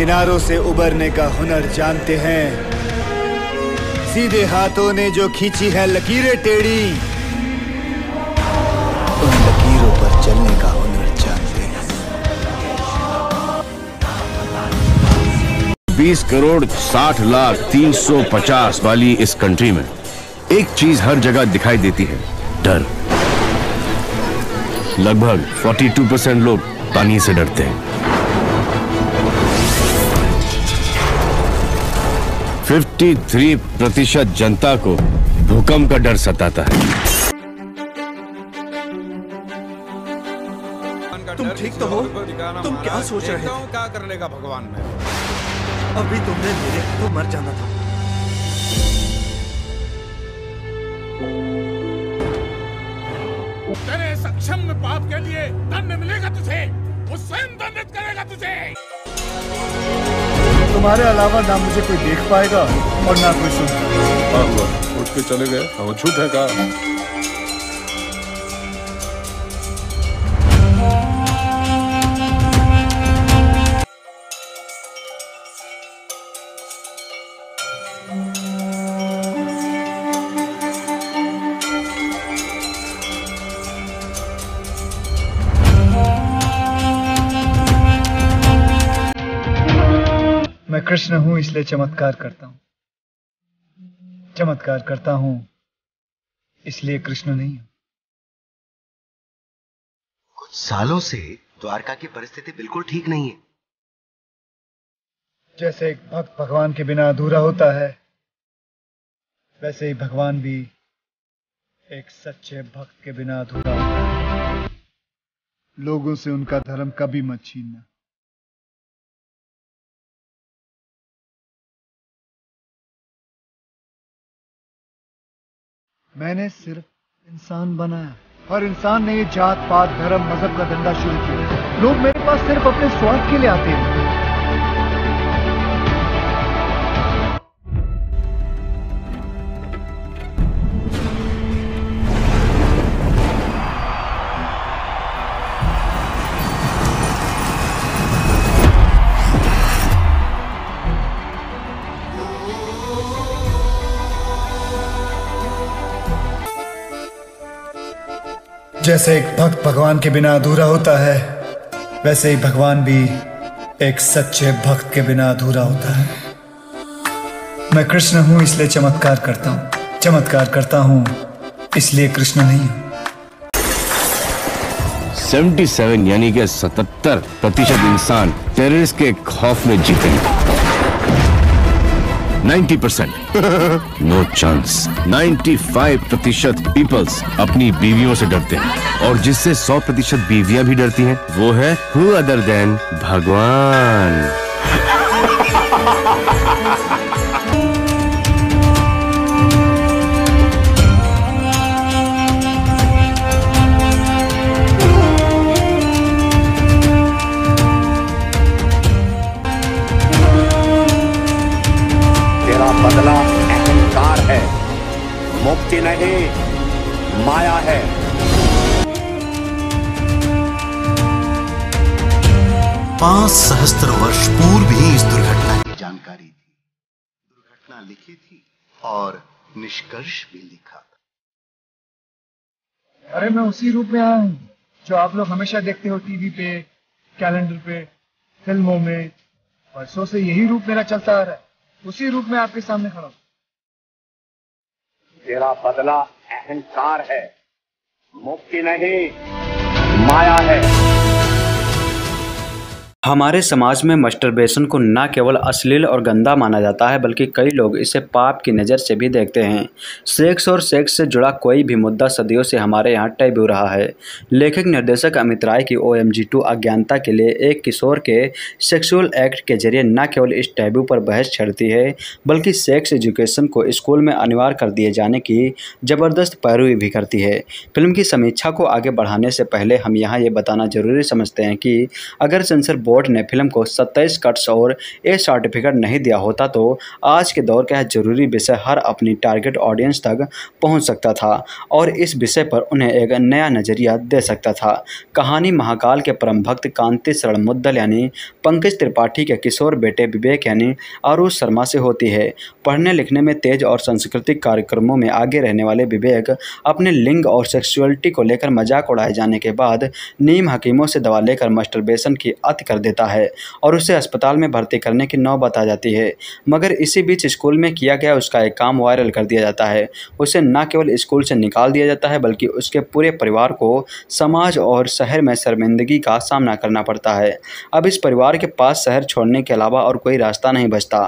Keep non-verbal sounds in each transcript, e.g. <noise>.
किनारों से उबरने का हुनर जानते हैं सीधे हाथों ने जो खींची है लकीरें टेढ़ी उन लकीरों पर चलने का हुनर जानते हैं 20 करोड़ 60 लाख 350 वाली इस कंट्री में एक चीज हर जगह दिखाई देती है डर लगभग 42 परसेंट लोग पानी से डरते हैं 53 प्रतिशत जनता को भूकंप का डर सताता है तुम ठीक तो हो तुम क्या सोच रहे हो क्या कर लेगा भगवान में अभी तुमने मेरे तो मर जाना था तेरे सक्षम में पाप के लिए दंड मिलेगा तुझे वो स्वयं दंडित करेगा तुझे तुम्हारे अलावा ना मुझे कोई देख पाएगा और ना कोई सुन पाएगा हाँ, उठ के चले गए हम हाँ, झूठ है कहा कृष्ण हूं इसलिए चमत्कार करता हूं चमत्कार करता हूं इसलिए कृष्ण नहीं हूं कुछ सालों से द्वारका की परिस्थिति बिल्कुल ठीक नहीं है जैसे एक भक्त भगवान के बिना अधूरा होता है वैसे ही भगवान भी एक सच्चे भक्त के बिना अधूरा होता है लोगों से उनका धर्म कभी मत छीनना मैंने सिर्फ इंसान बनाया हर इंसान ने ये जात पात धर्म मजहब का धंधा शुरू किया लोग मेरे पास सिर्फ अपने स्वार्थ के लिए आते हैं जैसे एक भक्त भगवान के बिना अधूरा होता है वैसे ही भगवान भी एक सच्चे भक्त के बिना अधूरा होता है मैं कृष्ण हूं इसलिए चमत्कार करता हूं चमत्कार करता हूं इसलिए कृष्ण नहीं हूं सेवन यानी कि 77 प्रतिशत इंसान टेररिस्ट के खौफ में जीते हैं 90 परसेंट <laughs> नो चांस 95 प्रतिशत पीपल्स अपनी बीवियों से डरते हैं और जिससे 100 प्रतिशत बीवियां भी डरती हैं वो है हु अदर देन भगवान बदला अहंकार है मुक्ति नहीं माया है पांच सहस्त्र वर्ष पूर्व ही इस दुर्घटना की जानकारी थी दुर्घटना लिखी थी और निष्कर्ष भी लिखा था अरे मैं उसी रूप में आया हूँ जो आप लोग हमेशा देखते हो टीवी पे कैलेंडर पे फिल्मों में वर्षों से यही रूप मेरा चलता आ रहा है उसी रूप में आपके सामने खड़ा हूं तेरा बदला अहंकार है मुक्ति नहीं माया है हमारे समाज में मस्टरबेशन को न केवल अश्लील और गंदा माना जाता है बल्कि कई लोग इसे पाप की नज़र से भी देखते हैं सेक्स और सेक्स से जुड़ा कोई भी मुद्दा सदियों से हमारे यहाँ टैबू रहा है लेखक निर्देशक अमित राय की ओ एम जी टू अज्ञानता के लिए एक किशोर के सेक्सुअल एक्ट के जरिए न केवल इस टैबू पर बहस छड़ती है बल्कि सेक्स एजुकेशन को स्कूल में अनिवार्य कर दिए जाने की ज़बरदस्त पैरवी भी करती है फिल्म की समीक्षा को आगे बढ़ाने से पहले हम यहाँ ये बताना जरूरी समझते हैं कि अगर सेंसर बोर्ड ने फिल्म को 27 कट्स और ए सर्टिफिकेट नहीं दिया होता तो आज के दौर का जरूरी विषय हर अपनी टारगेट ऑडियंस तक पहुंच सकता था और इस विषय पर उन्हें एक नया नज़रिया दे सकता था कहानी महाकाल के परम भक्त कांति शरण मुद्दल यानी पंकज त्रिपाठी के किशोर बेटे विवेक यानी आरूष शर्मा से होती है पढ़ने लिखने में तेज और सांस्कृतिक कार्यक्रमों में आगे रहने वाले विवेक अपने लिंग और सेक्सुअलिटी को लेकर मजाक उड़ाए जाने के बाद नीम हकीमों से दवा लेकर मस्टरबेशन की अत कर देता है और उसे अस्पताल में भर्ती करने की नौबत आ जाती है मगर इसी बीच स्कूल में किया गया उसका एक काम वायरल कर दिया जाता है उसे न केवल स्कूल से निकाल दिया जाता है बल्कि उसके पूरे परिवार को समाज और शहर में शर्मिंदगी का सामना करना पड़ता है अब इस परिवार के पास शहर छोड़ने के अलावा और कोई रास्ता नहीं बचता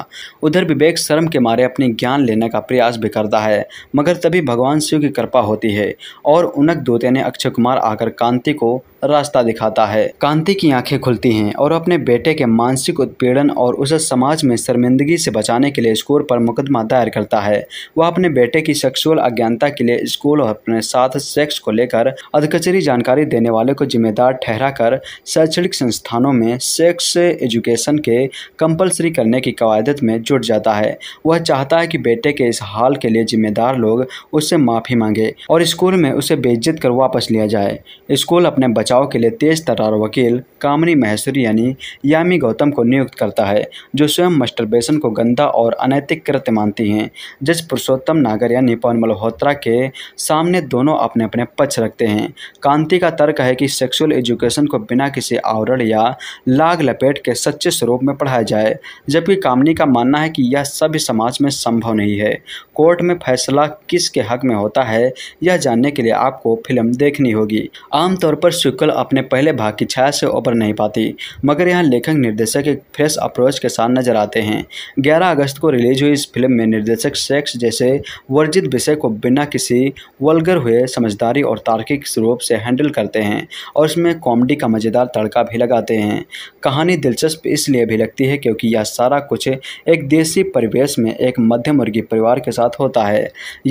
उधर विवेक शर्म के मारे अपनी ज्ञान लेने का प्रयास भी करता है मगर तभी भगवान शिव की कृपा होती है और उनक दोते ने अक्षय कुमार आकर कांति को रास्ता दिखाता है कांति की आंखें खुलती हैं और अपने बेटे के मानसिक उत्पीड़न और उसे समाज में शर्मिंदगी से बचाने के लिए स्कूल पर मुकदमा दायर करता है वह अपने बेटे की सेक्सुअल अज्ञानता के लिए स्कूल और अपने साथ सेक्स को लेकर अधकचरी जानकारी देने वाले को जिम्मेदार ठहरा कर शैक्षणिक संस्थानों में सेक्स एजुकेशन के कंपलसरी करने की कवायदत में जुट जाता है वह चाहता है कि बेटे के इस हाल के लिए जिम्मेदार लोग उससे माफ़ी मांगे और स्कूल में उसे बेइज्जत कर वापस लिया जाए स्कूल अपने बच्चे बचाव के लिए तेज तरार वकील कामनी महेश्वरी यानी यामी गौतम को नियुक्त करता है जो स्वयं मस्टरबेशन को गंदा और अनैतिक कृत्य मानती हैं जज पुरुषोत्तम नागर यानी पवन मल्होत्रा के सामने दोनों अपने अपने पक्ष रखते हैं कांति का तर्क है कि सेक्सुअल एजुकेशन को बिना किसी आवरण या लाग लपेट के सच्चे स्वरूप में पढ़ाया जाए जबकि कामनी का मानना है कि यह सभ्य समाज में संभव नहीं है कोर्ट में फैसला किसके हक में होता है यह जानने के लिए आपको फिल्म देखनी होगी आमतौर पर स्वीकृत शक्ल अपने पहले भाग की छाया से ऊपर नहीं पाती मगर यहाँ लेखक निर्देशक एक फ्रेश अप्रोच के साथ नजर आते हैं 11 अगस्त को रिलीज हुई इस फिल्म में निर्देशक सेक्स जैसे वर्जित विषय को बिना किसी वलगर हुए समझदारी और तार्किक रूप से हैंडल करते हैं और इसमें कॉमेडी का मज़ेदार तड़का भी लगाते हैं कहानी दिलचस्प इसलिए भी लगती है क्योंकि यह सारा कुछ एक देसी परिवेश में एक मध्यम वर्गीय परिवार के साथ होता है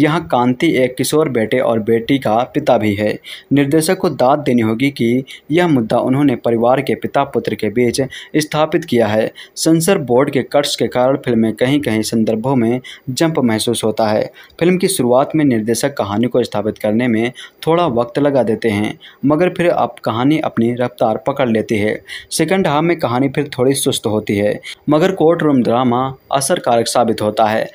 यहाँ कांति एक किशोर बेटे और बेटी का पिता भी है निर्देशक को दाद देनी होगी कि कि यह मुद्दा उन्होंने परिवार के पिता पुत्र के बीच स्थापित किया है सेंसर बोर्ड के कट्स के कारण फिल्म में कहीं कहीं संदर्भों में जंप महसूस होता है फिल्म की शुरुआत में निर्देशक कहानी को स्थापित करने में थोड़ा वक्त लगा देते हैं मगर फिर अब कहानी अपनी रफ्तार पकड़ लेती है सेकंड हाफ में कहानी फिर थोड़ी सुस्त होती है मगर कोर्ट रूम ड्रामा असरकारक साबित होता है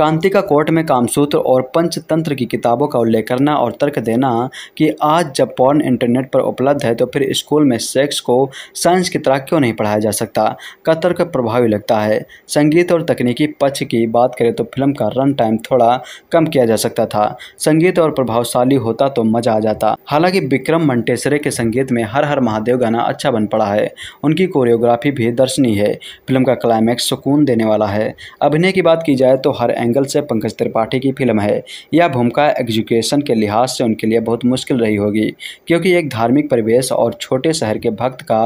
कांतिका कोर्ट में कामसूत्र और पंचतंत्र की किताबों का उल्लेख करना और तर्क देना कि आज जब पॉर्न इंटरनेट पर उपलब्ध है तो फिर स्कूल में सेक्स को साइंस की तरह क्यों नहीं पढ़ाया जा सकता का तर्क प्रभावी लगता है संगीत और तकनीकी पक्ष की बात करें तो फिल्म का रन टाइम थोड़ा कम किया जा सकता था संगीत और प्रभावशाली होता तो मजा आ जाता हालांकि विक्रम मंटेसरे के संगीत में हर हर महादेव गाना अच्छा बन पड़ा है उनकी कोरियोग्राफी भी दर्शनीय है फिल्म का क्लाइमैक्स सुकून देने वाला है अभिनय की बात की जाए तो हर एंग एंगल से पंकज त्रिपाठी की फिल्म है यह भूमिका एग्जीक्यूशन के लिहाज से उनके लिए बहुत मुश्किल रही होगी क्योंकि एक धार्मिक परिवेश और छोटे शहर के भक्त का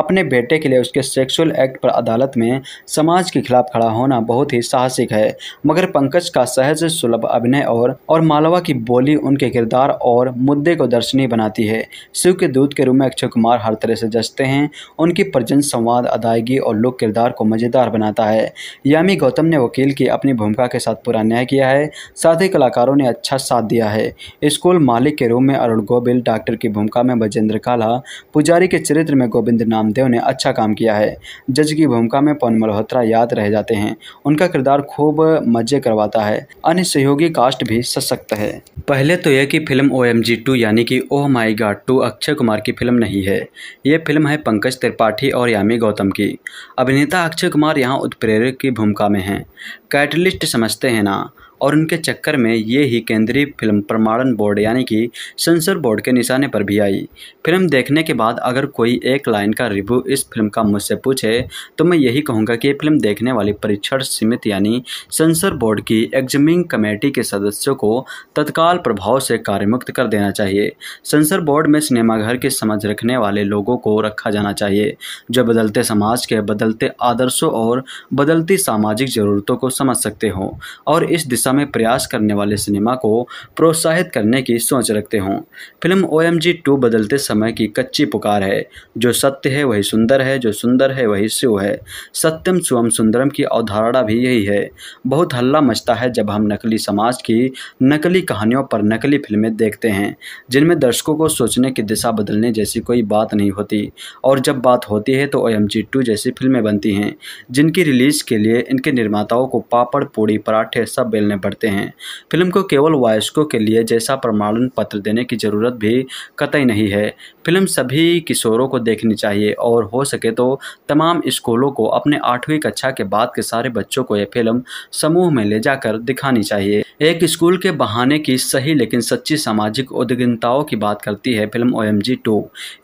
अपने बेटे के लिए उसके सेक्सुअल एक्ट पर अदालत में समाज के खिलाफ खड़ा होना बहुत ही साहसिक है मगर पंकज का सहज सुलभ अभिनय और और मालवा की बोली उनके किरदार और मुद्दे को दर्शनीय बनाती है शिव के दूध के रूप में अक्षय कुमार हर तरह से जचते हैं उनकी प्रजन संवाद अदायगी और लोक किरदार को मज़ेदार बनाता है यामी गौतम ने वकील की अपनी भूमिका के साथ साथ पूरा न्याय किया है साथ ही कलाकारों ने अच्छा साथ दिया है स्कूल मालिक के रूप में अरुण गोबिल डॉक्टर की भूमिका में बजेंद्र काला पुजारी के चरित्र में गोविंद नामदेव ने अच्छा काम किया है जज की भूमिका में पवन मल्होत्रा याद रह जाते हैं उनका किरदार खूब मजे करवाता है अन्य सहयोगी कास्ट भी सशक्त है पहले तो यह की फिल्म ओ एम यानी कि oh my God two Akshay Kumar की फिल्म नहीं है यह फिल्म है पंकज त्रिपाठी और यामी गौतम की अभिनेता अक्षय कुमार यहाँ उत्प्रेरक की भूमिका में हैं कैटलिस्ट समझते हैं ना और उनके चक्कर में ये ही केंद्रीय फिल्म प्रमाणन बोर्ड यानी कि सेंसर बोर्ड के निशाने पर भी आई फिल्म देखने के बाद अगर कोई एक लाइन का रिव्यू इस फिल्म का मुझसे पूछे तो मैं यही कहूँगा कि फिल्म देखने वाली परीक्षण सीमित यानी सेंसर बोर्ड की एग्जामिंग कमेटी के सदस्यों को तत्काल प्रभाव से कार्यमुक्त कर देना चाहिए सेंसर बोर्ड में सिनेमाघर की समझ रखने वाले लोगों को रखा जाना चाहिए जो बदलते समाज के बदलते आदर्शों और बदलती सामाजिक ज़रूरतों को समझ सकते हों और इस दिशा दिशा में प्रयास करने वाले सिनेमा को प्रोत्साहित करने की सोच रखते हों film O M G two बदलते समय की कच्ची पुकार है जो सत्य है वही सुंदर है जो सुंदर है वही शिव है सत्यम सुअम सुंदरम की अवधारणा भी यही है बहुत हल्ला मचता है जब हम नकली समाज की नकली कहानियों पर नकली फिल्में देखते हैं जिनमें दर्शकों को सोचने की दिशा बदलने जैसी कोई बात नहीं होती और जब बात होती है तो ओ एम जी टू जैसी फिल्में बनती हैं जिनकी रिलीज़ के लिए इनके निर्माताओं को पापड़ पूड़ी पराठे सब बेलने बढ़ते हैं फिल्म को केवल वायस्कों के लिए जैसा प्रमाणन पत्र देने की ज़रूरत भी कतई नहीं है फिल्म सभी किशोरों को देखनी चाहिए और हो सके तो तमाम स्कूलों को अपने आठवीं कक्षा के बाद के सारे बच्चों को यह फिल्म समूह में ले जाकर दिखानी चाहिए एक स्कूल के बहाने की सही लेकिन सच्ची सामाजिक उद्यमताओं की बात करती है film O M G two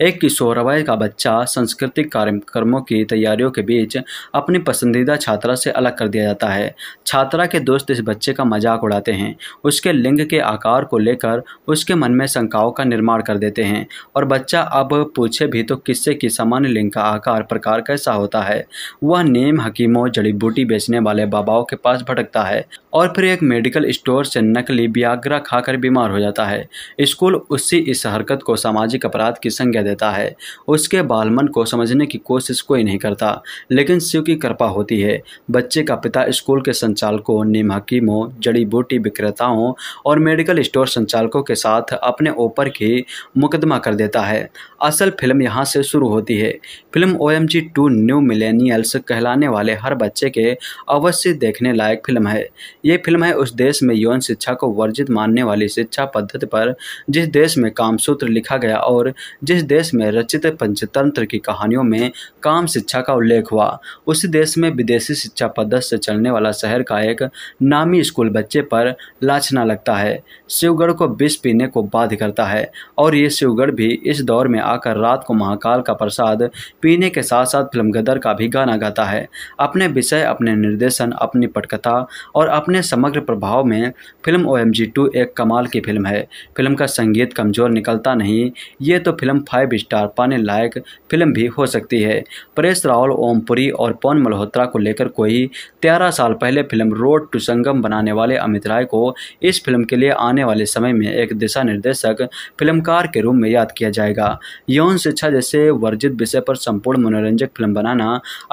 एक किशोरवय का बच्चा सांस्कृतिक कार्यक्रमों की तैयारियों के बीच अपनी पसंदीदा छात्रा से अलग कर दिया जाता है छात्रा के दोस्त इस बच्चे का मजाक उड़ाते हैं उसके लिंग के आकार को लेकर उसके मन में शंकाओं का निर्माण कर देते हैं और बच्चा अब पूछे भी तो किस्से की सामान्य लिंग का आकार प्रकार कैसा होता है वह नेम हकीमों जड़ी बूटी बेचने वाले बाबाओं के पास भटकता है और फिर एक मेडिकल स्टोर से नकली ब्याग्रा खाकर बीमार हो जाता है स्कूल उसी इस हरकत को सामाजिक अपराध की संज्ञा देता है उसके बालमन को समझने की कोशिश कोई नहीं करता लेकिन शिव की कृपा होती है बच्चे का पिता स्कूल के संचालकों नीम हकीमों जड़ी बूटी विक्रेताओं और मेडिकल स्टोर संचालकों के साथ अपने ऊपर की मुकदमा कर देता है असल फिल्म यहां से शुरू होती है film O M G two new millennials कहलाने वाले हर बच्चे के अवश्य देखने लायक फिल्म है ये फिल्म है उस देश में यौन शिक्षा को वर्जित मानने वाली शिक्षा पद्धति पर जिस देश में कामसूत्र लिखा गया और जिस देश में रचित पंचतंत्र की कहानियों में काम शिक्षा का उल्लेख हुआ उस देश में विदेशी शिक्षा पद्धति से चलने वाला शहर का एक नामी स्कूल बच्चे पर लाछना लगता है शिवगढ़ को विष पीने को बाध्य करता है और ये शिवगढ़ भी इस दौर में आकर रात को महाकाल का प्रसाद पीने के साथ साथ फिल्म गदर का भी गाना गाता है अपने विषय अपने निर्देशन अपनी पटकथा और अपने समग्र प्रभाव में फिल्म ओ एम एक कमाल की फिल्म है फिल्म का संगीत कमज़ोर निकलता नहीं ये तो फिल्म फाइव स्टार पाने लायक फिल्म भी हो सकती है परेश रावल ओमपुरी और पवन मल्होत्रा को लेकर कोई तेरह साल पहले फिल्म रोड टू संगम बनाने निभाने वाले अमित राय को इस फिल्म के लिए आने वाले समय में एक दिशा निर्देशक फिल्मकार के रूप में याद किया जाएगा यौन शिक्षा जैसे वर्जित विषय पर संपूर्ण मनोरंजक फिल्म बनाना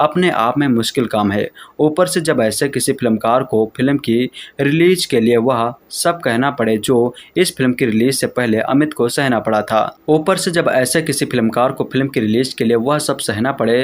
अपने आप में मुश्किल काम है ऊपर से जब ऐसे किसी फिल्मकार को फिल्म की रिलीज के लिए वह सब कहना पड़े जो इस फिल्म की रिलीज से पहले अमित को सहना पड़ा था ऊपर से जब ऐसे किसी फिल्मकार को फिल्म की रिलीज के लिए वह सब सहना पड़े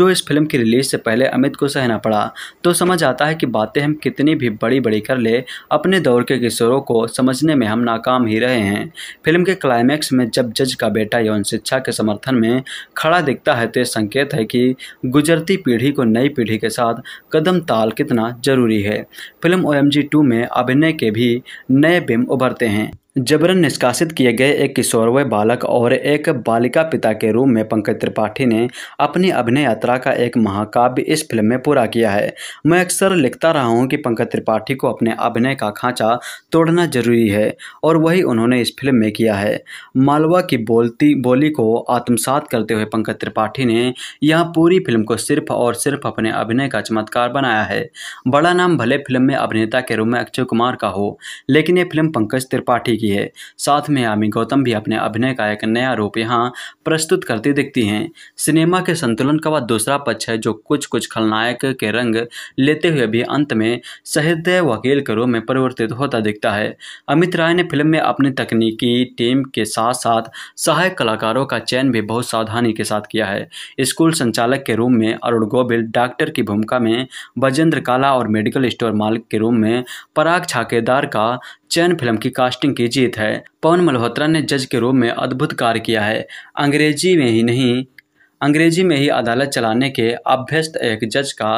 जो इस फिल्म की रिलीज से पहले अमित को सहना पड़ा तो समझ आता है कि बातें हम कितनी भी बड़ी बड़ी कर ले अपने दौर के किशोरों को समझने में हम नाकाम ही रहे हैं फिल्म के क्लाइमैक्स में जब जज का बेटा यौन शिक्षा के समर्थन में खड़ा दिखता है तो संकेत है कि गुजरती पीढ़ी को नई पीढ़ी के साथ कदम ताल कितना जरूरी है फिल्म ओ एम में अभिनय के भी नए बिम उभरते हैं जबरन निष्कासित किए गए एक किशोरवय बालक और एक बालिका पिता के रूप में पंकज त्रिपाठी ने अपनी अभिनय यात्रा का एक महाकाव्य इस फिल्म में पूरा किया है मैं अक्सर लिखता रहा हूँ कि पंकज त्रिपाठी को अपने अभिनय का खांचा तोड़ना जरूरी है और वही उन्होंने इस फिल्म में किया है मालवा की बोलती बोली को आत्मसात करते हुए पंकज त्रिपाठी ने यह पूरी फिल्म को सिर्फ और सिर्फ अपने अभिनय का चमत्कार बनाया है बड़ा नाम भले फिल्म में अभिनेता के रूप में अक्षय कुमार का हो लेकिन ये फिल्म पंकज त्रिपाठी की की है साथ में आमी गौतम भी अपने अभिनय का एक नया रूप यहाँ प्रस्तुत करती दिखती हैं सिनेमा के संतुलन का वह दूसरा पक्ष है जो कुछ कुछ खलनायक के रंग लेते हुए भी अंत में सहित्य वकील के रूप में परिवर्तित होता दिखता है अमित राय ने फिल्म में अपनी तकनीकी टीम के साथ साथ सहायक कलाकारों का चयन भी बहुत सावधानी के साथ किया है स्कूल संचालक के रूप में अरुण गोबिल डॉक्टर की भूमिका में बजेंद्र काला और मेडिकल स्टोर मालिक के रूप में पराग छाकेदार का चयन फिल्म की कास्टिंग की जीत है पवन मल्होत्रा ने जज के रूप में अद्भुत कार्य किया है अंग्रेजी में ही नहीं अंग्रेजी में ही अदालत चलाने के अभ्यस्त एक जज का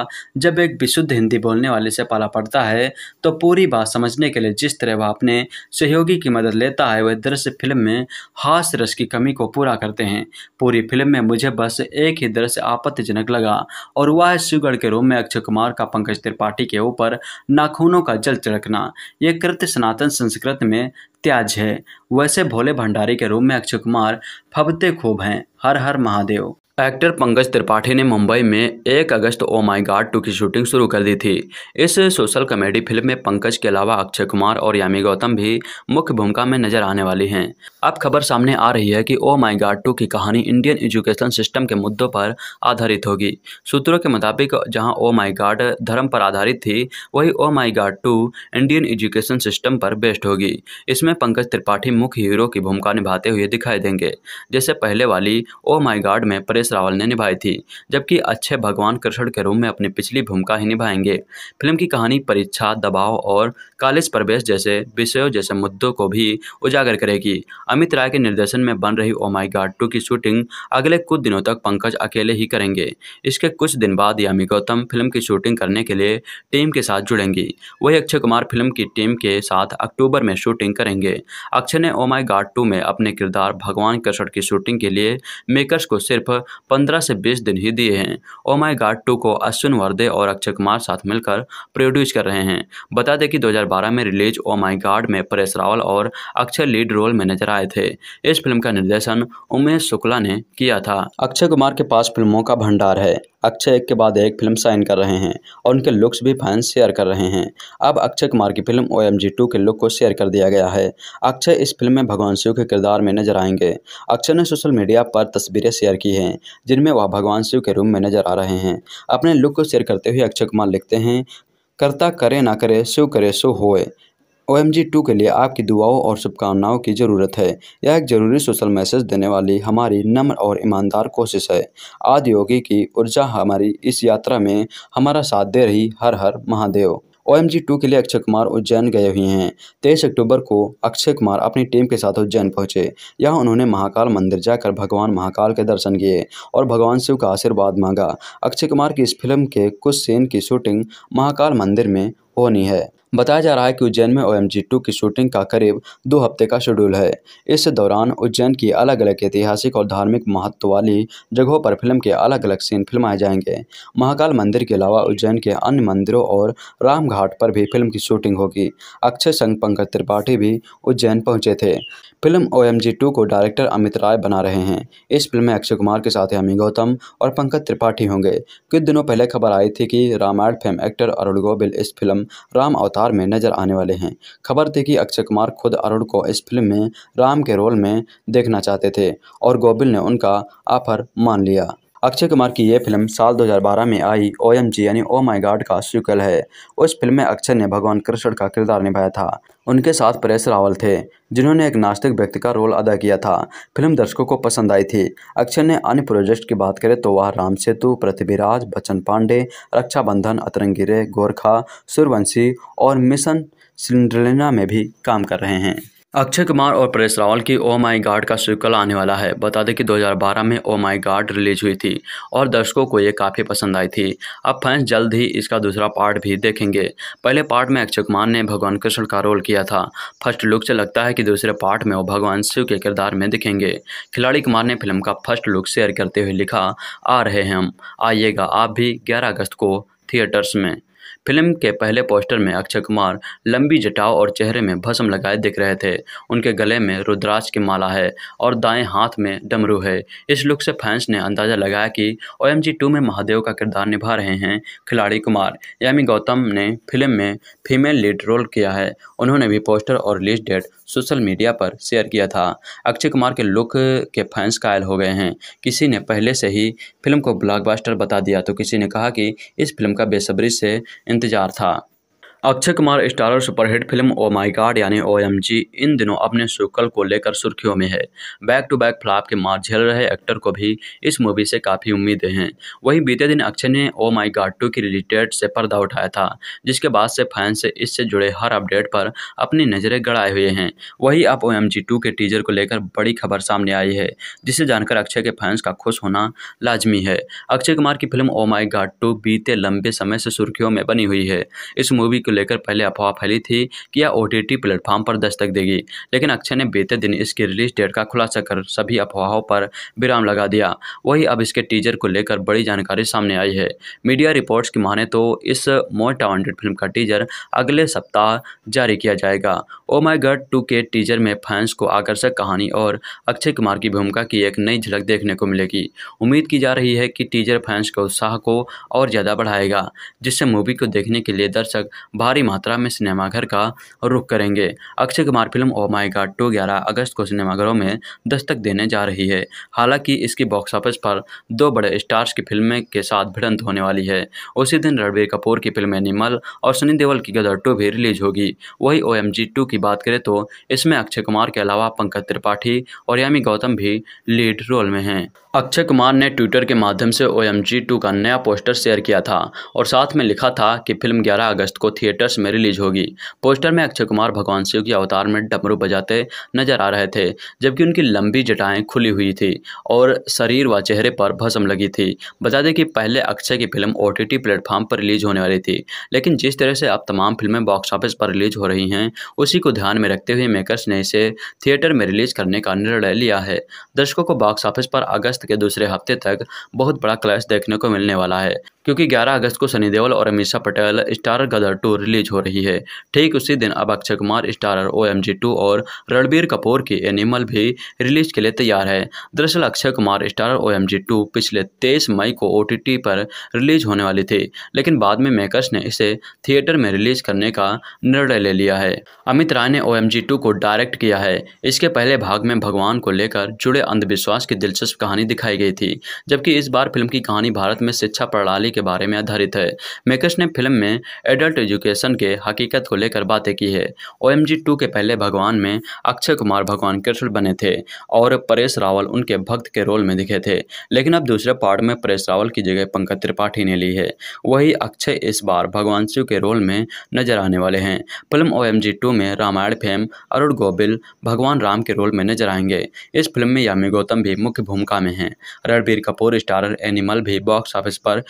जब एक विशुद्ध हिंदी बोलने वाले से पाला पड़ता है तो पूरी बात समझने के लिए जिस तरह वह अपने सहयोगी की मदद लेता है वह दृश्य फिल्म में हास रस की कमी को पूरा करते हैं पूरी फिल्म में मुझे बस एक ही दृश्य आपत्तिजनक लगा और वह है शिवगढ़ के रूम में अक्षय कुमार का पंकज त्रिपाठी के ऊपर नाखूनों का जल चढ़कना यह कृत्य सनातन संस्कृत में त्याज है वैसे भोले भंडारी के रूप में अक्षय कुमार फबते खूब हैं हर हर महादेव एक्टर पंकज त्रिपाठी ने मुंबई में 1 अगस्त ओ माई गार्ड टू की शूटिंग शुरू कर दी थी इस सोशल कॉमेडी फिल्म में पंकज के अलावा अक्षय कुमार और यामी गौतम भी मुख्य भूमिका में नजर आने वाली हैं अब खबर सामने आ रही है कि ओ माई गार्ड टू की कहानी इंडियन एजुकेशन सिस्टम के मुद्दों पर आधारित होगी सूत्रों के मुताबिक जहाँ ओ माई गार्ड धर्म पर आधारित थी वही ओ my guard two Indian education system पर बेस्ड होगी इसमें जिसमें पंकज त्रिपाठी मुख्य हीरो की भूमिका निभाते हुए दिखाई देंगे जैसे पहले वाली ओ माई गार्ड में परेश रावल ने निभाई थी जबकि अच्छे भगवान कृष्ण के रूप में अपनी पिछली भूमिका ही निभाएंगे फिल्म की कहानी परीक्षा दबाव और कॉलेज प्रवेश जैसे विषयों जैसे मुद्दों को भी उजागर करेगी अमित राय के निर्देशन में बन रही ओ माई टू की शूटिंग अगले कुछ दिनों तक पंकज अकेले ही करेंगे इसके कुछ दिन बाद यामी गौतम फिल्म की शूटिंग करने के लिए टीम के साथ जुड़ेंगी वही अक्षय कुमार फिल्म की टीम के साथ अक्टूबर में शूटिंग करेंगे अक्षय ने ओ माई टू में अपने किरदार भगवान कृष्ण की शूटिंग के लिए मेकर्स को सिर्फ पंद्रह से बीस दिन ही दिए हैं ओमाई गार्ड टू को अश्विन वर्दे और अक्षय कुमार साथ मिलकर प्रोड्यूस कर रहे हैं बता दें कि दो 2012 में रिलीज ओ माय गॉड में परेश रावल और अक्षय लीड रोल में नजर आए थे इस फिल्म का निर्देशन उमेश शुक्ला ने किया था अक्षय कुमार के पास फिल्मों का भंडार है अक्षय एक के बाद एक फिल्म साइन कर रहे हैं और उनके लुक्स भी फैंस शेयर कर रहे हैं अब अक्षय कुमार की film O M G two के लुक को शेयर कर दिया गया है अक्षय इस फिल्म में भगवान शिव के किरदार में नजर आएंगे अक्षय ने सोशल मीडिया पर तस्वीरें शेयर की हैं जिनमें वह भगवान शिव के रूम में नजर आ रहे हैं अपने लुक को शेयर करते हुए अक्षय कुमार लिखते हैं करता करे ना करे सो करे सो होए ओ एम जी टू के लिए आपकी दुआओं और शुभकामनाओं की ज़रूरत है यह एक ज़रूरी सोशल मैसेज देने वाली हमारी नम्र और ईमानदार कोशिश है आदि योगी की ऊर्जा हमारी इस यात्रा में हमारा साथ दे रही Har Har Mahadev O M G two के लिए अक्षय कुमार उज्जैन गए हुए हैं तेईस अक्टूबर को अक्षय कुमार अपनी टीम के साथ उज्जैन पहुंचे यहाँ उन्होंने महाकाल मंदिर जाकर भगवान महाकाल के दर्शन किए और भगवान शिव का आशीर्वाद मांगा अक्षय कुमार की इस फिल्म के कुछ सीन की शूटिंग महाकाल मंदिर में होनी है बताया जा रहा है कि उज्जैन में ओ एम की शूटिंग का करीब दो हफ्ते का शेड्यूल है इस दौरान उज्जैन की अलग अलग ऐतिहासिक और धार्मिक महत्व वाली जगहों पर फिल्म के अलग अलग सीन फिल्माए जाएंगे महाकाल मंदिर के अलावा उज्जैन के अन्य मंदिरों और रामघाट पर भी फिल्म की शूटिंग होगी अक्षय संघ पंकज त्रिपाठी भी उज्जैन पहुंचे थे film O M G two को डायरेक्टर अमित राय बना रहे हैं इस फिल्म में अक्षय कुमार के साथ अमी गौतम और पंकज त्रिपाठी होंगे कुछ दिनों पहले खबर आई थी कि रामायण फिल्म एक्टर अरुण गोबिल इस फिल्म राम अवतार में नजर आने वाले हैं खबर थी कि अक्षय कुमार खुद अरुण को इस फिल्म में राम के रोल में देखना चाहते थे और गोबिल ने उनका ऑफर मान लिया अक्षय कुमार की ये फिल्म साल 2012 में आई ओ एम जी यानी ओ माई गार्ड का सीक्वल है उस फिल्म में अक्षय ने भगवान कृष्ण का किरदार निभाया था उनके साथ परेश रावल थे जिन्होंने एक नास्तिक व्यक्ति का रोल अदा किया था फिल्म दर्शकों को पसंद आई थी अक्षय ने अन्य प्रोजेक्ट की बात करें तो वह राम सेतु पृथ्वीराज बच्चन पांडे रक्षाबंधन अतरंगिरे गोरखा सूर्यवंशी और मिशन सिंड्रेलिना में भी काम कर रहे हैं अक्षय कुमार और परेश रावल की ओ माई गार्ड का सीक्वल आने वाला है बता दें कि 2012 में ओ माई गार्ड रिलीज हुई थी और दर्शकों को ये काफ़ी पसंद आई थी अब फैंस जल्द ही इसका दूसरा पार्ट भी देखेंगे पहले पार्ट में अक्षय कुमार ने भगवान कृष्ण का रोल किया था फर्स्ट लुक से लगता है कि दूसरे पार्ट में वो भगवान शिव के किरदार में दिखेंगे खिलाड़ी कुमार ने फिल्म का फर्स्ट लुक शेयर करते हुए लिखा आ रहे हैं हम आइएगा आप भी ग्यारह अगस्त को थिएटर्स में फिल्म के पहले पोस्टर में अक्षय कुमार लंबी जटाओ और चेहरे में भस्म लगाए दिख रहे थे उनके गले में रुद्राज की माला है और दाएं हाथ में डमरू है इस लुक से फैंस ने अंदाज़ा लगाया कि ओ एम में महादेव का किरदार निभा रहे हैं खिलाड़ी कुमार यामी गौतम ने फिल्म में फीमेल लीड रोल किया है उन्होंने भी पोस्टर और रिलीज डेट सोशल मीडिया पर शेयर किया था अक्षय कुमार के लुक के फैंस कायल हो गए हैं किसी ने पहले से ही फिल्म को ब्लॉकबस्टर बता दिया तो किसी ने कहा कि इस फिल्म का बेसब्री से इंतजार था Akshay Kumar starrer superhit film O my God यानी ओ एम जी इन दिनों अपने शुक्ल को लेकर सुर्खियों में है बैक टू बैक फ्लॉप के मार झेल रहे एक्टर को भी इस मूवी से काफ़ी उम्मीदें हैं वहीं बीते दिन अक्षय ने ओ माई गॉड टू की रिलेटेड से पर्दा उठाया था जिसके बाद से फैंस से इससे जुड़े हर अपडेट पर अपनी नज़रें गड़ाए हुए हैं वहीं अब ओ एम के टीजर को लेकर बड़ी खबर सामने आई है जिसे जानकर अक्षय के फैंस का खुश होना लाजमी है अक्षय कुमार की film O my God two बीते लंबे समय से सुर्खियों में बनी हुई है इस मूवी को लेकर पहले अफवाह फैली थी कि यह ओ टी प्लेटफॉर्म पर दस्तक देगी लेकिन अक्षय ने बीते दिन इसकी रिलीज डेट का खुलासा कर सभी अफवाहों पर विराम लगा दिया वही अब इसके टीजर को लेकर बड़ी जानकारी सामने आई है मीडिया रिपोर्ट्स की माने तो इस मोस्ट वांटेड फिल्म का टीजर अगले सप्ताह जारी किया जाएगा ओ माई गर्ड टू के टीजर में फैंस को आकर्षक कहानी और अक्षय कुमार की भूमिका की एक नई झलक देखने को मिलेगी उम्मीद की जा रही है कि टीजर फैंस के उत्साह को और ज़्यादा बढ़ाएगा जिससे मूवी को देखने के लिए दर्शक भारी मात्रा में सिनेमाघर का रुख करेंगे Akshay Kumar film O my guard two ग्यारह अगस्त को सिनेमाघरों में दस्तक देने जा रही है हालांकि इसकी बॉक्स ऑफिस पर दो बड़े स्टार्स की फिल्में के साथ भिड़ंत होने वाली है उसी दिन रणबीर कपूर की फिल्म एनिमल और सनी देवल की गदर टू भी रिलीज होगी वही ओ एम जी टू की बात करें तो इसमें अक्षय कुमार के अलावा पंकज त्रिपाठी और यामी गौतम भी लीड रोल में हैं अक्षय कुमार ने ट्विटर के माध्यम से ओ एम जी टू का नया पोस्टर शेयर किया था और साथ में लिखा था कि फिल्म ग्यारह अगस्त को थी थिएटर्स में रिलीज होगी पोस्टर में अक्षय कुमार भगवान शिव के अवतार में डमरू बजाते नजर आ रहे थे जबकि उनकी लंबी जटाएं खुली हुई थी और शरीर व चेहरे पर भस्म लगी थी बता दें कि पहले अक्षय की फिल्म ओ प्लेटफॉर्म पर रिलीज होने वाली थी लेकिन जिस तरह से अब तमाम फिल्में बॉक्स ऑफिस पर रिलीज हो रही हैं उसी को ध्यान में रखते हुए मेकर्स ने इसे थिएटर में रिलीज करने का निर्णय लिया है दर्शकों को बॉक्स ऑफिस पर अगस्त के दूसरे हफ्ते तक बहुत बड़ा क्लैश देखने को मिलने वाला है क्योंकि 11 अगस्त को सनी देओल और Ameesha Patel star Gadar two release हो रही है ठीक उसी दिन अब Akshay Kumar starrer O M G two और रणबीर कपूर की एनिमल भी रिलीज के लिए तैयार है दरअसल Akshay Kumar starrer O M पिछले तेईस मई को ओ टी टी पर रिलीज होने वाली थी लेकिन बाद में मेकर्स ने इसे थिएटर में रिलीज करने का निर्णय ले लिया है अमित राय ने ओ एम जी टू को डायरेक्ट किया है इसके पहले भाग में भगवान को लेकर जुड़े अंधविश्वास की दिलचस्प कहानी दिखाई गई थी जबकि इस बार फिल्म की कहानी भारत में शिक्षा प्रणाली के बारे में आधारित है मेकर्स ने फिल्म में एडल्ट एजुकेशन के हकीकत को लेकर बातें की है ओ एम के पहले भगवान में अक्षय कुमार भगवान कृष्ण बने थे और परेश रावल उनके भक्त के रोल में दिखे थे लेकिन अब दूसरे पार्ट में परेश रावल की जगह पंकज त्रिपाठी ने ली है वही अक्षय इस बार भगवान शिव के रोल में नजर आने वाले हैं फिल्म ओ एम में रामायण फेम अरुण गोबिल भगवान राम के रोल में नजर आएंगे इस फिल्म में यामी गौतम भी मुख्य भूमिका में हैं रणबीर कपूर स्टारर एनिमल भी बॉक्स ऑफिस पर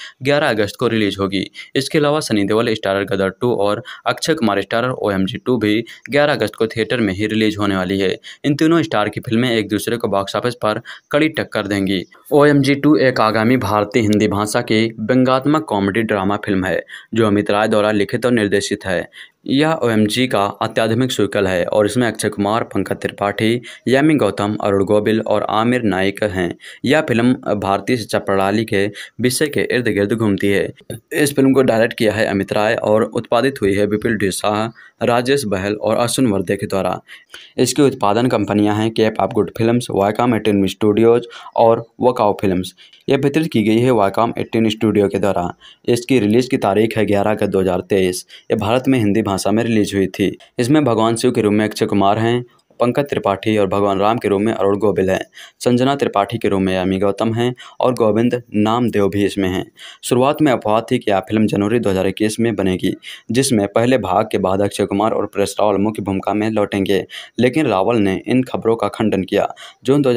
11 अगस्त को रिलीज होगी इसके अलावा सनी देवल स्टारर गदर 2 और अक्षय कुमार स्टारर ओ 2 भी 11 अगस्त को थिएटर में ही रिलीज होने वाली है इन तीनों स्टार की फिल्में एक दूसरे को बॉक्स ऑफिस पर कड़ी टक्कर देंगी ओ एम जी टू एक आगामी भारतीय हिंदी भाषा की व्यंगात्मक कॉमेडी ड्रामा फिल्म है जो अमित राय द्वारा लिखित और निर्देशित है यह ओ का अत्याधुनिक सुकल है और इसमें अक्षय कुमार पंकज त्रिपाठी यामी गौतम अरुण गोबिल और आमिर नाइक हैं यह फिल्म भारतीय शिक्षा प्रणाली के विषय के इर्द गिर्द घूमती है इस फिल्म को डायरेक्ट किया है अमित राय और उत्पादित हुई है विपिल ढिसाह राजेश बहल और अश्विन वर्दे के द्वारा इसकी उत्पादन कंपनियां हैं Cape of Good film Viacom eighteen studios और वकाउ फिल्म यह वितरित की गई है वायकाम एटीन स्टूडियो के द्वारा इसकी रिलीज की तारीख है ग्यारह अगस्त दो ये भारत में हिंदी भाषा भाषा में रिलीज हुई थी इसमें भगवान शिव के रूप में अक्षय कुमार हैं पंकज त्रिपाठी और भगवान राम के रूप में अरुण गोबिल हैं संजना त्रिपाठी के रूप में यामी गौतम हैं और गोविंद नामदेव भी इसमें हैं शुरुआत में अफवाह थी कि यह फिल्म जनवरी दो में बनेगी जिसमें पहले भाग के बाद अक्षय कुमार और प्रेस रावल मुख्य भूमिका में लौटेंगे लेकिन रावल ने इन खबरों का खंडन किया जून दो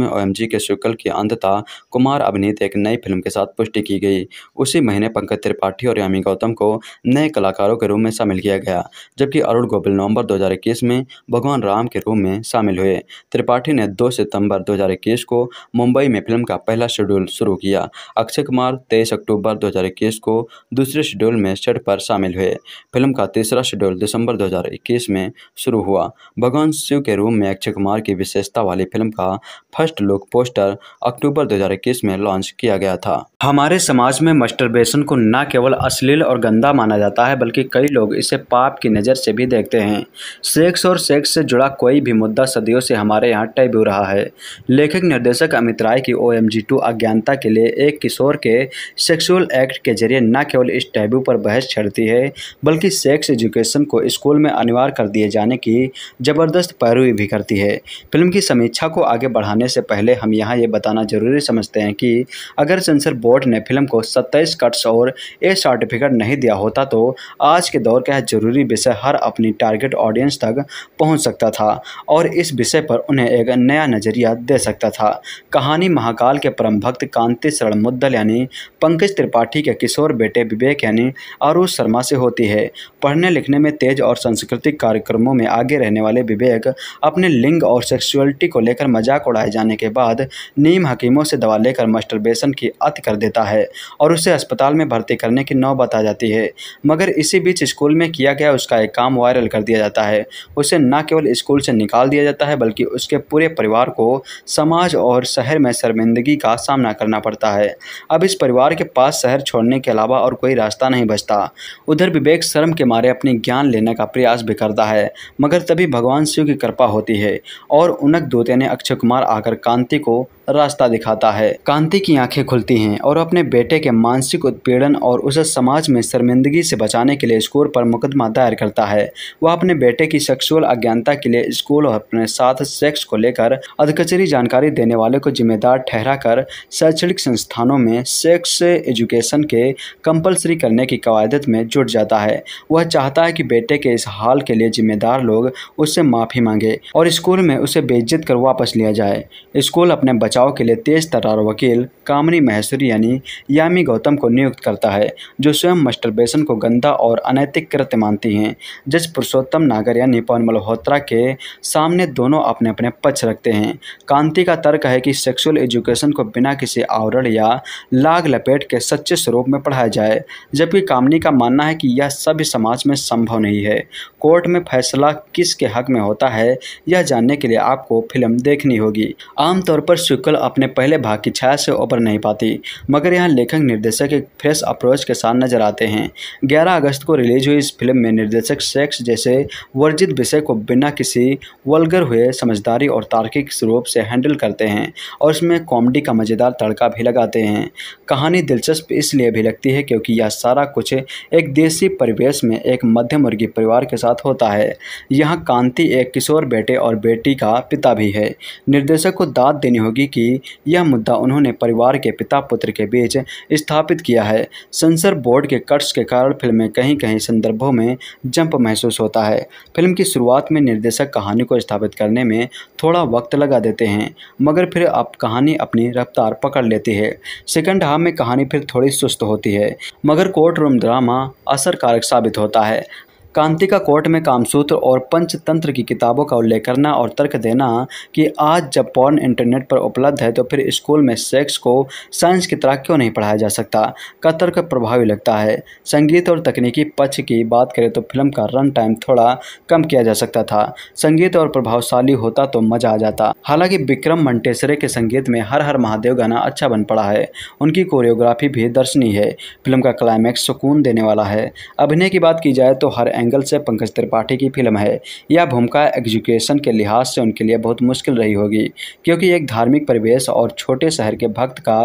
में ओ के शुक्ल की अंतता कुमार अभिनीत एक नई फिल्म के साथ पुष्टि की गई उसी महीने पंकज त्रिपाठी और यामी गौतम को नए कलाकारों के रूप में शामिल किया गया जबकि अरुण गोबिल नवंबर 2021 में भगवान राम के कार्यक्रम में शामिल हुए त्रिपाठी ने 2 सितंबर 2021 को मुंबई में फिल्म का पहला शेड्यूल शुरू किया अक्षय कुमार 23 अक्टूबर 2021 को दूसरे शेड्यूल में सेट पर शामिल हुए फिल्म का तीसरा शेड्यूल दिसंबर 2021 में शुरू हुआ भगवान शिव के रूम में अक्षय कुमार की विशेषता वाली फिल्म का फर्स्ट लुक पोस्टर अक्टूबर दो में लॉन्च किया गया था हमारे समाज में मस्टरबेशन को न केवल अश्लील और गंदा माना जाता है बल्कि कई लोग इसे पाप की नज़र से भी देखते हैं सेक्स और सेक्स से जुड़ा कोई भी मुद्दा सदियों से हमारे यहाँ टैबू रहा है लेखक निर्देशक अमित राय की ओ एम जी टू अज्ञानता के लिए एक किशोर के सेक्सुअल एक्ट के जरिए न केवल इस टैबू पर बहस छड़ती है बल्कि सेक्स एजुकेशन को स्कूल में अनिवार्य कर दिए जाने की ज़बरदस्त पैरवी भी करती है फिल्म की समीक्षा को आगे बढ़ाने से पहले हम यहाँ ये बताना जरूरी समझते हैं कि अगर सेंसर बोर्ड बोर्ड ने फिल्म को 27 कट्स और ए सर्टिफिकेट नहीं दिया होता तो आज के दौर का जरूरी विषय हर अपनी टारगेट ऑडियंस तक पहुंच सकता था और इस विषय पर उन्हें एक नया नजरिया दे सकता था कहानी महाकाल के परम भक्त कांति शरण मुद्दल यानी पंकज त्रिपाठी के किशोर बेटे विवेक यानी आरूष शर्मा से होती है पढ़ने लिखने में तेज और सांस्कृतिक कार्यक्रमों में आगे रहने वाले विवेक अपने लिंग और सेक्सुअलिटी को लेकर मजाक उड़ाए जाने के बाद नीम हकीमों से दवा लेकर मास्टरबेशन की अत कर देता है और उसे अस्पताल में भर्ती करने की नौ बता जाती है मगर इसी बीच स्कूल में किया गया उसका एक काम वायरल कर दिया जाता है उसे न केवल स्कूल से निकाल दिया जाता है बल्कि उसके पूरे परिवार को समाज और शहर में शर्मिंदगी का सामना करना पड़ता है अब इस परिवार के पास शहर छोड़ने के अलावा और कोई रास्ता नहीं बचता उधर विवेक शर्म के मारे अपने ज्ञान लेने का प्रयास भी करता है मगर तभी भगवान शिव की कृपा होती है और उनक दोते ने अक्षय कुमार आकर कांति को रास्ता दिखाता है कांति की आंखें खुलती हैं और अपने बेटे के मानसिक उत्पीड़न और उसे समाज में शर्मिंदगी से बचाने के लिए स्कूल पर मुकदमा दायर करता है वह अपने बेटे की सेक्सुअल अज्ञानता के लिए स्कूल और अपने साथ सेक्स को लेकर अधकचरी जानकारी देने वाले को जिम्मेदार ठहरा कर शैक्षणिक संस्थानों में सेक्स एजुकेशन के कंपलसरी करने की कवायदत में जुट जाता है वह चाहता है कि बेटे के इस हाल के लिए जिम्मेदार लोग उससे माफ़ी मांगे और स्कूल में उसे बेइज्जत कर वापस लिया जाए स्कूल अपने बचाव के लिए तेज तरार वकील कामनी महेश्वरी यानी यामी गौतम को नियुक्त करता है जो स्वयं मस्टरबेशन को गंदा और अनैतिक कृत्य मानती हैं जज पुरुषोत्तम नागर यानी पवन मल्होत्रा के सामने दोनों अपने अपने पक्ष रखते हैं कांति का तर्क है कि सेक्सुअल एजुकेशन को बिना किसी आवरण या लाग लपेट के सच्चे स्वरूप में पढ़ाया जाए जबकि कामनी का मानना है कि यह सभ्य समाज में संभव नहीं है कोर्ट में फैसला किसके हक में होता है यह जानने के लिए आपको फिल्म देखनी होगी आमतौर पर शुक्ल अपने पहले भाग की छाया से ऊपर नहीं पाती मगर यहाँ लेखक निर्देशक एक फ्रेश अप्रोच के साथ नजर आते हैं 11 अगस्त को रिलीज हुई इस फिल्म में निर्देशक सेक्स जैसे वर्जित विषय को बिना किसी वलगर हुए समझदारी और तार्किक स्वरूप से हैंडल करते हैं और इसमें कॉमेडी का मज़ेदार तड़का भी लगाते हैं कहानी दिलचस्प इसलिए भी लगती है क्योंकि यह सारा कुछ एक देसी परिवेश में एक मध्यम वर्गीय परिवार के साथ होता है यहाँ कांति एक किशोर बेटे और बेटी का पिता भी है निर्देशक को दाद देनी होगी की यह मुद्दा उन्होंने परिवार के पिता पुत्र के बीच स्थापित किया है सेंसर बोर्ड के कट्स के कारण फिल्म में कहीं कहीं संदर्भों में जंप महसूस होता है फिल्म की शुरुआत में निर्देशक कहानी को स्थापित करने में थोड़ा वक्त लगा देते हैं मगर फिर आप कहानी अपनी रफ्तार पकड़ लेती है सेकंड हाफ में कहानी फिर थोड़ी सुस्त होती है मगर कोर्ट रूम ड्रामा असरकारक साबित होता है कांतिका कोर्ट में कामसूत्र और पंचतंत्र की किताबों का उल्लेख करना और तर्क देना कि आज जब पॉर्न इंटरनेट पर उपलब्ध है तो फिर स्कूल में सेक्स को साइंस की तरह क्यों नहीं पढ़ाया जा सकता का तर्क प्रभावी लगता है संगीत और तकनीकी पक्ष की बात करें तो फिल्म का रन टाइम थोड़ा कम किया जा सकता था संगीत और प्रभावशाली होता तो मजा आ जाता हालांकि विक्रम मंटेसरे के संगीत में हर हर महादेव गाना अच्छा बन पड़ा है उनकी कोरियोग्राफी भी दर्शनीय है फिल्म का क्लाइमैक्स सुकून देने वाला है अभिनय की बात की जाए तो हर एंगल से पंकज त्रिपाठी की फिल्म है यह भूमिका एग्जुकेशन के लिहाज से उनके लिए बहुत मुश्किल रही होगी क्योंकि एक धार्मिक परिवेश और छोटे शहर के भक्त का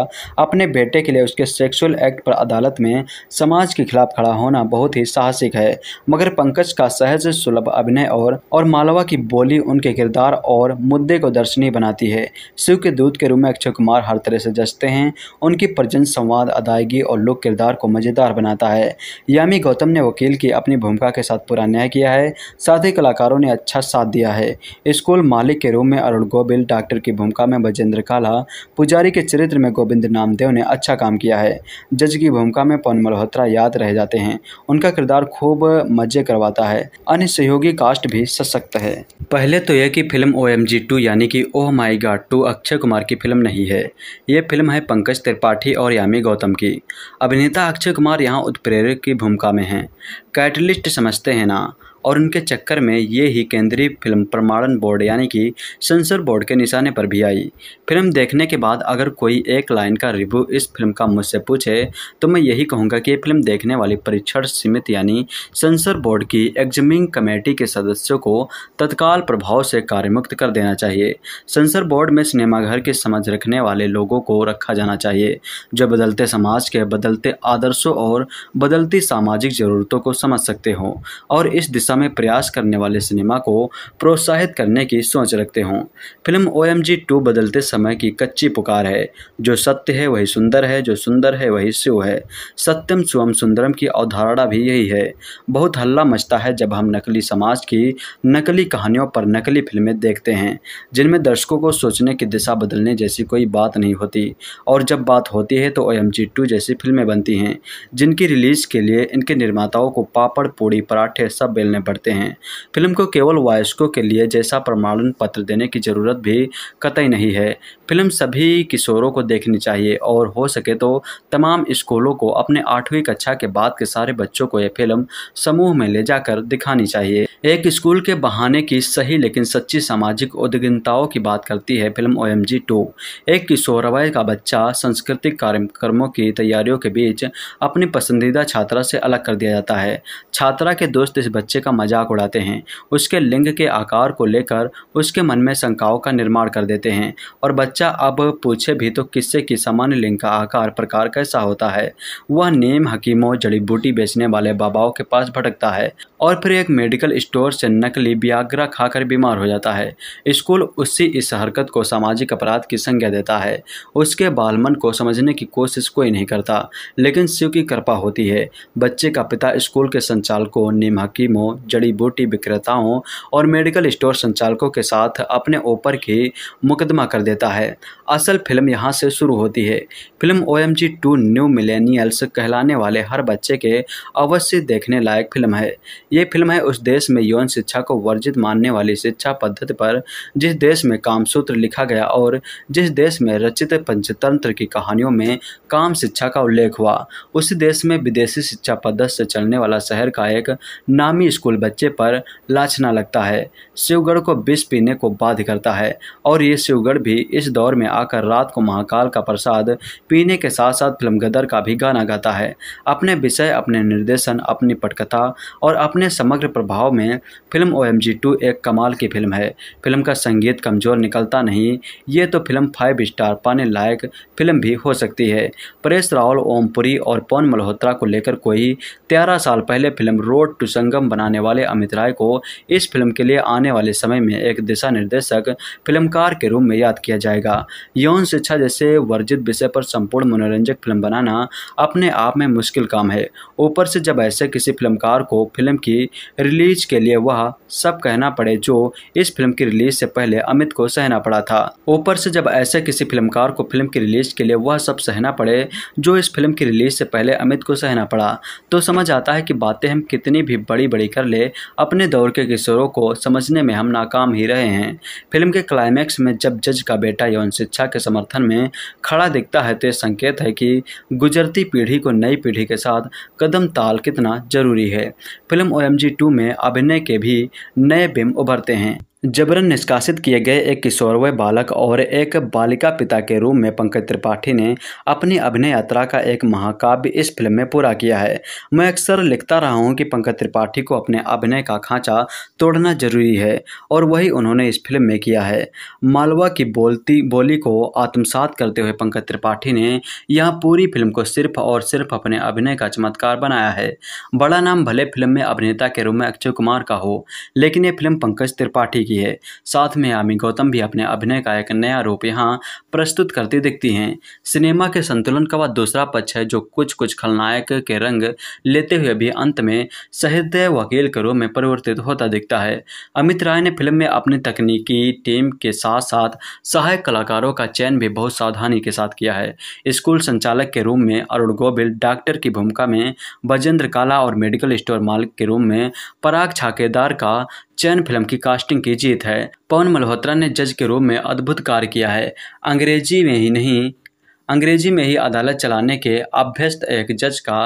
अपने बेटे के लिए उसके सेक्सुअल एक्ट पर अदालत में समाज के खिलाफ खड़ा होना बहुत ही साहसिक है मगर पंकज का सहज सुलभ अभिनय और और मालवा की बोली उनके किरदार और मुद्दे को दर्शनीय बनाती है शिव के दूत के रूप में अक्षय कुमार हर तरह से जचते हैं उनकी प्रजन संवाद अदायगी और लोक किरदार को मज़ेदार बनाता है यामी गौतम ने वकील की अपनी भूमिका के साथ पूरा न्याय किया है साथ ही कलाकारों ने अच्छा साथ दिया है स्कूल मालिक के रूप में अरुण गोबिल डॉक्टर की भूमिका में बजेंद्र काला पुजारी के चरित्र में गोविंद नामदेव ने अच्छा काम किया है जज की भूमिका में पवन मल्होत्रा याद रह जाते हैं उनका किरदार खूब मजे करवाता है अन्य सहयोगी कास्ट भी सशक्त है पहले तो यह की film O M G two यानी कि oh my God two Akshay Kumar की फिल्म नहीं है ये फिल्म है पंकज त्रिपाठी और यामी गौतम की अभिनेता अक्षय कुमार यहाँ उत्प्रेरक की भूमिका में हैं कैटलिस्ट समझते हैं ना और उनके चक्कर में ये ही केंद्रीय फिल्म प्रमाणन बोर्ड यानी कि सेंसर बोर्ड के निशाने पर भी आई फिल्म देखने के बाद अगर कोई एक लाइन का रिव्यू इस फिल्म का मुझसे पूछे तो मैं यही कहूँगा कि फिल्म देखने वाली परीक्षण सीमित यानी सेंसर बोर्ड की एग्जामिंग कमेटी के सदस्यों को तत्काल प्रभाव से कार्यमुक्त कर देना चाहिए सेंसर बोर्ड में सिनेमाघर की समझ रखने वाले लोगों को रखा जाना चाहिए जो बदलते समाज के बदलते आदर्शों और बदलती सामाजिक ज़रूरतों को समझ सकते हों और इस दिशा में प्रयास करने वाले सिनेमा को प्रोत्साहित करने की सोच रखते हों film O M G two बदलते समय की कच्ची पुकार है जो सत्य है वही सुंदर है जो सुंदर है वही शिव है सत्यम शिवम सुंदरम की अवधारणा भी यही है बहुत हल्ला मचता है जब हम नकली समाज की नकली कहानियों पर नकली फिल्में देखते हैं जिनमें दर्शकों को सोचने की दिशा बदलने जैसी कोई बात नहीं होती और जब बात होती है तो ओ एम जी टू जैसी फिल्में बनती हैं जिनकी रिलीज़ के लिए इनके निर्माताओं को पापड़ पूड़ी पराठे सब बेलने में बढ़ते हैं फिल्म को केवल वायस्कों के लिए जैसा प्रमाणन पत्र देने की ज़रूरत भी कतई नहीं है फिल्म सभी किशोरों को देखनी चाहिए और हो सके तो तमाम स्कूलों को अपने आठवीं कक्षा के बाद के सारे बच्चों को यह फिल्म समूह में ले जाकर दिखानी चाहिए एक स्कूल के बहाने की सही लेकिन सच्ची सामाजिक उद्गिनताओं की बात करती है film O M G two एक किशोरवय का बच्चा सांस्कृतिक कार्यक्रमों की तैयारियों के बीच अपनी पसंदीदा छात्रा से अलग कर दिया जाता है छात्रा के दोस्त इस बच्चे का का मजाक उड़ाते हैं उसके लिंग के आकार को लेकर उसके मन में शंकाओं का निर्माण कर देते हैं और बच्चा अब पूछे भी तो किससे कि सामान्य लिंग का आकार प्रकार कैसा होता है वह नेम हकीमों जड़ी बूटी बेचने वाले बाबाओं के पास भटकता है और फिर एक मेडिकल स्टोर से नकली ब्याग्रा खाकर बीमार हो जाता है स्कूल उसी इस हरकत को सामाजिक अपराध की संज्ञा देता है उसके बालमन को समझने की कोशिश कोई नहीं करता लेकिन शिव की कृपा होती है बच्चे का पिता स्कूल के संचालकों नेम हकीमों जड़ी बूटी विक्रेताओं और मेडिकल स्टोर संचालकों के साथ अपने ऊपर की मुकदमा कर देता है असल फिल्म यहाँ से शुरू होती है film O M G two new millennials कहलाने वाले हर बच्चे के अवश्य देखने लायक फिल्म है ये फिल्म है उस देश में यौन शिक्षा को वर्जित मानने वाली शिक्षा पद्धति पर जिस देश में कामसूत्र लिखा गया और जिस देश में रचित पंचतंत्र की कहानियों में काम शिक्षा का उल्लेख हुआ उसी देश में विदेशी शिक्षा पद्धति से चलने वाला शहर का एक नामी स्कूल स्कूल बच्चे पर लाछना लगता है शिवगढ़ को विष पीने को बाध्य करता है और ये शिवगढ़ भी इस दौर में आकर रात को महाकाल का प्रसाद पीने के साथ साथ फिल्म गदर का भी गाना गाता है अपने विषय अपने निर्देशन अपनी पटकथा और अपने समग्र प्रभाव में फिल्म ओ एम एक कमाल की फिल्म है फिल्म का संगीत कमज़ोर निकलता नहीं ये तो फिल्म फाइव स्टार पाने लायक फिल्म भी हो सकती है परेश रावल ओमपुरी और पवन मल्होत्रा को लेकर कोई तेरह साल पहले फिल्म रोड टू संगम बनाने करने वाले अमित राय को इस फिल्म के लिए आने वाले समय में एक दिशा निर्देशक फिल्मकार के रूप में याद किया जाएगा यौन शिक्षा जैसे वर्जित विषय पर संपूर्ण मनोरंजक फिल्म बनाना अपने आप में मुश्किल काम है ऊपर से जब ऐसे किसी फिल्मकार को फिल्म की रिलीज के लिए वह सब कहना पड़े जो इस फिल्म की रिलीज से पहले अमित को सहना पड़ा था ऊपर से जब ऐसे किसी फिल्मकार को फिल्म की रिलीज के लिए वह सब सहना पड़े जो इस फिल्म की रिलीज से पहले अमित को सहना पड़ा तो समझ आता है कि बातें हम कितनी भी बड़ी बड़ी कर पहले अपने दौर के किशोरों को समझने में हम नाकाम ही रहे हैं फिल्म के क्लाइमैक्स में जब जज का बेटा यौन शिक्षा के समर्थन में खड़ा दिखता है तो यह संकेत है कि गुजरती पीढ़ी को नई पीढ़ी के साथ कदम ताल कितना जरूरी है फिल्म ओ एम में अभिनय के भी नए बिम उभरते हैं जबरन निष्कासित किए गए एक किशोर व बालक और एक बालिका पिता के रूप में पंकज त्रिपाठी ने अपनी अभिनय यात्रा का एक महाकाव्य इस फिल्म में पूरा किया है मैं अक्सर लिखता रहा हूं कि पंकज त्रिपाठी को अपने अभिनय का खांचा तोड़ना जरूरी है और वही उन्होंने इस फिल्म में किया है मालवा की बोलती बोली को आत्मसात करते हुए पंकज त्रिपाठी ने यह पूरी फिल्म को सिर्फ और सिर्फ अपने अभिनय का चमत्कार बनाया है बड़ा नाम भले फिल्म में अभिनेता के रूप में अक्षय कुमार का हो लेकिन ये फिल्म पंकज त्रिपाठी की है साथ में आमी गौतम भी अपने अभिनय का एक नया रूप यहाँ प्रस्तुत करती दिखती हैं सिनेमा के संतुलन का वह दूसरा पक्ष है जो कुछ कुछ खलनायक के रंग लेते हुए भी अंत में सहित वकील के रूप में परिवर्तित होता दिखता है अमित राय ने फिल्म में अपनी तकनीकी टीम के साथ साथ सहायक कलाकारों का चयन भी बहुत सावधानी के साथ किया है स्कूल संचालक के रूप में अरुण गोबिल डॉक्टर की भूमिका में बजेंद्र काला और मेडिकल स्टोर मालिक के रूप में पराग छाकेदार का चैन फिल्म की कास्टिंग की जीत है पवन मल्होत्रा ने जज के रूप में अद्भुत कार्य किया है अंग्रेजी में ही नहीं अंग्रेजी में ही अदालत चलाने के अभ्यस्त एक जज का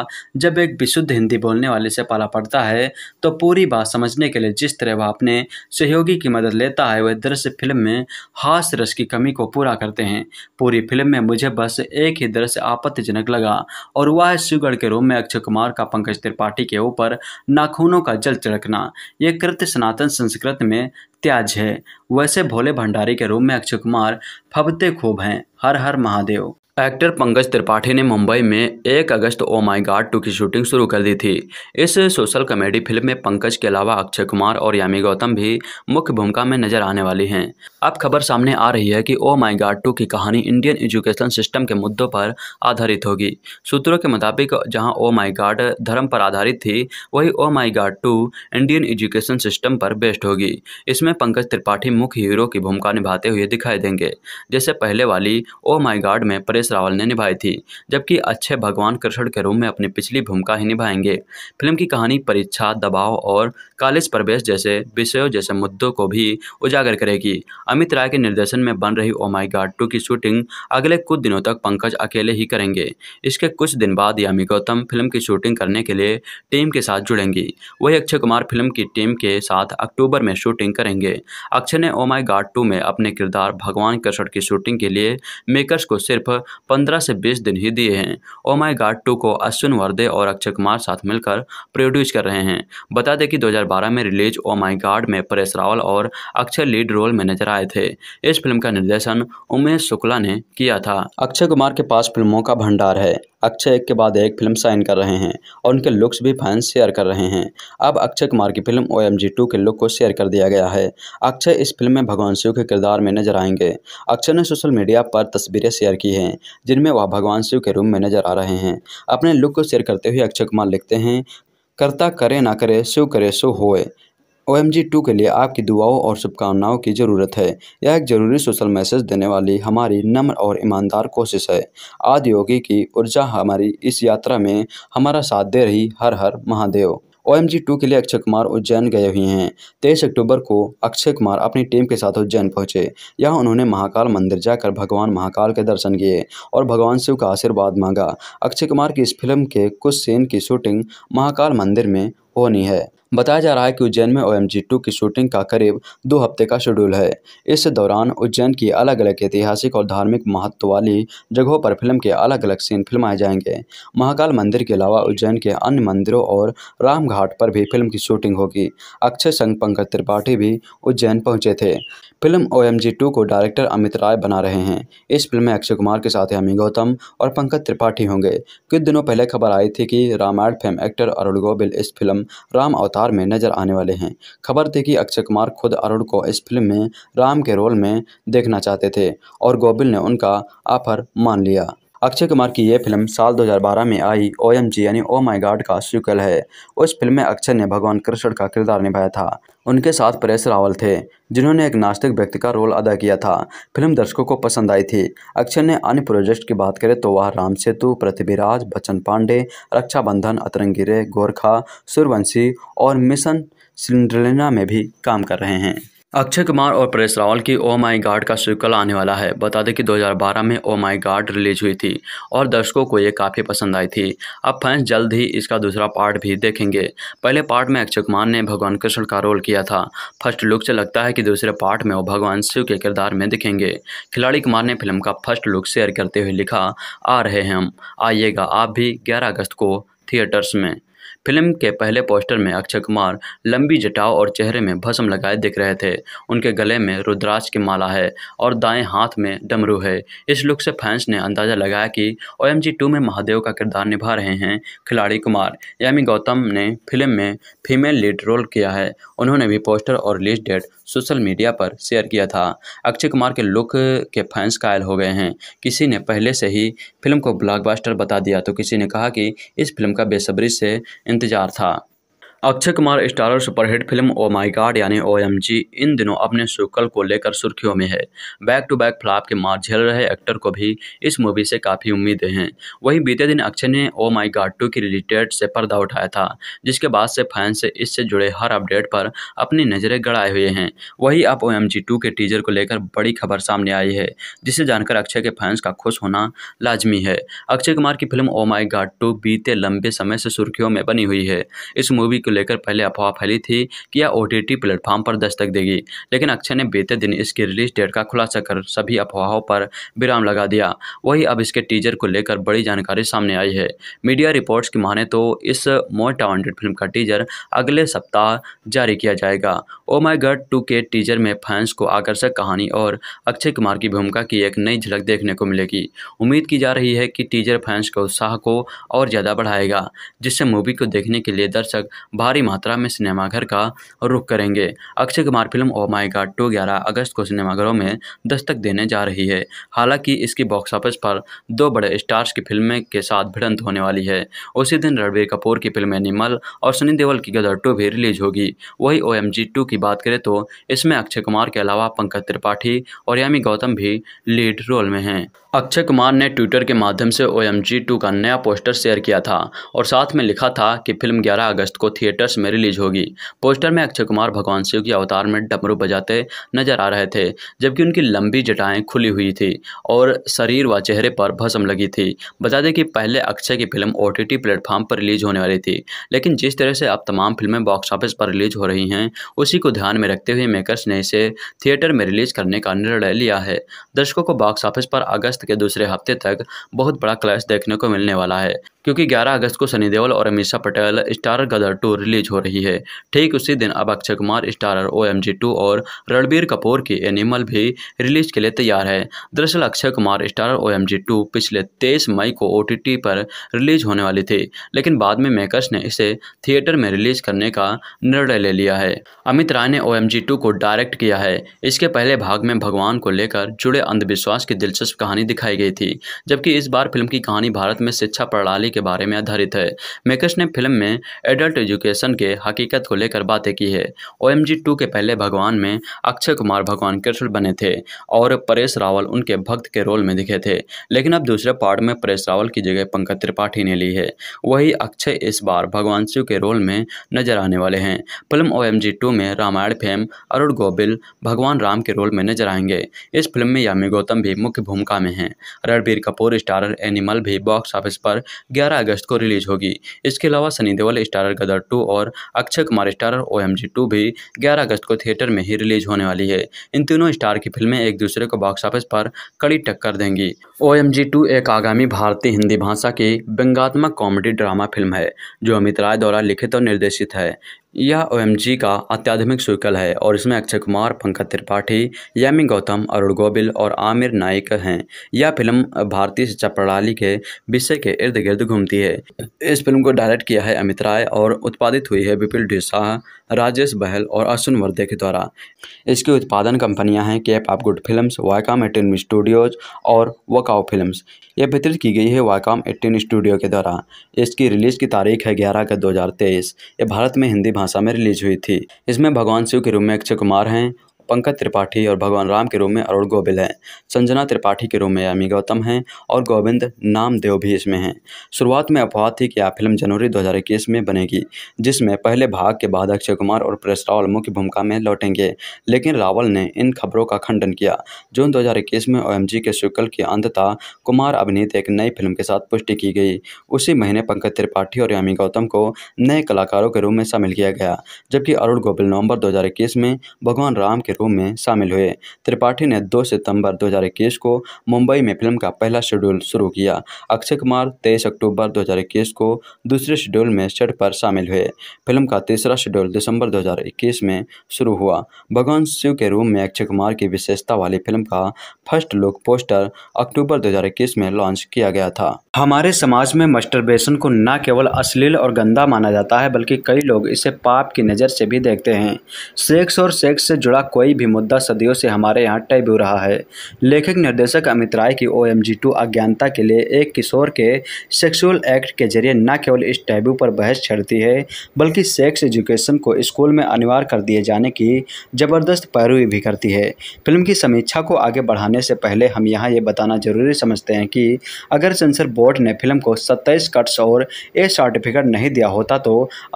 जब एक विशुद्ध हिंदी बोलने वाले से पाला पड़ता है तो पूरी बात समझने के लिए जिस तरह वह अपने सहयोगी की मदद लेता है वह दृश्य फिल्म में हास रस की कमी को पूरा करते हैं पूरी फिल्म में मुझे बस एक ही दृश्य आपत्तिजनक लगा और वह है सुगढ़ के रूम में अक्षय कुमार का पंकज त्रिपाठी के ऊपर नाखूनों का जल चढ़कना यह कृत्य सनातन संस्कृत में त्याज है वैसे भोले भंडारी के रूप में अक्षय कुमार फबते खूब हैं हर हर महादेव एक्टर पंकज त्रिपाठी ने मुंबई में 1 अगस्त ओ माय गॉड टू की शूटिंग शुरू कर दी थी इस सोशल कॉमेडी फिल्म में पंकज के अलावा अक्षय कुमार और यामी गौतम भी मुख्य भूमिका में नजर आने वाली हैं अब खबर सामने आ रही है कि ओ माय गॉड टू की कहानी इंडियन एजुकेशन सिस्टम के मुद्दों पर आधारित होगी सूत्रों के मुताबिक जहाँ ओ माई गार्ड धर्म पर आधारित थी वही ओ my guard two Indian education system पर बेस्ड होगी इसमें में पंकज त्रिपाठी मुख्य हीरो की भूमिका निभाते हुए दिखाई देंगे जैसे पहले वाली ओ माई गार्ड में परेश रावल ने निभाई थी जबकि अच्छे भगवान कृष्ण के रूप में अपनी पिछली भूमिका ही निभाएंगे फिल्म की कहानी परीक्षा दबाव और कॉलेज प्रवेश जैसे विषयों जैसे मुद्दों को भी उजागर करेगी अमित राय के निर्देशन में बन रही ओ माई गार्ड टू की शूटिंग अगले कुछ दिनों तक पंकज अकेले ही करेंगे इसके कुछ दिन बाद यामी गौतम फिल्म की शूटिंग करने के लिए टीम के साथ जुड़ेंगी वही अक्षय कुमार फिल्म की टीम के साथ अक्टूबर में शूटिंग करेंगे अक्षय ने ओ माई गार्ड टू में अपने किरदार भगवान कृष्ण की शूटिंग के लिए मेकर्स को सिर्फ पंद्रह से बीस दिन ही दिए हैं ओ माई गार्ड टू को अश्विन वर्दे और अक्षय कुमार साथ मिलकर प्रोड्यूस कर रहे हैं बता दें कि दो 2012 में रिलीज ओ माई गार्ड में परेश रावल और अक्षय लीड रोल में नजर आए थे इस फिल्म का निर्देशन उमेश शुक्ला ने किया था अक्षय कुमार के पास फिल्मों का भंडार है अक्षय एक के बाद एक फिल्म साइन कर रहे हैं और उनके लुक्स भी फैंस शेयर कर रहे हैं अब अक्षय कुमार की फिल्म ओ एम के लुक को शेयर कर दिया गया है अक्षय इस फिल्म में भगवान शिव के किरदार में नजर आएंगे अक्षय ने सोशल मीडिया पर तस्वीरें शेयर की हैं जिनमें वह भगवान शिव के रूम में नजर आ रहे हैं अपने लुक को शेयर करते हुए अक्षय कुमार लिखते हैं करता करे ना करे सो करे सो होए ओ एम जी टू के लिए आपकी दुआओं और शुभकामनाओं की ज़रूरत है यह एक ज़रूरी सोशल मैसेज देने वाली हमारी नम्र और ईमानदार कोशिश है आदि योगी की ऊर्जा हमारी इस यात्रा में हमारा साथ दे रही Har Har Mahadev O M G two के लिए अक्षय कुमार उज्जैन गए हुए हैं तेईस अक्टूबर को अक्षय कुमार अपनी टीम के साथ उज्जैन पहुंचे यहाँ उन्होंने महाकाल मंदिर जाकर भगवान महाकाल के दर्शन किए और भगवान शिव का आशीर्वाद मांगा अक्षय कुमार की इस फिल्म के कुछ सीन की शूटिंग महाकाल मंदिर में होनी है बताया जा रहा है कि उज्जैन में ओ एम की शूटिंग का करीब दो हफ्ते का शेड्यूल है इस दौरान उज्जैन की अलग अलग ऐतिहासिक और धार्मिक महत्व वाली जगहों पर फिल्म के अलग अलग सीन फिल्माए जाएंगे महाकाल मंदिर के अलावा उज्जैन के अन्य मंदिरों और रामघाट पर भी फिल्म की शूटिंग होगी अक्षय संघ पंकज त्रिपाठी भी उज्जैन पहुंचे थे film O M G two को डायरेक्टर अमित राय बना रहे हैं इस फिल्म में अक्षय कुमार के साथ अमी गौतम और पंकज त्रिपाठी होंगे कुछ दिनों पहले खबर आई थी कि रामायण फेम एक्टर अरुण गोबिल इस फिल्म राम अवतार में नजर आने वाले हैं खबर थी कि अक्षय कुमार खुद अरुण को इस फिल्म में राम के रोल में देखना चाहते थे और गोबिल ने उनका ऑफर मान लिया अक्षय कुमार की यह फिल्म साल 2012 में आई ओ यानी ओ माई गार्ड का सीक्वल है उस फिल्म में अक्षय ने भगवान कृष्ण का किरदार निभाया था उनके साथ परेश रावल थे जिन्होंने एक नास्तिक व्यक्ति का रोल अदा किया था फिल्म दर्शकों को पसंद आई थी अक्षय ने अन्य प्रोजेक्ट की बात करें तो वह राम सेतु पृथ्वीराज बच्चन पांडे रक्षाबंधन अतरंगिरे गोरखा सूर्यवंशी और मिशन सिंड्रेना में भी काम कर रहे हैं अक्षय कुमार और परेश रावल की ओ माई गार्ड का सीक्वल आने वाला है बता दें कि 2012 में ओ माई गार्ड रिलीज हुई थी और दर्शकों को ये काफ़ी पसंद आई थी अब फैंस जल्द ही इसका दूसरा पार्ट भी देखेंगे पहले पार्ट में अक्षय कुमार ने भगवान कृष्ण का रोल किया था फर्स्ट लुक से लगता है कि दूसरे पार्ट में वो भगवान शिव के किरदार में दिखेंगे खिलाड़ी कुमार ने फिल्म का फर्स्ट लुक शेयर करते हुए लिखा आ रहे हैं हम आइएगा आप भी ग्यारह अगस्त को थिएटर्स में फिल्म के पहले पोस्टर में अक्षय कुमार लंबी जटाव और चेहरे में भस्म लगाए दिख रहे थे उनके गले में रुद्राज की माला है और दाएं हाथ में डमरू है इस लुक से फैंस ने अंदाज़ा लगाया कि ओ एम में महादेव का किरदार निभा रहे हैं खिलाड़ी कुमार यामी गौतम ने फिल्म में फीमेल लीड रोल किया है उन्होंने भी पोस्टर और रिलीज डेट सोशल मीडिया पर शेयर किया था अक्षय कुमार के लुक के फैंस कायल हो गए हैं किसी ने पहले से ही फिल्म को ब्लॉकबस्टर बता दिया तो किसी ने कहा कि इस फिल्म का बेसब्री से इंतज़ार था Akshay Kumar starrer superhit film O my God यानी ओ एम जी इन दिनों अपने शुक्ल को लेकर सुर्खियों में है बैक टू बैक फ्लॉप के मार झेल रहे एक्टर को भी इस मूवी से काफ़ी उम्मीदें हैं वहीं बीते दिन अक्षय ने ओ माय गॉड टू की रिलेटेड से पर्दा उठाया था जिसके बाद से फैंस से इससे जुड़े हर अपडेट पर अपनी नज़रें गड़ाए हुए हैं वहीं अब ओ एम के टीजर को लेकर बड़ी खबर सामने आई है जिसे जानकर अक्षय के फैंस का खुश होना लाजमी है अक्षय कुमार की film O my God two बीते लंबे समय से सुर्खियों में बनी हुई है इस मूवी को लेकर पहले अफवाह फैली थी कि यह ओ टी प्लेटफॉर्म पर दस्तक देगी लेकिन अक्षय ने बीते दिन इसकी रिलीज डेट का खुलासा कर सभी अफवाहों पर विराम लगा दिया वही अब इसके टीजर को लेकर बड़ी जानकारी सामने आई है मीडिया रिपोर्ट्स की माने तो इस मोस्ट वांटेड फिल्म का टीजर अगले सप्ताह जारी किया जाएगा ओ माई गड टू के टीजर में फैंस को आकर्षक कहानी और अक्षय कुमार की भूमिका की एक नई झलक देखने को मिलेगी उम्मीद की जा रही है कि टीजर फैंस के उत्साह को और ज़्यादा बढ़ाएगा जिससे मूवी को देखने के लिए दर्शक भारी मात्रा में सिनेमाघर का रुख करेंगे Akshay Kumar film O my God two ग्यारह अगस्त को सिनेमाघरों में दस्तक देने जा रही है हालांकि इसकी बॉक्स ऑफिस पर दो बड़े स्टार्स की फिल्में के साथ भिड़ंत होने वाली है उसी दिन रणबीर कपूर की फिल्म एनिमल और सनी देवल की गदर टू भी रिलीज होगी वही ओ एम जी टू की बात करें तो इसमें अक्षय कुमार के अलावा पंकज त्रिपाठी और यामी गौतम भी लीड रोल में हैं अक्षय कुमार ने ट्विटर के माध्यम से ओ एम जी टू का नया पोस्टर शेयर किया था और साथ में लिखा था कि फिल्म ग्यारह अगस्त को थी थिएटर्स में रिलीज होगी पोस्टर में अक्षय कुमार भगवान शिव के अवतार में डमरू बजाते नजर आ रहे थे जबकि उनकी लंबी जटाएँ खुली हुई थी और शरीर व चेहरे पर भसम लगी थी बता दें कि पहले अक्षय की फिल्म ओ टी प्लेटफॉर्म पर रिलीज होने वाली थी लेकिन जिस तरह से अब तमाम फिल्में बॉक्स ऑफिस पर रिलीज हो रही हैं उसी को ध्यान में रखते हुए मेकर्स ने इसे थिएटर में रिलीज करने का निर्णय लिया है दर्शकों को बॉक्स ऑफिस पर अगस्त के दूसरे हफ्ते तक बहुत बड़ा क्लैश देखने को मिलने वाला है क्योंकि 11 अगस्त को सनी देओल और Ameesha Patel starrer Gadar two release हो रही है ठीक उसी दिन अब Akshay Kumar starrer O M G two और रणबीर कपूर की एनिमल भी रिलीज के लिए तैयार है दरअसल Akshay Kumar starrer O M G two पिछले तेईस मई को ओ टी टी पर रिलीज होने वाली थी लेकिन बाद में मेकर्स ने इसे थिएटर में रिलीज करने का निर्णय ले लिया है अमित राय ने ओ एम जी टू को डायरेक्ट किया है इसके पहले भाग में भगवान को लेकर जुड़े अंधविश्वास की दिलचस्प कहानी दिखाई गई थी जबकि इस बार फिल्म की कहानी भारत में शिक्षा प्रणाली के बारे में आधारित है मेकर्स ने फिल्म में एडल्ट एजुकेशन के हकीकत को लेकर बातें की है ओ एम के पहले भगवान में अक्षय कुमार भगवान कृष्ण बने थे और परेश रावल उनके भक्त के रोल में दिखे थे लेकिन अब दूसरे पार्ट में परेश रावल की जगह पंकज त्रिपाठी ने ली है वही अक्षय इस बार भगवान शिव के रोल में नजर आने वाले हैं फिल्म ओ एम में रामायण फेम अरुण गोबिल भगवान राम के रोल में नजर आएंगे इस फिल्म में यामी गौतम भी मुख्य भूमिका में हैं रणबीर कपूर स्टारर एनिमल भी बॉक्स ऑफिस पर 11 अगस्त को रिलीज होगी इसके अलावा सनी देवल स्टारर गदर टू और Akshay Kumar starrer O M भी ग्यारह अगस्त को थिएटर में ही रिलीज होने वाली है इन तीनों स्टार की फिल्में एक दूसरे को बॉक्स ऑफिस पर कड़ी टक्कर देंगी ओ एम जी टू एक आगामी भारतीय हिंदी भाषा की व्यंगात्मक कॉमेडी ड्रामा फिल्म है जो अमित राय द्वारा लिखित और निर्देशित है यह ओ का अत्याधुनिक सुकल है और इसमें अक्षय कुमार पंकज त्रिपाठी यामी गौतम अरुण गोबिल और आमिर नाइक हैं यह फिल्म भारतीय शिक्षा प्रणाली के विषय के इर्द गिर्द घूमती है इस फिल्म को डायरेक्ट किया है अमित राय और उत्पादित हुई है विपुल ढिसाह राजेश बहल और अश्विन वर्दे के द्वारा इसकी उत्पादन कंपनियाँ हैं Cape of Good films Viacom eighteen studios और वकाओ फिल्म्स यह वितरित की गई है वायकाम एटीन स्टूडियो के द्वारा इसकी रिलीज़ की तारीख है ग्यारह अगस्त दो हज़ार तेईस यह भारत में हिंदी भाषा भाषा में रिलीज हुई थी इसमें भगवान शिव के रूप में अक्षय कुमार हैं पंकज त्रिपाठी और भगवान राम के रूप में अरुण गोबिल हैं संजना त्रिपाठी के रूप में यामी गौतम हैं और गोविंद नामदेव भी इसमें हैं शुरुआत में अफवाह थी कि यह फिल्म जनवरी दो में बनेगी जिसमें पहले भाग के बाद अक्षय कुमार और प्रेस रावल मुख्य भूमिका में लौटेंगे लेकिन रावल ने इन खबरों का खंडन किया जून दो में ओ के शुक्ल की अंतता कुमार अभिनीत एक नई फिल्म के साथ पुष्टि की गई उसी महीने पंकज त्रिपाठी और यामी गौतम को नए कलाकारों के रूप में शामिल किया गया जबकि अरुण गोबिल नवंबर दो में भगवान राम के टिकटों में शामिल हुए त्रिपाठी ने 2 सितंबर 2021 को मुंबई में फिल्म का पहला शेड्यूल शुरू किया अक्षय कुमार 23 अक्टूबर 2021 को दूसरे शेड्यूल में सेट पर शामिल हुए फिल्म का तीसरा शेड्यूल दिसंबर 2021 में शुरू हुआ भगवान शिव के रूम में अक्षय कुमार की विशेषता वाली फिल्म का फर्स्ट लुक पोस्टर अक्टूबर दो में लॉन्च किया गया था हमारे समाज में मस्टरबेशन को न केवल अश्लील और गंदा माना जाता है बल्कि कई लोग इसे पाप की नज़र से भी देखते हैं सेक्स और सेक्स से जुड़ा कोई भी मुद्दा सदियों से हमारे यहाँ टैबू रहा है लेखक निर्देशक अमित राय की ओ एम जी टू अज्ञानता के लिए एक किशोर के सेक्सुअल एक्ट के जरिए न केवल इस टैबू पर बहस छड़ती है बल्कि सेक्स एजुकेशन को स्कूल में अनिवार्य कर दिए जाने की ज़बरदस्त पैरवी भी करती है फिल्म की समीक्षा को आगे बढ़ाने से पहले हम यहाँ ये बताना जरूरी समझते हैं कि अगर सेंसर बोर्ड ने फिल्म को 27 कट्स और ए सर्टिफिकेट नहीं दिया होता तो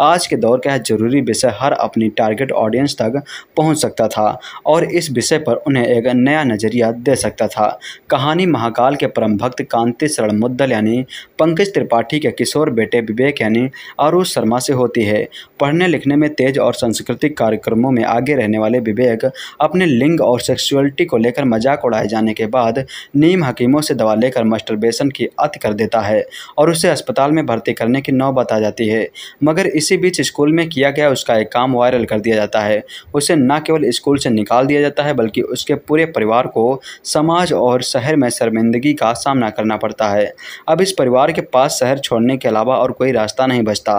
आज के दौर का जरूरी विषय हर अपनी टारगेट ऑडियंस तक पहुंच सकता था और इस विषय पर उन्हें एक नया नज़रिया दे सकता था कहानी महाकाल के परम भक्त कांति शरण मुद्दल यानी पंकज त्रिपाठी के किशोर बेटे विवेक यानी आरूष शर्मा से होती है पढ़ने लिखने में तेज और सांस्कृतिक कार्यक्रमों में आगे रहने वाले विवेक अपने लिंग और सेक्सुअलिटी को लेकर मजाक उड़ाए जाने के बाद नीम हकीमों से दवा लेकर मस्टरबेशन की अत कर देता है और उसे अस्पताल में भर्ती करने की नौ बता जाती है मगर इसी बीच स्कूल में किया गया उसका एक काम वायरल कर दिया जाता है उसे न केवल स्कूल से निकाल दिया जाता है बल्कि उसके पूरे परिवार को समाज और शहर में शर्मिंदगी का सामना करना पड़ता है अब इस परिवार के पास शहर छोड़ने के अलावा और कोई रास्ता नहीं बचता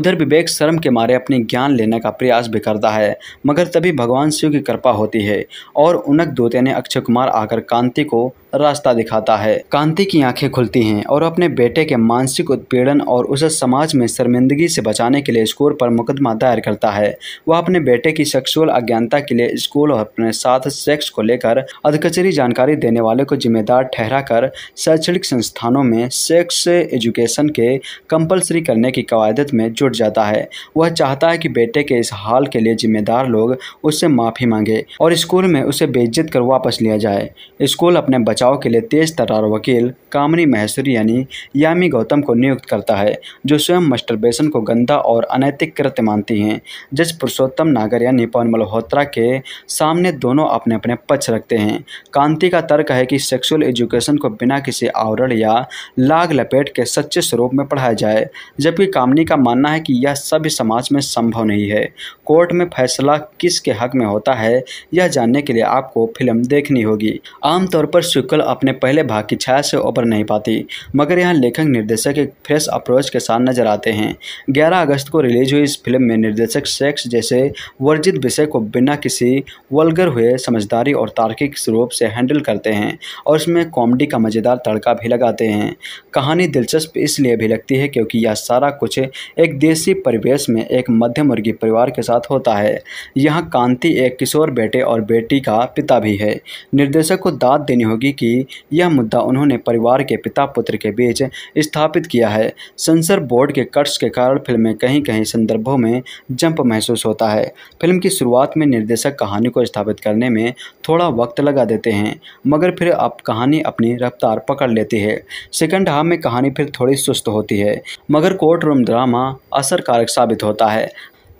उधर विवेक शर्म के मारे अपने ज्ञान लेने का प्रयास भी करता है मगर तभी भगवान शिव की कृपा होती है और उनक दोते ने अक्षय कुमार आकर कांति को रास्ता दिखाता है कांति की आंखें खुलती हैं और अपने बेटे के मानसिक उत्पीड़न और उसे समाज में शर्मिंदगी से बचाने के लिए स्कूल पर मुकदमा दायर करता है वह अपने बेटे की सेक्सुअल अज्ञानता के लिए स्कूल और अपने साथ सेक्स को लेकर अधकचरी जानकारी देने वाले को जिम्मेदार कर शैक्षणिक संस्थानों में सेक्स एजुकेशन के कंपलसरी करने की कवायदत में जुट जाता है वह चाहता है कि बेटे के इस हाल के लिए जिम्मेदार लोग उससे माफ़ी मांगे और स्कूल में उसे बेइज्जत कर वापस लिया जाए स्कूल अपने बचाव बचाव के लिए तेज तरार वकील कामनी महेश्वरी यानी यामी गौतम को नियुक्त करता है जो स्वयं मस्टरबेशन को गंदा और अनैतिक कृत्य मानती हैं जज पुरुषोत्तम नागर यानी पवन मल्होत्रा के सामने दोनों अपने अपने पक्ष रखते हैं कांति का तर्क है कि सेक्सुअल एजुकेशन को बिना किसी आवरण या लाग लपेट के सच्चे स्वरूप में पढ़ाया जाए जबकि कामनी का मानना है कि यह सभ्य समाज में संभव नहीं है कोर्ट में फैसला किसके हक में होता है यह जानने के लिए आपको फिल्म देखनी होगी आमतौर पर शुक्ल शक्ल अपने पहले भाग की छाया से उबर नहीं पाती मगर यहाँ लेखक निर्देशक एक फ्रेश अप्रोच के साथ नजर आते हैं ग्यारह अगस्त को रिलीज हुई इस फिल्म में निर्देशक सेक्स जैसे वर्जित विषय को बिना किसी वलगर हुए समझदारी और तार्किक रूप से हैंडल करते हैं और इसमें कॉमेडी का मज़ेदार तड़का भी लगाते हैं कहानी दिलचस्प इसलिए भी लगती है क्योंकि यह सारा कुछ एक देसी परिवेश में एक मध्यम वर्गीय परिवार के साथ होता है यहाँ कांति एक किशोर बेटे और बेटी का पिता भी है निर्देशक को दाद देनी होगी कि यह मुद्दा उन्होंने परिवार के पिता पुत्र के बीच स्थापित किया है सेंसर बोर्ड के कट्स के कारण फिल्म में कहीं कहीं संदर्भों में जंप महसूस होता है फिल्म की शुरुआत में निर्देशक कहानी को स्थापित करने में थोड़ा वक्त लगा देते हैं मगर फिर अब कहानी अपनी रफ्तार पकड़ लेती है सेकंड हाफ में कहानी फिर थोड़ी सुस्त होती है मगर कोर्ट रूम ड्रामा असरकारक साबित होता है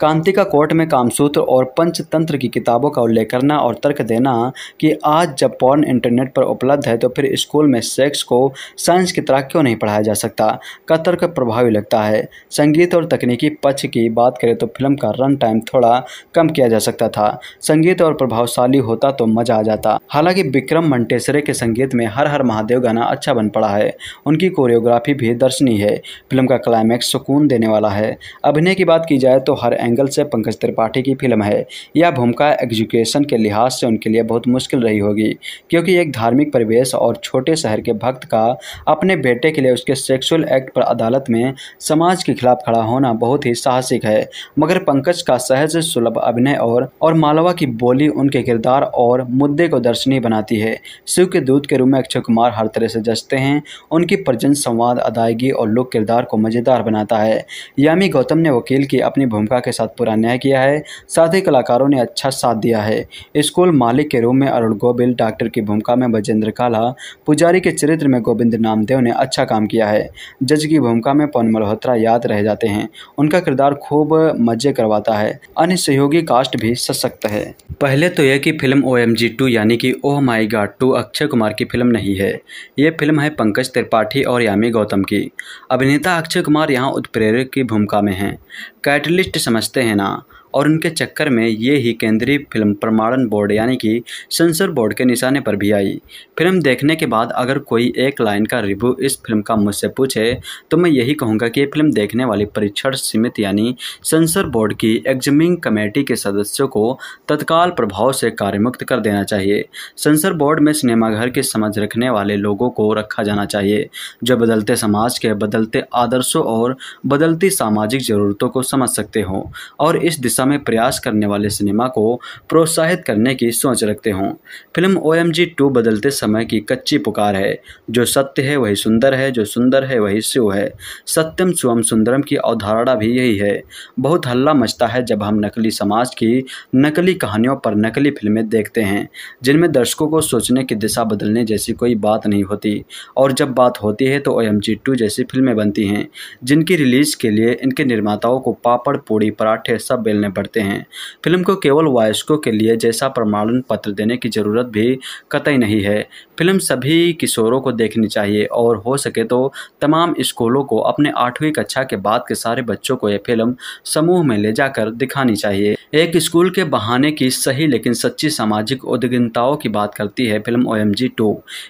कांतिका कोर्ट में कामसूत्र और पंचतंत्र की किताबों का उल्लेख करना और तर्क देना कि आज जब पॉर्न इंटरनेट पर उपलब्ध है तो फिर स्कूल में सेक्स को साइंस की तरह क्यों नहीं पढ़ाया जा सकता का तर्क प्रभावी लगता है संगीत और तकनीकी पक्ष की बात करें तो फिल्म का रन टाइम थोड़ा कम किया जा सकता था संगीत और प्रभावशाली होता तो मजा आ जाता हालांकि विक्रम मंटेसरे के संगीत में हर हर महादेव गाना अच्छा बन पड़ा है उनकी कोरियोग्राफी भी दर्शनीय है फिल्म का क्लाइमैक्स सुकून देने वाला है अभिनय की बात की जाए तो हर एंगल से पंकज त्रिपाठी की फिल्म है यह भूमिका एग्जुकेशन के लिहाज से उनके लिए बहुत मुश्किल रही होगी क्योंकि एक धार्मिक परिवेश और छोटे शहर के भक्त का अपने बेटे के लिए उसके सेक्सुअल एक्ट पर अदालत में समाज के खिलाफ खड़ा होना बहुत ही साहसिक है मगर पंकज का सहज सुलभ अभिनय और और मालवा की बोली उनके किरदार और मुद्दे को दर्शनीय बनाती है शिव के दूत के रूप में अक्षय कुमार हर तरह से जचते हैं उनकी प्रजन संवाद अदायगी और लोक किरदार को मज़ेदार बनाता है यामी गौतम ने वकील की अपनी भूमिका के साथ पूरा न्याय किया है साथ ही कलाकारों ने अच्छा साथ दिया है स्कूल मालिक के रूप में अरुण गोबिल डॉक्टर की भूमिका में बजेंद्र काला पुजारी के चरित्र में गोविंद नामदेव ने अच्छा काम किया है जज की भूमिका में पवन मल्होत्रा याद रह जाते हैं उनका किरदार खूब मजे करवाता है अन्य सहयोगी कास्ट भी सशक्त है पहले तो यह की फिल्म ओ एम यानी कि oh my God two Akshay Kumar की फिल्म नहीं है यह फिल्म है पंकज त्रिपाठी और यामी गौतम की अभिनेता अक्षय कुमार यहाँ उत्प्रेरक की भूमिका में हैं कैटलिस्ट समझते हैं ना और उनके चक्कर में ये ही केंद्रीय फिल्म प्रमाणन बोर्ड यानी कि सेंसर बोर्ड के निशाने पर भी आई फिल्म देखने के बाद अगर कोई एक लाइन का रिव्यू इस फिल्म का मुझसे पूछे तो मैं यही कहूँगा कि ये फिल्म देखने वाली परीक्षण समिति यानी सेंसर बोर्ड की एग्जामिंग कमेटी के सदस्यों को तत्काल प्रभाव से कार्यमुक्त कर देना चाहिए सेंसर बोर्ड में सिनेमाघर की समझ रखने वाले लोगों को रखा जाना चाहिए जो बदलते समाज के बदलते आदर्शों और बदलती सामाजिक ज़रूरतों को समझ सकते हों और इस दिशा में प्रयास करने वाले सिनेमा को प्रोत्साहित करने की सोच रखते हों film O M G two बदलते समय की कच्ची पुकार है जो सत्य है वही सुंदर है जो सुंदर है वही शिव है सत्यम स्वम सुंदरम की अवधारणा भी यही है बहुत हल्ला मचता है जब हम नकली समाज की नकली कहानियों पर नकली फिल्में देखते हैं जिनमें दर्शकों को सोचने की दिशा बदलने जैसी कोई बात नहीं होती और जब बात होती है तो ओ एम जी टू जैसी फिल्में बनती हैं जिनकी रिलीज़ के लिए इनके निर्माताओं को पापड़ पूड़ी पराठे सब बेलने करने पड़ते हैं फिल्म को केवल वायस्कों के लिए जैसा प्रमाणन पत्र देने की ज़रूरत भी कतई नहीं है फिल्म सभी किशोरों को देखनी चाहिए और हो सके तो तमाम स्कूलों को अपने आठवीं कक्षा के बाद के सारे बच्चों को यह फिल्म समूह में ले जाकर दिखानी चाहिए एक स्कूल के बहाने की सही लेकिन सच्ची सामाजिक उद्गिनताओं की बात करती है film O M G two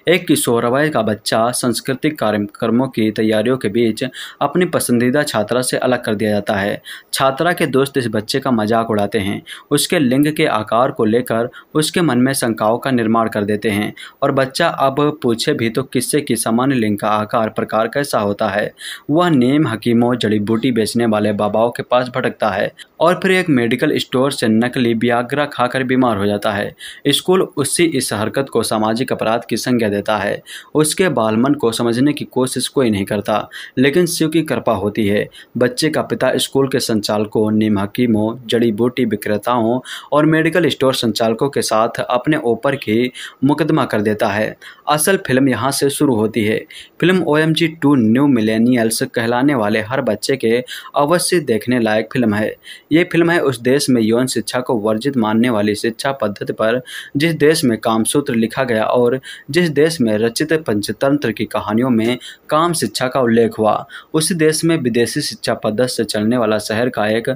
एक किशोरवय का बच्चा सांस्कृतिक कार्यक्रमों की तैयारियों के बीच अपनी पसंदीदा छात्रा से अलग कर दिया जाता है छात्रा के दोस्त इस बच्चे का मजाक उड़ाते हैं उसके लिंग के आकार को लेकर उसके मन में शंकाओं का निर्माण कर देते हैं और बच्चा अब पूछे भी तो किस्से की सामान्य लिंग का आकार प्रकार कैसा होता है वह नेम हकीमों जड़ी बूटी बेचने वाले बाबाओं के पास भटकता है और फिर एक मेडिकल स्टोर से नकली ब्याग्रा खाकर बीमार हो जाता है स्कूल उसी इस हरकत को सामाजिक अपराध की संज्ञा देता है उसके बालमन को समझने की कोशिश कोई नहीं करता लेकिन शिव की कृपा होती है बच्चे का पिता स्कूल के संचालकों नीम हकीमों जड़ी बूटी विक्रेताओं और मेडिकल स्टोर संचालकों के साथ अपने ऊपर की मुकदमा कर देता है है असल फिल्म यहाँ से शुरू होती है film O M G two new millennials कहलाने वाले हर बच्चे के अवश्य देखने लायक फिल्म है ये फिल्म है उस देश में यौन शिक्षा को वर्जित मानने वाली शिक्षा पद्धति पर जिस देश में कामसूत्र लिखा गया और जिस देश में रचित पंचतंत्र की कहानियों में काम शिक्षा का उल्लेख हुआ उसी देश में विदेशी शिक्षा पद्धति से चलने वाला शहर का एक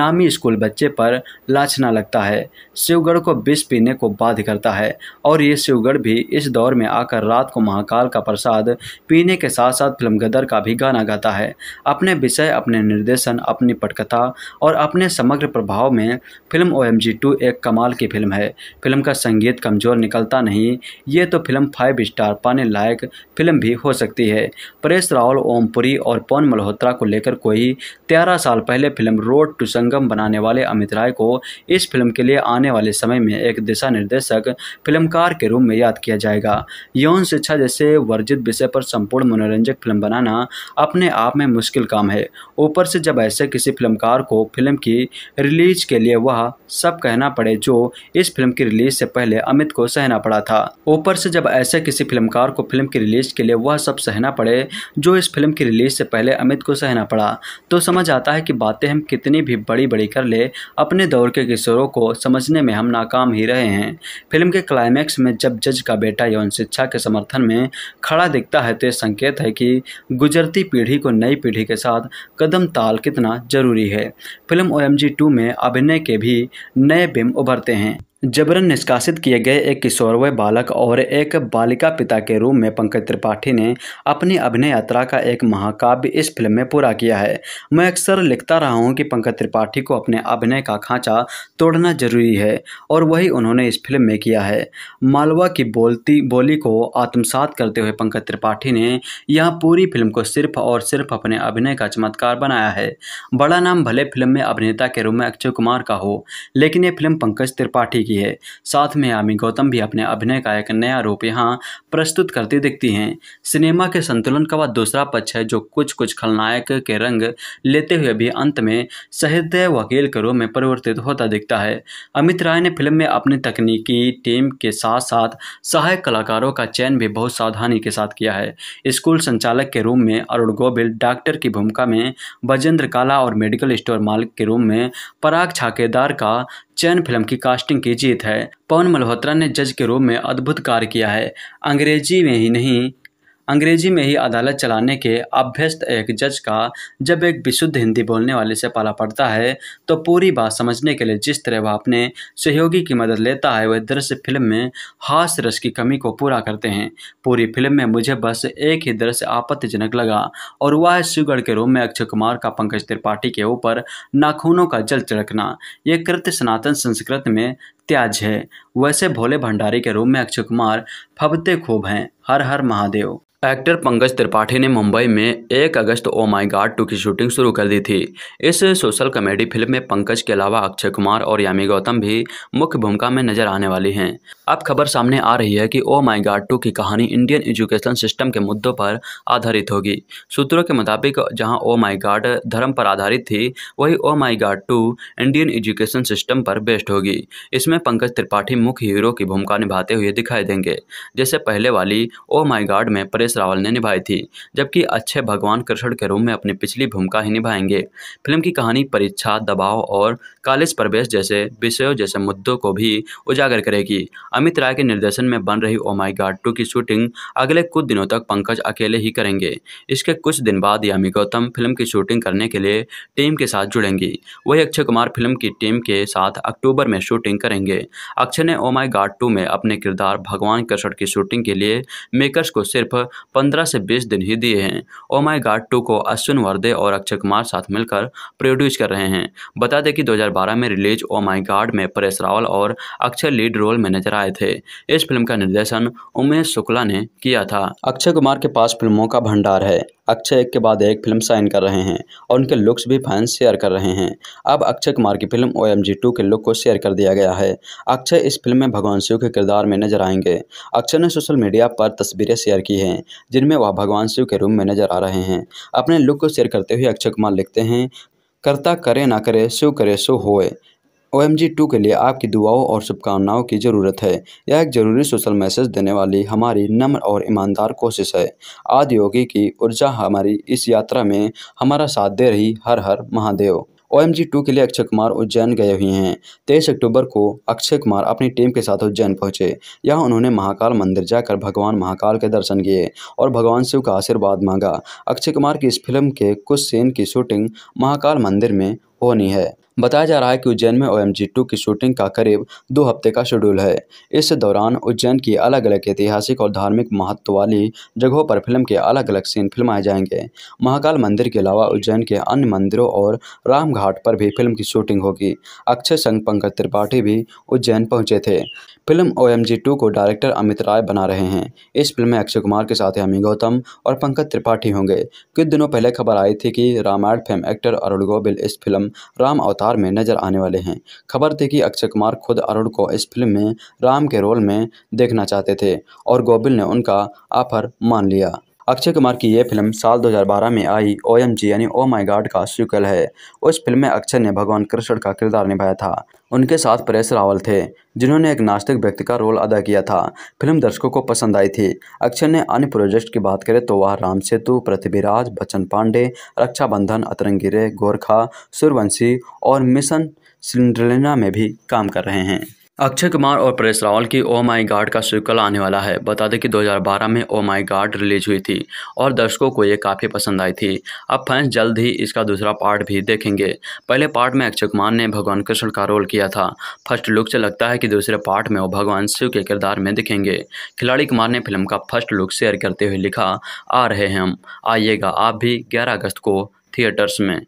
नामी स्कूल बच्चे पर लाछना लगता है शिवगढ़ को विष पीने को बाध्य करता है और ये शिवगढ़ भी इस दौर में आकर रात को महाकाल का प्रसाद पीने के साथ साथ फिल्म गदर का भी गाना गाता है अपने विषय अपने निर्देशन अपनी पटकथा और अपने समग्र प्रभाव में फिल्म ओ एम एक कमाल की फिल्म है फिल्म का संगीत कमज़ोर निकलता नहीं ये तो फिल्म फाइव स्टार पाने लायक फिल्म भी हो सकती है परेश रावल ओमपुरी और पवन मल्होत्रा को लेकर कोई तेरह साल पहले फिल्म रोड टू संगम बनाने वाले अमित राय को इस फिल्म के लिए आने वाले समय में एक दिशा निर्देशक फिल्मकार के रूप में याद किया जाएगा जाएगा यौन शिक्षा जैसे वर्जित विषय पर संपूर्ण मनोरंजक फिल्म बनाना अपने आप में मुश्किल काम है ऊपर से जब ऐसे किसी फिल्मकार को फिल्म की रिलीज के लिए वह सब कहना पड़े जो इस फिल्म की रिलीज से पहले अमित को सहना पड़ा था ऊपर से जब ऐसे किसी फिल्मकार को फिल्म की रिलीज के लिए वह सब सहना पड़े जो इस फिल्म की रिलीज से पहले अमित को सहना पड़ा तो समझ आता है कि बातें हम कितनी भी बड़ी बड़ी कर ले अपने दौर के किशोरों को समझने में हम नाकाम ही रहे हैं फिल्म के क्लाइमैक्स में जब जज का बेटा एवं शिक्षा के समर्थन में खड़ा दिखता है तो संकेत है कि गुजरती पीढ़ी को नई पीढ़ी के साथ कदम ताल कितना जरूरी है फिल्म ओ एम में अभिनय के भी नए बिम उभरते हैं जबरन निष्कासित किए गए एक किशोरवय बालक और एक बालिका पिता के रूप में पंकज त्रिपाठी ने अपनी अभिनय यात्रा का एक महाकाव्य इस फिल्म में पूरा किया है मैं अक्सर लिखता रहा हूँ कि पंकज त्रिपाठी को अपने अभिनय का खांचा तोड़ना जरूरी है और वही उन्होंने इस फिल्म में किया है मालवा की बोलती बोली को आत्मसात करते हुए पंकज त्रिपाठी ने यह पूरी फिल्म को सिर्फ और सिर्फ अपने अभिनय का चमत्कार बनाया है बड़ा नाम भले फिल्म में अभिनेता के रूप में अक्षय कुमार का हो लेकिन ये फिल्म पंकज त्रिपाठी की करती है साथ में आमी गौतम भी अपने अभिनय का एक नया रूप यहाँ प्रस्तुत करती दिखती हैं सिनेमा के संतुलन का वह दूसरा पक्ष है जो कुछ कुछ खलनायक के रंग लेते हुए भी अंत में सहृदय वकील के रूप में परिवर्तित होता दिखता है अमित राय ने फिल्म में अपनी तकनीकी टीम के साथ साथ सहायक कलाकारों का चयन भी बहुत सावधानी के साथ किया है स्कूल संचालक के रूम में अरुण गोबिल डॉक्टर की भूमिका में बजेंद्र काला और मेडिकल स्टोर मालिक के रूम में पराग छाकेदार का चैन फिल्म की कास्टिंग की जीत है पवन मल्होत्रा ने जज के रूप में अद्भुत कार्य किया है अंग्रेजी में ही नहीं अंग्रेजी में ही अदालत चलाने के अभ्यस्त एक जज का जब एक विशुद्ध हिंदी बोलने वाले से पाला पड़ता है तो पूरी बात समझने के लिए जिस तरह वह अपने सहयोगी की मदद लेता है वह दृश्य फिल्म में हास रस की कमी को पूरा करते हैं पूरी फिल्म में मुझे बस एक ही दृश्य आपत्तिजनक लगा और वह है सुगढ़ के रूम में अक्षय कुमार का पंकज त्रिपाठी के ऊपर नाखूनों का जल चढ़कना यह कृत्य सनातन संस्कृत में त्याज है वैसे भोले भंडारी के रूप में अक्षय कुमार फबते खूब हैं हर हर महादेव एक्टर पंकज त्रिपाठी ने मुंबई में एक अगस्त ओ माई गार्ड टू की शूटिंग शुरू कर दी थी इस सोशल कॉमेडी फिल्म में पंकज के अलावा अक्षय कुमार और यामी गौतम भी मुख्य भूमिका में नजर आने वाली हैं अब खबर सामने आ रही है कि ओ माई गार्ड टू की कहानी इंडियन एजुकेशन सिस्टम के मुद्दों पर आधारित होगी सूत्रों के मुताबिक जहाँ ओ माई गार्ड धर्म पर आधारित थी वही ओ my guard two Indian education system पर बेस्ड होगी इसमें जिसमें पंकज त्रिपाठी मुख्य हीरो की भूमिका निभाते हुए दिखाई देंगे जैसे पहले वाली ओ माय गॉड में परेश रावल ने निभाई थी जबकि अच्छे भगवान कृष्ण के रूप में अपनी पिछली भूमिका ही निभाएंगे फिल्म की कहानी परीक्षा दबाव और कॉलेज प्रवेश जैसे विषयों जैसे मुद्दों को भी उजागर करेगी अमित राय के निर्देशन में बन रही ओमाई गार्ड टू की शूटिंग अगले कुछ दिनों तक पंकज अकेले ही करेंगे इसके कुछ दिन बाद यामी गौतम फिल्म की शूटिंग करने के लिए टीम के साथ जुड़ेंगी वही अक्षय कुमार फिल्म की टीम के साथ अक्टूबर में शूटिंग करेंगे अक्षय ने ओ माई टू में अपने किरदार भगवान कृष्ण की शूटिंग के लिए मेकर्स को सिर्फ पंद्रह से बीस दिन ही दिए हैं ओमाई गार्ड टू को अश्विन वर्दे और अक्षय कुमार साथ मिलकर प्रोड्यूस कर रहे हैं बता दें कि दो 2012 में रिलीज ओ माई गाड में परेश रावल और अक्षय लीड रोल में नजर आए थे इस फिल्म का निर्देशन उमेश शुक्ला ने किया था अक्षय कुमार के पास फिल्मों का भंडार है अक्षय एक के बाद एक फिल्म साइन कर रहे हैं और उनके लुक्स भी फैंस शेयर कर रहे हैं अब अक्षय कुमार की film O M G two के लुक को शेयर कर दिया गया है अक्षय इस फिल्म में भगवान शिव के किरदार में नजर आएंगे अक्षय ने सोशल मीडिया पर तस्वीरें शेयर की हैं जिनमें वह भगवान शिव के रूम में नजर आ रहे हैं अपने लुक को शेयर करते हुए अक्षय कुमार लिखते हैं करता करे ना करे शो करे सो होए ओ एम जी टू के लिए आपकी दुआओं और शुभकामनाओं की ज़रूरत है यह एक ज़रूरी सोशल मैसेज देने वाली हमारी नम्र और ईमानदार कोशिश है आदि योगी की ऊर्जा हमारी इस यात्रा में हमारा साथ दे रही Har Har Mahadev O M G two के लिए अक्षय कुमार उज्जैन गए हुए हैं तेईस अक्टूबर को अक्षय कुमार अपनी टीम के साथ उज्जैन पहुंचे यहाँ उन्होंने महाकाल मंदिर जाकर भगवान महाकाल के दर्शन किए और भगवान शिव का आशीर्वाद मांगा अक्षय कुमार की इस फिल्म के कुछ सीन की शूटिंग महाकाल मंदिर में होनी है बताया जा रहा है कि उज्जैन में ओ एम की शूटिंग का करीब दो हफ्ते का शेड्यूल है इस दौरान उज्जैन की अलग अलग ऐतिहासिक और धार्मिक महत्व वाली जगहों पर फिल्म के अलग अलग सीन फिल्माए जाएंगे महाकाल मंदिर के अलावा उज्जैन के अन्य मंदिरों और रामघाट पर भी फिल्म की शूटिंग होगी अक्षय संघ पंकज त्रिपाठी भी उज्जैन पहुंचे थे film O M G two को डायरेक्टर अमित राय बना रहे हैं इस फिल्म में अक्षय कुमार के साथ अमी गौतम और पंकज त्रिपाठी होंगे कुछ दिनों पहले खबर आई थी कि रामायण फिल्म एक्टर अरुण गोबिल इस फिल्म राम अवतार में नजर आने वाले हैं खबर थी कि अक्षय कुमार खुद अरुण को इस फिल्म में राम के रोल में देखना चाहते थे और गोबिल ने उनका ऑफर मान लिया अक्षय कुमार की यह फिल्म साल 2012 में आई ओ एम जी यानी ओ माई गॉड का सीक्वल है उस फिल्म में अक्षय ने भगवान कृष्ण का किरदार निभाया था उनके साथ परेश रावल थे जिन्होंने एक नास्तिक व्यक्ति का रोल अदा किया था फिल्म दर्शकों को पसंद आई थी अक्षय ने अन्य प्रोजेक्ट की बात करें तो वह राम सेतु पृथ्वीराज बच्चन पांडे रक्षाबंधन अतरंगिरे गोरखा सूर्यवंशी और मिशन सिंड्रेना में भी काम कर रहे हैं अक्षय कुमार और परेश रावल की ओ माई गार्ड का सीक्वल आने वाला है बता दें कि 2012 में ओ माई गार्ड रिलीज हुई थी और दर्शकों को ये काफ़ी पसंद आई थी अब फैंस जल्द ही इसका दूसरा पार्ट भी देखेंगे पहले पार्ट में अक्षय कुमार ने भगवान कृष्ण का रोल किया था फर्स्ट लुक से लगता है कि दूसरे पार्ट में वो भगवान शिव के किरदार में दिखेंगे खिलाड़ी कुमार ने फिल्म का फर्स्ट लुक शेयर करते हुए लिखा आ रहे हैं हम आइएगा आप भी ग्यारह अगस्त को थिएटर्स में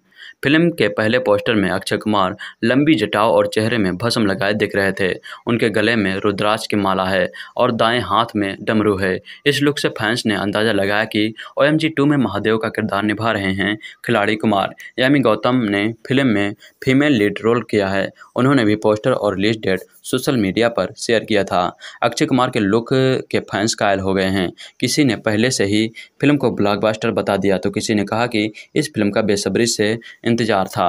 फिल्म के पहले पोस्टर में अक्षय कुमार लंबी जटाओं और चेहरे में भस्म लगाए दिख रहे थे उनके गले में रुद्राज की माला है और दाएं हाथ में डमरू है इस लुक से फैंस ने अंदाज़ा लगाया कि ओ एम जी टू में महादेव का किरदार निभा रहे हैं खिलाड़ी कुमार यामी गौतम ने फिल्म में फीमेल लीड रोल किया है उन्होंने भी पोस्टर और रिलीज डेट सोशल मीडिया पर शेयर किया था अक्षय कुमार के लुक के फैंस कायल हो गए हैं किसी ने पहले से ही फिल्म को ब्लॉकबस्टर बता दिया तो किसी ने कहा कि इस फिल्म का बेसब्री से इंतजार था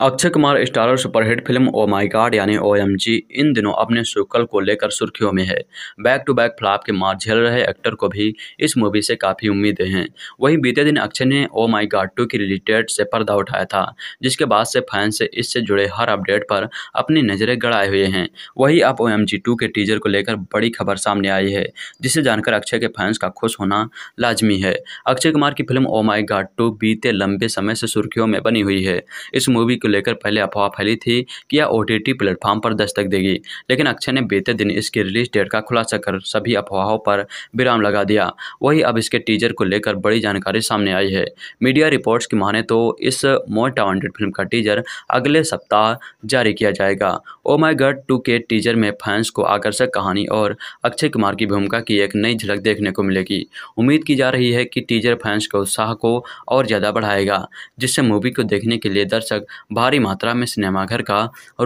Akshay Kumar starrer superhit film O my God यानी ओ इन दिनों अपने सुकल को लेकर सुर्खियों में है बैक टू बैक फ्लॉप के मार झेल रहे एक्टर को भी इस मूवी से काफ़ी उम्मीदें हैं वहीं बीते दिन अक्षय ने ओ माय गॉड टू की रिलेटेड से पर्दा उठाया था जिसके बाद से फैंस से इससे जुड़े हर अपडेट पर अपनी नज़रें गड़ाए हुए हैं वहीं अब ओ एम के टीजर को लेकर बड़ी खबर सामने आई है जिसे जानकर अक्षय के फैंस का खुश होना लाजमी है अक्षय कुमार की film O my God two बीते लंबे समय से सुर्खियों में बनी हुई है इस मूवी को को लेकर पहले अफवाह फैली थी कि यह ओ टी प्लेटफॉर्म पर दस्तक देगी लेकिन अक्षय ने बीते दिन इसकी रिलीज डेट का खुलासा कर सभी अफवाहों पर विराम लगा दिया वही अब इसके टीजर को लेकर बड़ी जानकारी सामने आई है मीडिया रिपोर्ट्स की माने तो इस मोस्ट वांटेड फिल्म का टीजर अगले सप्ताह जारी किया जाएगा ओ माई गड टू के टीजर में फैंस को आकर्षक कहानी और अक्षय कुमार की भूमिका की एक नई झलक देखने को मिलेगी उम्मीद की जा रही है कि टीजर फैंस के उत्साह को और ज़्यादा बढ़ाएगा जिससे मूवी को देखने के लिए दर्शक भारी मात्रा में सिनेमाघर का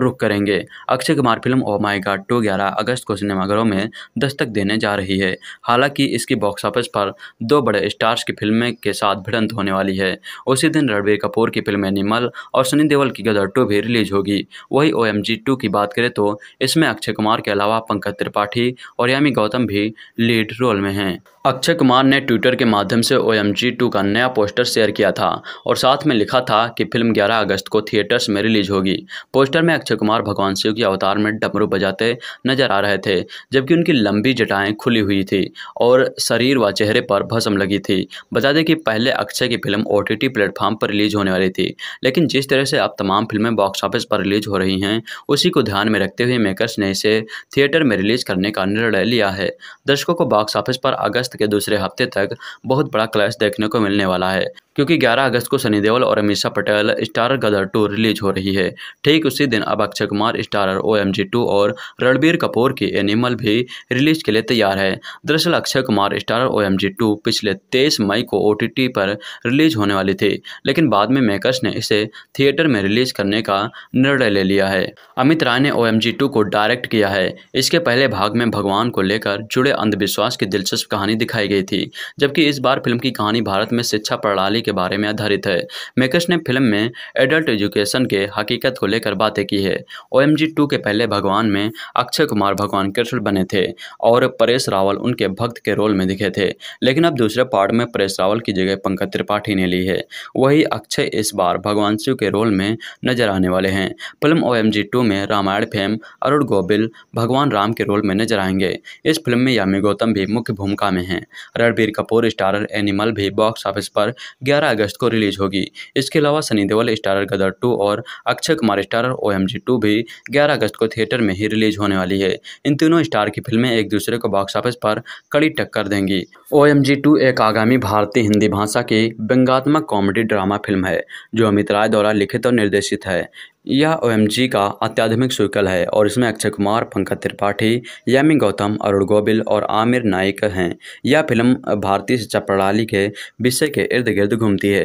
रुख करेंगे Akshay Kumar film O my God two ग्यारह अगस्त को सिनेमाघरों में दस्तक देने जा रही है हालांकि इसकी बॉक्स ऑफिस पर दो बड़े स्टार्स की फिल्में के साथ भिड़ंत होने वाली है उसी दिन रणबीर कपूर की फिल्म एनिमल और सनी देवल की गदर टू भी रिलीज होगी वही ओ टू की बात करें तो इसमें अक्षय कुमार के अलावा पंकज त्रिपाठी और यामी गौतम भी लीड रोल में हैं अक्षय कुमार ने ट्विटर के माध्यम से ओ टू का नया पोस्टर शेयर किया था और साथ में लिखा था कि फिल्म ग्यारह अगस्त को थिएटर थिएटर्स में रिलीज होगी पोस्टर में अक्षय कुमार भगवान शिव के अवतार में डमरू बजाते नजर आ रहे थे जबकि उनकी लंबी जटाएं खुली हुई थी और शरीर व चेहरे पर भस्म लगी थी बता दें कि पहले अक्षय की फिल्म ओ टी प्लेटफॉर्म पर रिलीज होने वाली थी लेकिन जिस तरह से अब तमाम फिल्में बॉक्स ऑफिस पर रिलीज हो रही हैं उसी को ध्यान में रखते हुए मेकर्स ने इसे थिएटर में रिलीज करने का निर्णय लिया है दर्शकों को बॉक्स ऑफिस पर अगस्त के दूसरे हफ्ते तक बहुत बड़ा क्लैश देखने को मिलने वाला है क्योंकि 11 अगस्त को सनी देओल और Ameesha Patel starrer Gadar two release हो रही है ठीक उसी दिन अब Akshay Kumar starrer O M G two और रणबीर कपूर की एनिमल भी रिलीज के लिए तैयार है दरअसल Akshay Kumar starrer O M G two पिछले तेईस मई को ओ टी टी पर रिलीज होने वाली थी लेकिन बाद में मेकर्स ने इसे थिएटर में रिलीज करने का निर्णय ले लिया है अमित राय ने ओ एम जी टू को डायरेक्ट किया है इसके पहले भाग में भगवान को लेकर जुड़े अंधविश्वास की दिलचस्प कहानी दिखाई गई थी जबकि इस बार फिल्म की कहानी भारत में शिक्षा प्रणाली के बारे में आधारित है मेकर्स ने फिल्म में एडल्ट एजुकेशन के हकीकत को लेकर बातें की है ओ एम के पहले भगवान में अक्षय कुमार भगवान कृष्ण बने थे और परेश रावल उनके भक्त के रोल में दिखे थे लेकिन अब दूसरे पार्ट में परेश रावल की जगह पंकज त्रिपाठी ने ली है वही अक्षय इस बार भगवान शिव के रोल में नजर आने वाले हैं फिल्म ओ एम में रामायण फेम अरुण गोबिल भगवान राम के रोल में नजर आएंगे इस फिल्म में यामी गौतम भी मुख्य भूमिका में हैं रणबीर कपूर स्टारर एनिमल भी बॉक्स ऑफिस पर ग्यारह अगस्त को रिलीज होगी इसके अलावा सनी देवल स्टारर गदर टू और Akshay Kumar starrer O M G two भी ग्यारह अगस्त को थिएटर में ही रिलीज होने वाली है इन तीनों स्टार की फिल्में एक दूसरे को बॉक्स ऑफिस पर कड़ी टक्कर देंगी ओ एम जी टू एक आगामी भारतीय हिंदी भाषा की व्यंगात्मक कॉमेडी ड्रामा फिल्म है जो अमित राय द्वारा लिखित और निर्देशित है यह ओ एम जी का अत्याधुनिक सुकल है और इसमें अक्षय कुमार पंकज त्रिपाठी यामी गौतम अरुण गोबिल और आमिर नाइक हैं यह फिल्म भारतीय शिक्षा प्रणाली के विषय के इर्द गिर्द घूमती है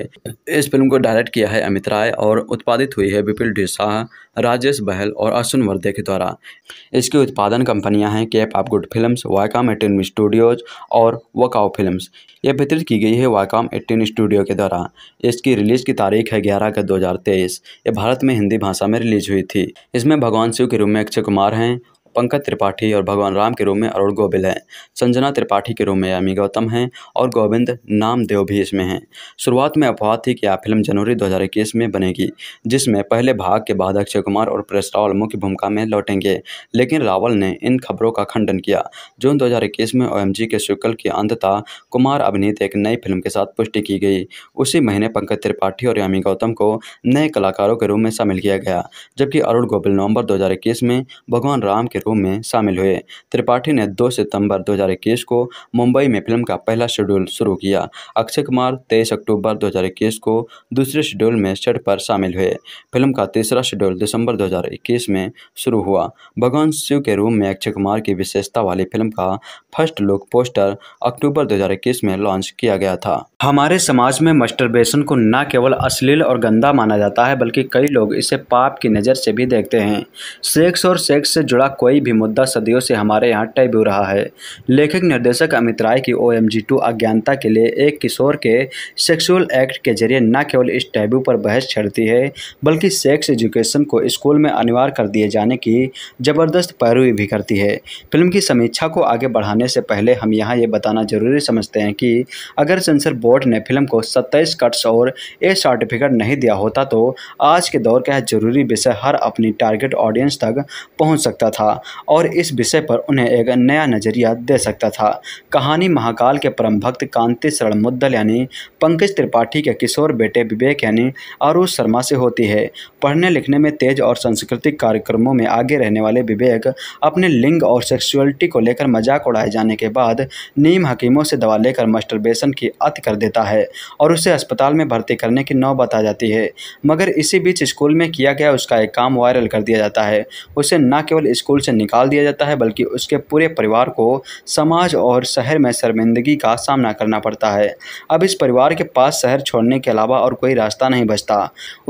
इस फिल्म को डायरेक्ट किया है अमित राय और उत्पादित हुई है विपुल डिशाह राजेश बहल और अश्विन वर्दे के द्वारा इसकी उत्पादन कंपनियां हैं Cape of Good film Viacom eighteen studios और वक काओ फिल्म्स यह वितरित की गई है वाकाम एटीन स्टूडियो के द्वारा इसकी रिलीज़ की तारीख है ग्यारह अगस्त दो हज़ार तेईस यह भारत में हिंदी भाषा में रिलीज हुई थी इसमें भगवान शिव के रूम में अक्षय कुमार हैं पंकज त्रिपाठी और भगवान राम के रूप में अरुण गोबिल हैं संजना त्रिपाठी के रूप में यामी गौतम हैं और गोविंद नामदेव भी इसमें हैं शुरुआत में अफवाह थी कि यह फिल्म जनवरी दो में बनेगी जिसमें पहले भाग के बाद अक्षय कुमार और प्रेस रावल मुख्य भूमिका में लौटेंगे लेकिन रावल ने इन खबरों का खंडन किया जून दो में ओ के शुक्ल की अंतता कुमार अभिनीत एक नई फिल्म के साथ पुष्टि की गई उसी महीने पंकज त्रिपाठी और यामी गौतम को नए कलाकारों के रूप में शामिल किया गया जबकि अरुण गोबिल नवंबर 2021 में भगवान राम के बैठकों में शामिल हुए त्रिपाठी ने 2 सितंबर 2021 को मुंबई में फिल्म का पहला शेड्यूल शुरू किया अक्षय कुमार 23 अक्टूबर 2021 को दूसरे शेड्यूल में सेट पर शामिल हुए फिल्म का तीसरा शेड्यूल दिसंबर 2021 में शुरू हुआ भगवान शिव के रूम में अक्षय कुमार की विशेषता वाली फिल्म का फर्स्ट लुक पोस्टर अक्टूबर दो में लॉन्च किया गया था हमारे समाज में मस्टरबेशन को न केवल अश्लील और गंदा माना जाता है बल्कि कई लोग इसे पाप की नज़र से भी देखते हैं सेक्स और सेक्स से जुड़ा कोई भी मुद्दा सदियों से हमारे यहाँ टैबू रहा है लेखक निर्देशक अमित राय की ओ एम जी टू अज्ञानता के लिए एक किशोर के सेक्सुअल एक्ट के जरिए न केवल इस टैबू पर बहस छड़ती है बल्कि सेक्स एजुकेशन को स्कूल में अनिवार्य कर दिए जाने की ज़बरदस्त पैरवी भी करती है फिल्म की समीक्षा को आगे बढ़ाने से पहले हम यहाँ ये बताना जरूरी समझते हैं कि अगर सेंसर बोर्ड ने फिल्म को 27 कट्स और ए सर्टिफिकेट नहीं दिया होता तो आज के दौर का जरूरी विषय हर अपनी टारगेट ऑडियंस तक पहुंच सकता था और इस विषय पर उन्हें एक नया नज़रिया दे सकता था कहानी महाकाल के परम भक्त कांति शरण मुद्दल यानी पंकज त्रिपाठी के किशोर बेटे विवेक यानी आरूष शर्मा से होती है पढ़ने लिखने में तेज और सांस्कृतिक कार्यक्रमों में आगे रहने वाले विवेक अपने लिंग और सेक्सुअलिटी को लेकर मजाक उड़ाए जाने के बाद नीम हकीमों से दवा लेकर मस्टरबेशन की अत कर देता है और उसे अस्पताल में भर्ती करने की नौबत आ जाती है मगर इसी बीच स्कूल में किया गया उसका एक काम वायरल कर दिया जाता है उसे न केवल स्कूल से निकाल दिया जाता है बल्कि उसके पूरे परिवार को समाज और शहर में शर्मिंदगी का सामना करना पड़ता है अब इस परिवार के पास शहर छोड़ने के अलावा और कोई रास्ता नहीं बचता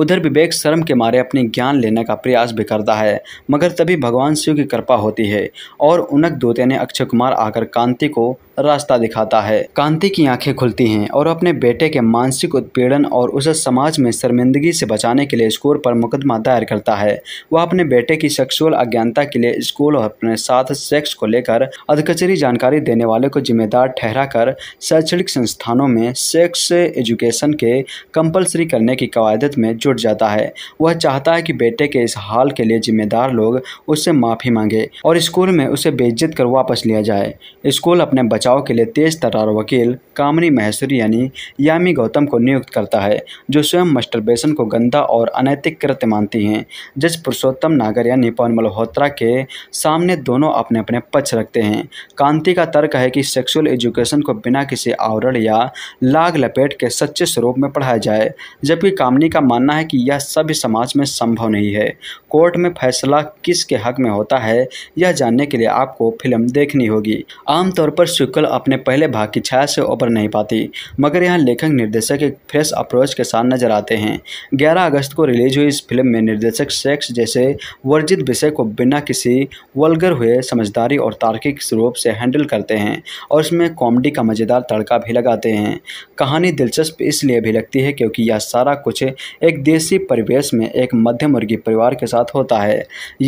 उधर विवेक शर्म के मारे अपनी ज्ञान लेने का प्रयास भी करता है मगर तभी भगवान शिव की कृपा होती है और उनक दोते ने अक्षय कुमार आकर कांति को रास्ता दिखाता है कांति की आंखें खुलती हैं और अपने बेटे के मानसिक उत्पीड़न और उसे समाज में शर्मिंदगी से बचाने के लिए स्कूल पर मुकदमा दायर करता है वह अपने बेटे की सेक्सुअल अज्ञानता के लिए स्कूल और अपने साथ सेक्स को लेकर अधकचरी जानकारी देने वाले को जिम्मेदार ठहरा कर शैक्षणिक संस्थानों में सेक्स एजुकेशन के कंपलसरी करने की कवायदत में जुट जाता है वह चाहता है कि बेटे के इस हाल के लिए जिम्मेदार लोग उससे माफ़ी मांगे और स्कूल में उसे बेइज्जत कर वापस लिया जाए स्कूल अपने बच्चे बचाव के लिए तेज तरार वकील कामनी महेश्वरी यानी यामी गौतम को नियुक्त करता है जो स्वयं मस्टरबेशन को गंदा और अनैतिक कृत्य मानती हैं जज पुरुषोत्तम नागर यानी पवन मल्होत्रा के सामने दोनों अपने अपने पक्ष रखते हैं कांति का तर्क है कि सेक्सुअल एजुकेशन को बिना किसी आवरण या लाग लपेट के सच्चे स्वरूप में पढ़ाया जाए जबकि कामनी का मानना है कि यह सभ्य समाज में संभव नहीं है कोर्ट में फैसला किसके हक में होता है यह जानने के लिए आपको फिल्म देखनी होगी आमतौर पर स्वीकृत शक्ल अपने पहले भाग की छाया से ऊपर नहीं पाती मगर यहाँ लेखक निर्देशक एक फ्रेश अप्रोच के साथ नजर आते हैं 11 अगस्त को रिलीज हुई इस फिल्म में निर्देशक सेक्स जैसे वर्जित विषय को बिना किसी वलगर हुए समझदारी और तार्किक रूप से हैंडल करते हैं और इसमें कॉमेडी का मज़ेदार तड़का भी लगाते हैं कहानी दिलचस्प इसलिए भी लगती है क्योंकि यह सारा कुछ एक देसी परिवेश में एक मध्यम वर्गीय परिवार के साथ होता है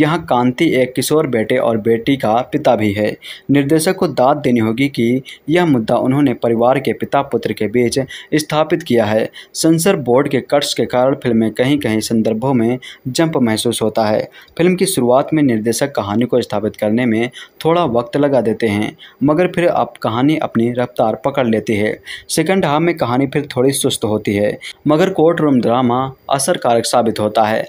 यहाँ कांति एक किशोर बेटे और बेटी का पिता भी है निर्देशक को दाद देनी होगी कि कि यह मुद्दा उन्होंने परिवार के पिता पुत्र के बीच स्थापित किया है सेंसर बोर्ड के कट्स के कारण फिल्म में कहीं कहीं संदर्भों में जंप महसूस होता है फिल्म की शुरुआत में निर्देशक कहानी को स्थापित करने में थोड़ा वक्त लगा देते हैं मगर फिर अब कहानी अपनी रफ्तार पकड़ लेती है सेकंड हाफ में कहानी फिर थोड़ी सुस्त होती है मगर कोर्ट रूम ड्रामा असरकारक साबित होता है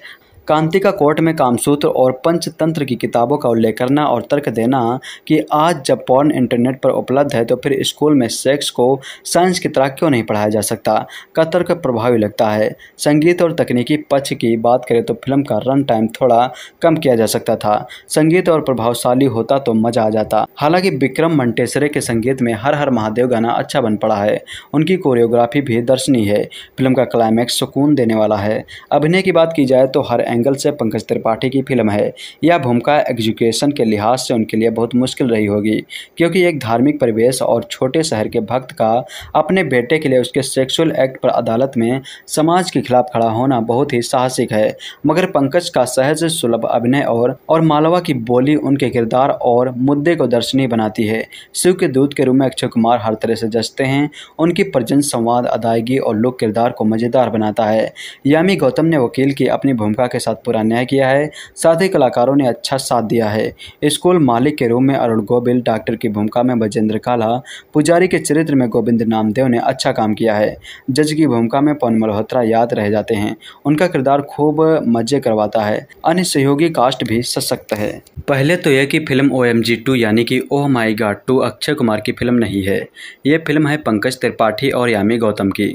कांतिका कोर्ट में कामसूत्र और पंचतंत्र की किताबों का उल्लेख करना और तर्क देना कि आज जब पॉर्न इंटरनेट पर उपलब्ध है तो फिर स्कूल में सेक्स को साइंस की तरह क्यों नहीं पढ़ाया जा सकता का तर्क प्रभावी लगता है संगीत और तकनीकी पक्ष की बात करें तो फिल्म का रन टाइम थोड़ा कम किया जा सकता था संगीत और प्रभावशाली होता तो मजा आ जाता हालांकि विक्रम मंटेसरे के संगीत में हर हर महादेव गाना अच्छा बन पड़ा है उनकी कोरियोग्राफी भी दर्शनीय है फिल्म का क्लाइमैक्स सुकून देने वाला है अभिनय की बात की जाए तो हर एंग एंगल से पंकज त्रिपाठी की फिल्म है यह भूमिका एजुकेशन के लिहाज से उनके लिए बहुत मुश्किल रही होगी क्योंकि एक धार्मिक परिवेश और छोटे शहर के भक्त का अपने बेटे के लिए उसके सेक्सुअल एक्ट पर अदालत में समाज के खिलाफ खड़ा होना बहुत ही साहसिक है मगर पंकज का सहज सुलभ अभिनय और और मालवा की बोली उनके किरदार और मुद्दे को दर्शनीय बनाती है शिव के दूध के रूप में अक्षय कुमार हर तरह से जचते हैं उनकी प्रजन संवाद अदायगी और लोक किरदार को मज़ेदार बनाता है यामी गौतम ने वकील की अपनी भूमिका के साथ साथ पूरा न्याय किया है साथ ही कलाकारों ने अच्छा साथ दिया है स्कूल मालिक के रूप में अरुण गोबिल डॉक्टर की भूमिका में बजेंद्र काला पुजारी के चरित्र में गोविंद नामदेव ने अच्छा काम किया है जज की भूमिका में पवन मल्होत्रा याद रह जाते हैं उनका किरदार खूब मजे करवाता है अन्य सहयोगी कास्ट भी सशक्त है पहले तो यह की film O M G two यानी कि oh my God two Akshay Kumar की फिल्म नहीं है यह फिल्म है पंकज त्रिपाठी और यामी गौतम की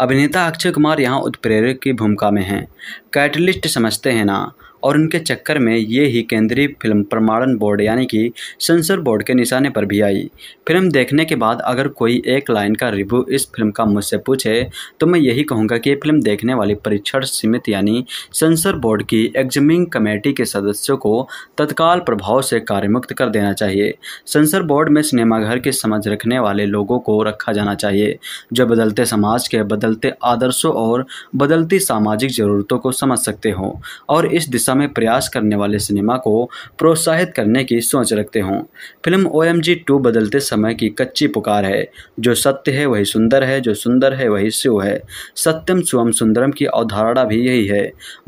अभिनेता अक्षय कुमार यहाँ उत्प्रेरक की भूमिका में हैं कैटलिस्ट समझते हैं ना और उनके चक्कर में ये ही केंद्रीय फिल्म प्रमाणन बोर्ड यानी कि सेंसर बोर्ड के निशाने पर भी आई फिल्म देखने के बाद अगर कोई एक लाइन का रिव्यू इस फिल्म का मुझसे पूछे तो मैं यही कहूँगा कि फिल्म देखने वाली परीक्षण सीमित यानी सेंसर बोर्ड की एग्जामिंग कमेटी के सदस्यों को तत्काल प्रभाव से कार्यमुक्त कर देना चाहिए सेंसर बोर्ड में सिनेमाघर की समझ रखने वाले लोगों को रखा जाना चाहिए जो बदलते समाज के बदलते आदर्शों और बदलती सामाजिक ज़रूरतों को समझ सकते हों और इस दिशा दिशा में प्रयास करने वाले सिनेमा को प्रोत्साहित करने की सोच रखते हों film O M G two बदलते समय की कच्ची पुकार है जो सत्य है वही सुंदर है जो सुंदर है वही शिव है सत्यम सुअम सुंदरम की अवधारणा भी यही है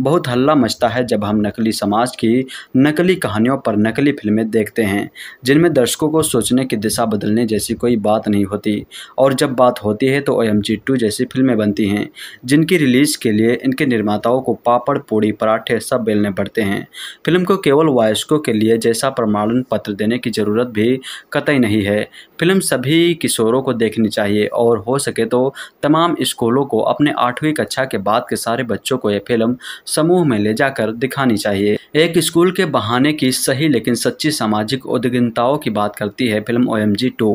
बहुत हल्ला मचता है जब हम नकली समाज की नकली कहानियों पर नकली फिल्में देखते हैं जिनमें दर्शकों को सोचने की दिशा बदलने जैसी कोई बात नहीं होती और जब बात होती है तो ओ एम जी टू जैसी फिल्में बनती हैं जिनकी रिलीज़ के लिए इनके निर्माताओं को पापड़ पूड़ी पराठे सब बेलने पड़ते हैं फिल्म को केवल वायस्कों के लिए जैसा प्रमाणन पत्र देने की ज़रूरत भी कतई नहीं है फिल्म सभी किशोरों को देखनी चाहिए और हो सके तो तमाम स्कूलों को अपने आठवीं कक्षा के बाद के सारे बच्चों को यह फिल्म समूह में ले जाकर दिखानी चाहिए एक स्कूल के बहाने की सही लेकिन सच्ची सामाजिक उद्गिनताओं की बात करती है film O M G two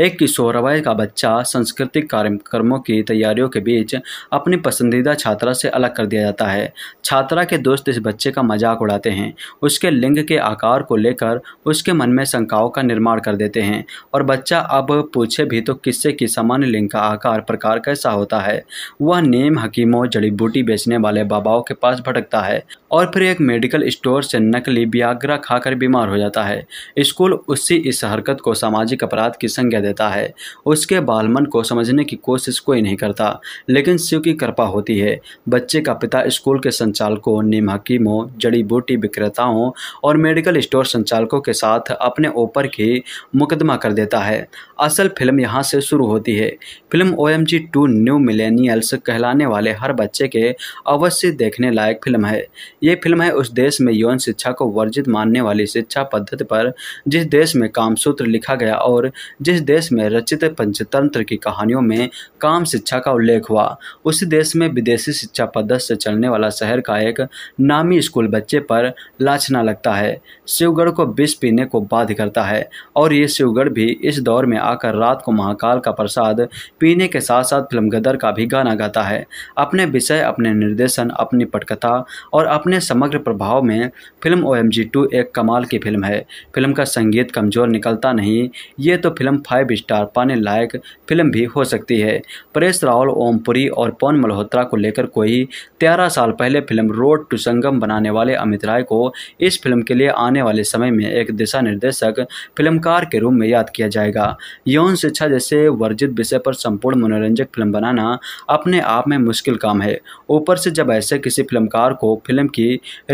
एक किशोरवय का बच्चा सांस्कृतिक कार्यक्रमों की तैयारियों के बीच अपनी पसंदीदा छात्रा से अलग कर दिया जाता है छात्रा के दोस्त इस बच्चे का मजाक उड़ाते हैं उसके लिंग के आकार को लेकर उसके मन में शंकाओं का निर्माण कर देते हैं और बच्चा अब पूछे भी तो किस्से की सामान्य लिंग का आकार प्रकार कैसा होता है वह नेम हकीमों जड़ी बूटी बेचने वाले बाबाओं के पास भटकता है और फिर एक मेडिकल स्टोर से नकली ब्याग्रा खाकर बीमार हो जाता है स्कूल उसी इस हरकत को सामाजिक अपराध की संज्ञा देता है उसके बालमन को समझने की कोशिश कोई नहीं करता लेकिन शिव की कृपा होती है बच्चे का पिता स्कूल के संचालकों नीम हकीमों जड़ी बूटी विक्रेताओं और मेडिकल स्टोर संचालकों के साथ अपने ऊपर की मुकदमा कर देता है है असल फिल्म यहाँ से शुरू होती है film O M G two new millennials कहलाने वाले हर बच्चे के अवश्य देखने लायक फिल्म है ये फिल्म है उस देश में यौन शिक्षा को वर्जित मानने वाली शिक्षा पद्धति पर जिस देश में कामसूत्र लिखा गया और जिस देश में रचित पंचतंत्र की कहानियों में काम शिक्षा का उल्लेख हुआ उस देश में विदेशी शिक्षा पद्धति से चलने वाला शहर का एक नामी स्कूल बच्चे पर लाछना लगता है शिवगढ़ को विष पीने को बाध्य करता है और ये शिवगढ़ भी इस दौर में आकर रात को महाकाल का प्रसाद पीने के साथ साथ फिल्म गदर का भी गाना गाता है अपने विषय अपने निर्देशन अपनी पटकथा और अपने समग्र प्रभाव में फिल्म ओ एम एक कमाल की फिल्म है फिल्म का संगीत कमज़ोर निकलता नहीं ये तो फिल्म फाइव स्टार पाने लायक फिल्म भी हो सकती है परेश रावल ओमपुरी और पवन मल्होत्रा को लेकर कोई तेरह साल पहले फिल्म रोड टू संगम बनाने वाले अमित राय को इस फिल्म के लिए आने वाले समय में एक दिशा निर्देशक फिल्मकार के रूप में याद किया जाएगा जाएगा यौन शिक्षा जैसे वर्जित विषय पर संपूर्ण मनोरंजक फिल्म बनाना अपने आप में मुश्किल काम है ऊपर से जब ऐसे किसी फिल्मकार को फिल्म की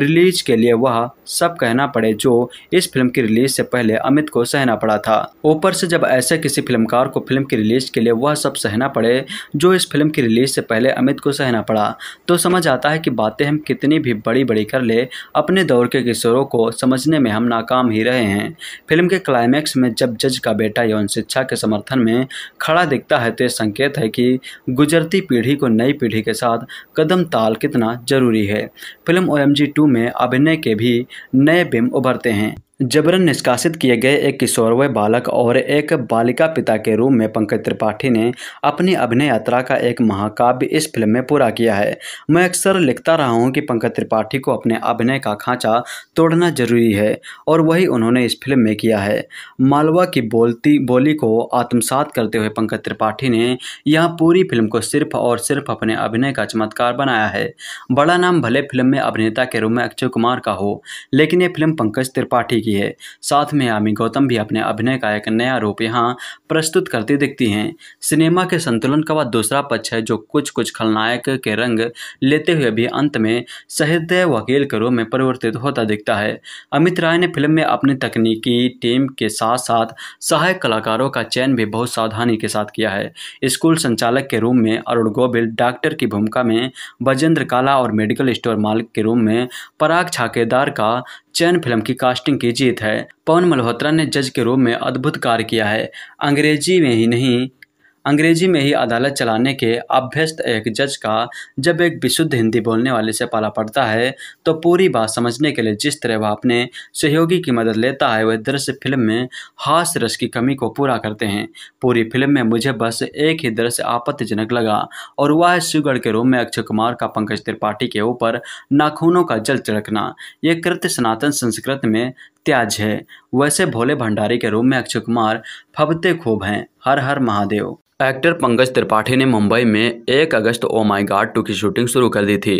रिलीज के लिए वह सब कहना पड़े जो इस फिल्म की रिलीज से पहले अमित को सहना पड़ा था ऊपर से जब ऐसे किसी फिल्मकार को फिल्म की रिलीज के लिए वह सब सहना पड़े जो इस फिल्म की रिलीज से पहले अमित को सहना पड़ा तो समझ आता है कि बातें हम कितनी भी बड़ी बड़ी कर ले अपने दौर के किशोरों को समझने में हम नाकाम ही रहे हैं फिल्म के क्लाइमैक्स में जब जज का बेटा एवं शिक्षा के समर्थन में खड़ा दिखता है तो संकेत है कि गुजरती पीढ़ी को नई पीढ़ी के साथ कदम ताल कितना जरूरी है फिल्म ओ एम में अभिनय के भी नए बिम उभरते हैं जबरन निष्कासित किए गए एक किशोरवय बालक और एक बालिका पिता के रूप में पंकज त्रिपाठी ने अपनी अभिनय यात्रा का एक महाकाव्य इस फिल्म में पूरा किया है मैं अक्सर लिखता रहा हूँ कि पंकज त्रिपाठी को अपने अभिनय का खांचा तोड़ना जरूरी है और वही उन्होंने इस फिल्म में किया है मालवा की बोलती बोली को आत्मसात करते हुए पंकज त्रिपाठी ने यह पूरी फिल्म को सिर्फ और सिर्फ अपने अभिनय का चमत्कार बनाया है बड़ा नाम भले फिल्म में अभिनेता के रूप में अक्षय कुमार का हो लेकिन ये फिल्म पंकज त्रिपाठी की की है साथ में आमी गौतम भी अपने अभिनय का एक नया रूप यहाँ प्रस्तुत करती दिखती हैं सिनेमा के संतुलन का वह दूसरा पक्ष है जो कुछ कुछ खलनायक के रंग लेते हुए भी अंत में सहित्य वकील के रूप में परिवर्तित होता दिखता है अमित राय ने फिल्म में अपनी तकनीकी टीम के साथ साथ सहायक कलाकारों का चयन भी बहुत सावधानी के साथ किया है स्कूल संचालक के रूप में अरुण गोबिल डॉक्टर की भूमिका में बजेंद्र काला और मेडिकल स्टोर मालिक के रूप में पराग छाकेदार का चयन फिल्म की कास्टिंग की जीत है पवन मल्होत्रा ने जज के रूप में अद्भुत कार्य किया है अंग्रेजी में ही नहीं अंग्रेजी में ही अदालत चलाने के अभ्यस्त एक जज का जब एक विशुद्ध हिंदी बोलने वाले से पाला पड़ता है तो पूरी बात समझने के लिए जिस तरह वह अपने सहयोगी की मदद लेता है वह दृश्य फिल्म में हास रस की कमी को पूरा करते हैं पूरी फिल्म में मुझे बस एक ही दृश्य आपत्तिजनक लगा और वह शिवगढ़ के रूम में अक्षय कुमार का पंकज त्रिपाठी के ऊपर नाखूनों का जल छिड़कना यह कृत्य सनातन संस्कृत में त्याज है वैसे भोले भंडारी के रूप में अक्षय कुमार फबते खूब हैं हर हर महादेव एक्टर पंकज त्रिपाठी ने मुंबई में 1 अगस्त ओ माई गार्ड टू की शूटिंग शुरू कर दी थी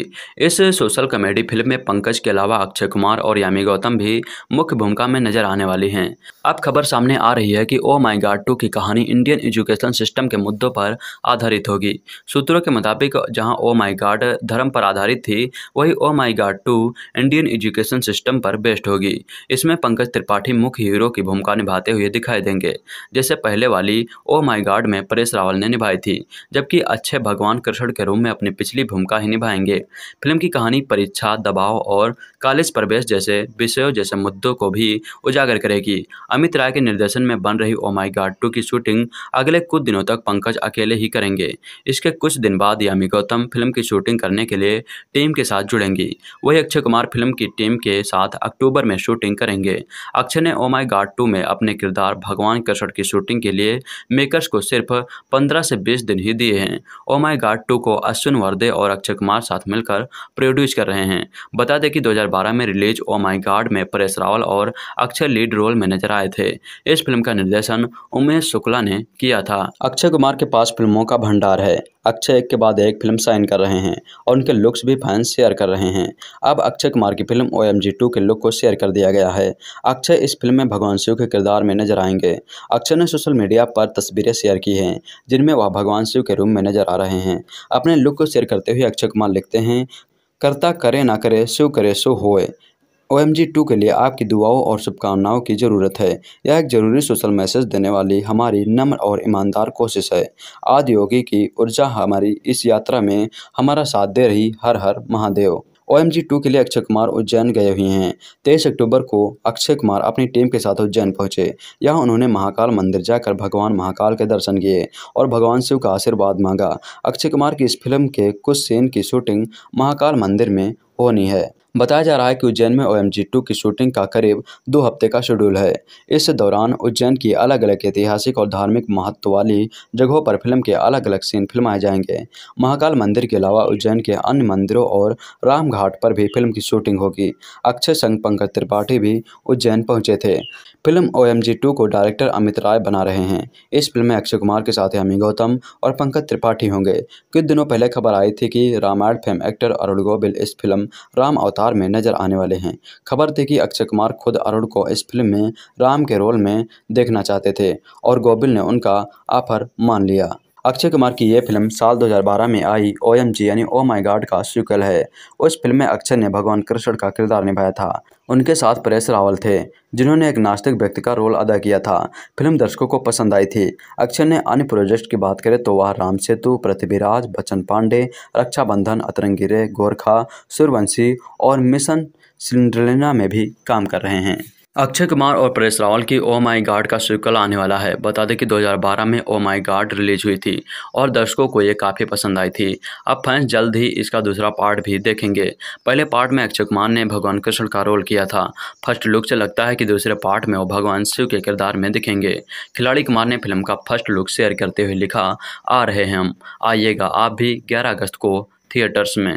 इस सोशल कॉमेडी फिल्म में पंकज के अलावा अक्षय कुमार और यामी गौतम भी मुख्य भूमिका में नजर आने वाली हैं अब खबर सामने आ रही है कि ओ माई गार्ड टू की कहानी इंडियन एजुकेशन सिस्टम के मुद्दों पर आधारित होगी सूत्रों के मुताबिक जहाँ ओ माई गार्ड धर्म पर आधारित थी वही ओ my guard two Indian education system पर बेस्ड होगी इसमें जिसमें पंकज त्रिपाठी मुख्य हीरो की भूमिका निभाते हुए दिखाई देंगे जैसे पहले वाली ओ माई गार्ड में परेश रावल ने निभाई थी जबकि अच्छे भगवान कृष्ण के रूप में अपनी पिछली भूमिका ही निभाएंगे फिल्म की कहानी परीक्षा दबाव और कॉलेज प्रवेश जैसे विषयों जैसे मुद्दों को भी उजागर करेगी अमित राय के निर्देशन में बन रही ओ माई गार्ड टू की शूटिंग अगले कुछ दिनों तक पंकज अकेले ही करेंगे इसके कुछ दिन बाद यामी गौतम फिल्म की शूटिंग करने के लिए टीम के साथ जुड़ेंगी वही अक्षय कुमार फिल्म की टीम के साथ अक्टूबर में शूटिंग करेंगे करेंगे अक्षय ने ओ माई गार्ड टू में अपने किरदार भगवान कृष्ण की शूटिंग के लिए मेकर्स को सिर्फ पंद्रह से बीस दिन ही दिए हैं ओ माई गार्ड टू को अश्विन वर्दे और अक्षय कुमार साथ मिलकर प्रोड्यूस कर रहे हैं बता दें कि दो में रिलीज ओ माई गार्ड में परेश रावल और अक्षय लीड रोल में नजर आए थे इस फिल्म का निर्देशन उमेश शुक्ला ने किया था अक्षय कुमार के पास फिल्मों का भंडार है अक्षय एक के बाद एक फिल्म साइन कर रहे हैं और उनके लुक्स भी फैंस शेयर कर रहे हैं अब अक्षय कुमार की फिल्म ओ एम टू के लुक को शेयर कर दिया गया है अक्षय इस फिल्म में भगवान शिव के किरदार में नजर आएंगे अक्षय ने सोशल मीडिया पर तस्वीरें शेयर की हैं जिनमें वह भगवान शिव के रूम में नजर आ रहे हैं अपने लुक को शेयर करते हुए अक्षय कुमार लिखते हैं करता करे ना करे शिव करे सो होए ओ एम जी टू के लिए आपकी दुआओं और शुभकामनाओं की ज़रूरत है यह एक ज़रूरी सोशल मैसेज देने वाली हमारी नम्र और ईमानदार कोशिश है आदि योगी की ऊर्जा हमारी इस यात्रा में हमारा साथ दे रही Har Har Mahadev O M G two के लिए अक्षय कुमार उज्जैन गए हुए हैं तेईस अक्टूबर को अक्षय कुमार अपनी टीम के साथ उज्जैन पहुंचे यहाँ उन्होंने महाकाल मंदिर जाकर भगवान महाकाल के दर्शन किए और भगवान शिव का आशीर्वाद मांगा अक्षय कुमार की इस फिल्म के कुछ सीन की शूटिंग महाकाल मंदिर में होनी है बताया जा रहा है कि उज्जैन में ओ एम की शूटिंग का करीब दो हफ्ते का शेड्यूल है इस दौरान उज्जैन की अलग अलग ऐतिहासिक और धार्मिक महत्व वाली जगहों पर फिल्म के अलग अलग सीन फिल्माए जाएंगे महाकाल मंदिर के अलावा उज्जैन के अन्य मंदिरों और रामघाट पर भी फिल्म की शूटिंग होगी अक्षय संघ पंकज त्रिपाठी भी उज्जैन पहुंचे थे film O M G two को डायरेक्टर अमित राय बना रहे हैं इस फिल्म में अक्षय कुमार के साथ अमी गौतम और पंकज त्रिपाठी होंगे कुछ दिनों पहले खबर आई थी कि रामायण फिल्म एक्टर अरुण गोबिल इस फिल्म राम अवतार में नजर आने वाले हैं खबर थी कि अक्षय कुमार खुद अरुण को इस फिल्म में राम के रोल में देखना चाहते थे और गोबिल ने उनका ऑफर मान लिया अक्षय कुमार की ये फिल्म साल 2012 में आई ओ एम जी यानी ओ माई गार्ड का सीक्वल है उस फिल्म में अक्षय ने भगवान कृष्ण का किरदार निभाया था उनके साथ परेश रावल थे जिन्होंने एक नास्तिक व्यक्ति का रोल अदा किया था फिल्म दर्शकों को पसंद आई थी अक्षय ने अन्य प्रोजेक्ट की बात करें तो वह राम सेतु पृथ्वीराज बच्चन पांडे रक्षाबंधन अतरंगिरे गोरखा सूर्यवंशी और मिशन सिंड्रेलिना में भी काम कर रहे हैं अक्षय कुमार और परेश रावल की ओ माई गार्ड का सिक्वल आने वाला है बता दें कि 2012 में ओ माई गार्ड रिलीज हुई थी और दर्शकों को ये काफ़ी पसंद आई थी अब फैंस जल्द ही इसका दूसरा पार्ट भी देखेंगे पहले पार्ट में अक्षय कुमार ने भगवान कृष्ण का रोल किया था फर्स्ट लुक से लगता है कि दूसरे पार्ट में वो भगवान शिव के किरदार में दिखेंगे खिलाड़ी कुमार ने फिल्म का फर्स्ट लुक शेयर करते हुए लिखा आ रहे हैं हम आइएगा आप भी ग्यारह अगस्त को थिएटर्स में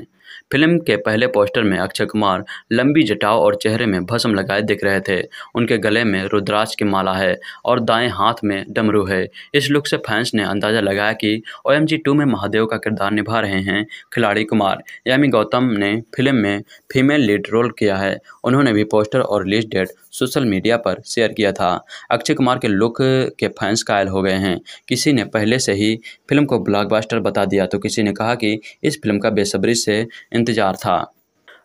फिल्म के पहले पोस्टर में अक्षय कुमार लंबी जटाओ और चेहरे में भस्म लगाए दिख रहे थे उनके गले में रुद्राज की माला है और दाएं हाथ में डमरू है इस लुक से फैंस ने अंदाज़ा लगाया कि ओ एम में महादेव का किरदार निभा रहे हैं खिलाड़ी कुमार यामी गौतम ने फिल्म में फीमेल लीड रोल किया है उन्होंने भी पोस्टर और रिलीज डेट सोशल मीडिया पर शेयर किया था अक्षय कुमार के लुक के फैंस कायल हो गए हैं किसी ने पहले से ही फिल्म को ब्लॉकबस्टर बता दिया तो किसी ने कहा कि इस फिल्म का बेसब्री से इंतज़ार था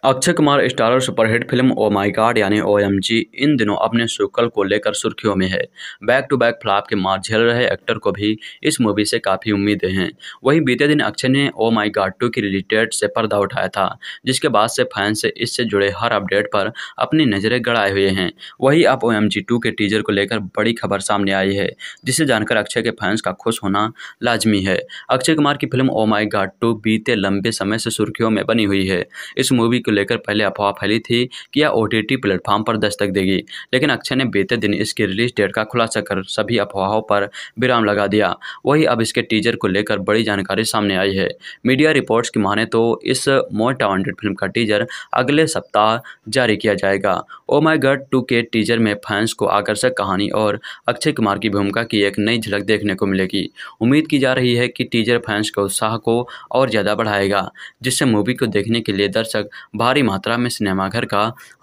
Akshay Kumar starrer superhit film O my God यानी ओ एम जी इन दिनों अपने सुकल को लेकर सुर्खियों में है बैक टू बैक फ्लॉप के मार झेल रहे एक्टर को भी इस मूवी से काफ़ी उम्मीदें हैं वहीं बीते दिन अक्षय ने ओ माई गॉड टू की रिलेटेड से पर्दा उठाया था जिसके बाद से फैंस से इससे जुड़े हर अपडेट पर अपनी नज़रें गड़ाए हुए हैं वहीं अब ओ एम जी टू के टीजर को लेकर बड़ी खबर सामने आई है जिसे जानकर अक्षय के फैंस का खुश होना लाजमी है अक्षय कुमार की film O my God two बीते लंबे समय से सुर्खियों में बनी हुई है इस मूवी को लेकर पहले अफवाह फैली थी कि यह ओ टी प्लेटफॉर्म पर दस्तक देगी लेकिन अक्षय ने बीते दिन इसकी रिलीज डेट का खुलासा कर सभी अफवाहों पर विराम लगा दिया वही अब इसके टीजर को लेकर बड़ी जानकारी सामने आई है मीडिया रिपोर्ट्स की माने तो इस मोस्ट वांटेड फिल्म का टीजर अगले सप्ताह जारी किया जाएगा ओ माई गर्ड टू के टीजर में फैंस को आकर्षक कहानी और अक्षय कुमार की भूमिका की एक नई झलक देखने को मिलेगी उम्मीद की जा रही है कि टीजर फैंस के उत्साह को और ज़्यादा बढ़ाएगा जिससे मूवी को देखने के लिए दर्शक भारी मात्रा में सिनेमाघर का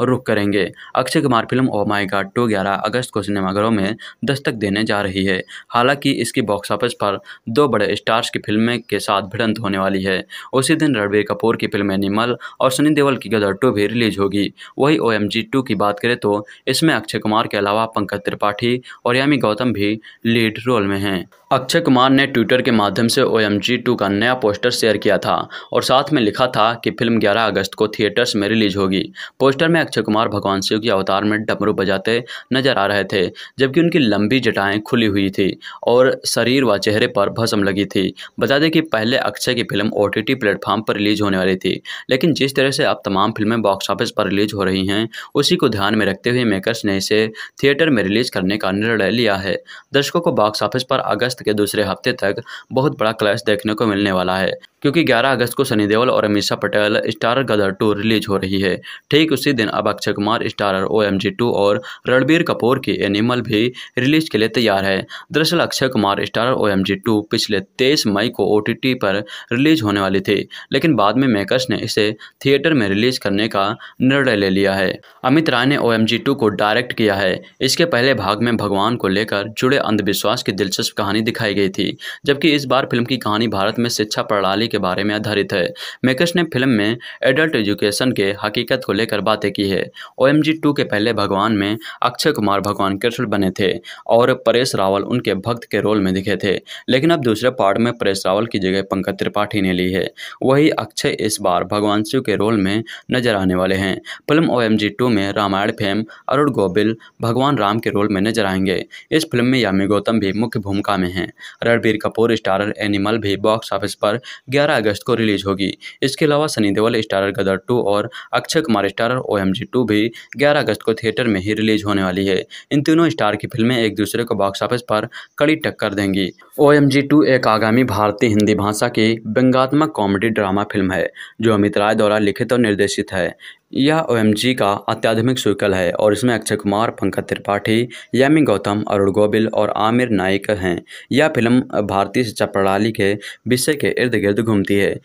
रुख करेंगे Akshay Kumar film O my guard two ग्यारह अगस्त को सिनेमाघरों में दस्तक देने जा रही है हालांकि इसकी बॉक्स ऑफिस पर दो बड़े स्टार्स की फिल्में के साथ भिड़ंत होने वाली है उसी दिन रणबीर कपूर की फिल्म एनिमल और सनी देवल की गदर टू भी रिलीज होगी वही ओ एम जी टू की बात करें तो इसमें अक्षय कुमार के अलावा पंकज त्रिपाठी और यामी गौतम भी लीड रोल में हैं अक्षय कुमार ने ट्विटर के माध्यम से ओ एम जी टू का नया पोस्टर शेयर किया था और साथ में लिखा था कि फिल्म ग्यारह अगस्त को थी थिएटर्स में रिलीज होगी पोस्टर में अक्षय कुमार भगवान शिव के अवतार में डमरू बजाते नजर आ रहे थे जबकि उनकी लंबी जटाएं खुली हुई थी और शरीर व चेहरे पर भस्म लगी थी बता दें कि पहले अक्षय की फिल्म ओ टी प्लेटफॉर्म पर रिलीज होने वाली थी लेकिन जिस तरह से अब तमाम फिल्में बॉक्स ऑफिस पर रिलीज हो रही हैं उसी को ध्यान में रखते हुए मेकर्स ने इसे थिएटर में रिलीज करने का निर्णय लिया है दर्शकों को बॉक्स ऑफिस पर अगस्त के दूसरे हफ्ते तक बहुत बड़ा क्लैश देखने को मिलने वाला है क्योंकि 11 अगस्त को सनी देओल और Ameesha Patel starrer Gadar two release हो रही है ठीक उसी दिन अब Akshay Kumar starrer O M G two और रणबीर कपूर की एनिमल भी रिलीज के लिए तैयार है दरअसल Akshay Kumar starrer O M G two पिछले तेईस मई को ओ टी टी पर रिलीज होने वाली थी लेकिन बाद में मेकर्स ने इसे थिएटर में रिलीज करने का निर्णय ले लिया है अमित राय ने ओ एम जी टू को डायरेक्ट किया है इसके पहले भाग में भगवान को लेकर जुड़े अंधविश्वास की दिलचस्प कहानी दिखाई गई थी जबकि इस बार फिल्म की कहानी भारत में शिक्षा प्रणाली के बारे में आधारित है मेकर्स ने फिल्म में एडल्ट एजुकेशन के हकीकत को लेकर बातें की है ओ एम के पहले भगवान में अक्षय कुमार भगवान कृष्ण बने थे और परेश रावल उनके भक्त के रोल में दिखे थे लेकिन अब दूसरे पार्ट में परेश रावल की जगह पंकज त्रिपाठी ने ली है वही अक्षय इस बार भगवान शिव के रोल में नजर आने वाले हैं फिल्म ओ एम में रामायण फेम अरुण गोबिल भगवान राम के रोल में नजर आएंगे इस फिल्म में यामी गौतम भी मुख्य भूमिका में हैं रणबीर कपूर स्टारर एनिमल भी बॉक्स ऑफिस पर 11 अगस्त को रिलीज होगी इसके अलावा सनी देवल स्टारर गदर टू और Akshay Kumar starrer O M G two भी ग्यारह अगस्त को थिएटर में ही रिलीज होने वाली है इन तीनों स्टार की फिल्में एक दूसरे को बॉक्स ऑफिस पर कड़ी टक्कर देंगी ओ एम जी टू एक आगामी भारतीय हिंदी भाषा की व्यंगात्मक कॉमेडी ड्रामा फिल्म है जो अमित राय द्वारा लिखित और निर्देशित है यह ओ एम जी का अत्याधुनिक सुकल है और इसमें अक्षय कुमार पंकज त्रिपाठी यामी गौतम अरुण गोबिल और आमिर नाइक हैं यह फिल्म भारतीय शिक्षा प्रणाली के विषय के इर्द गिर्द घूमती है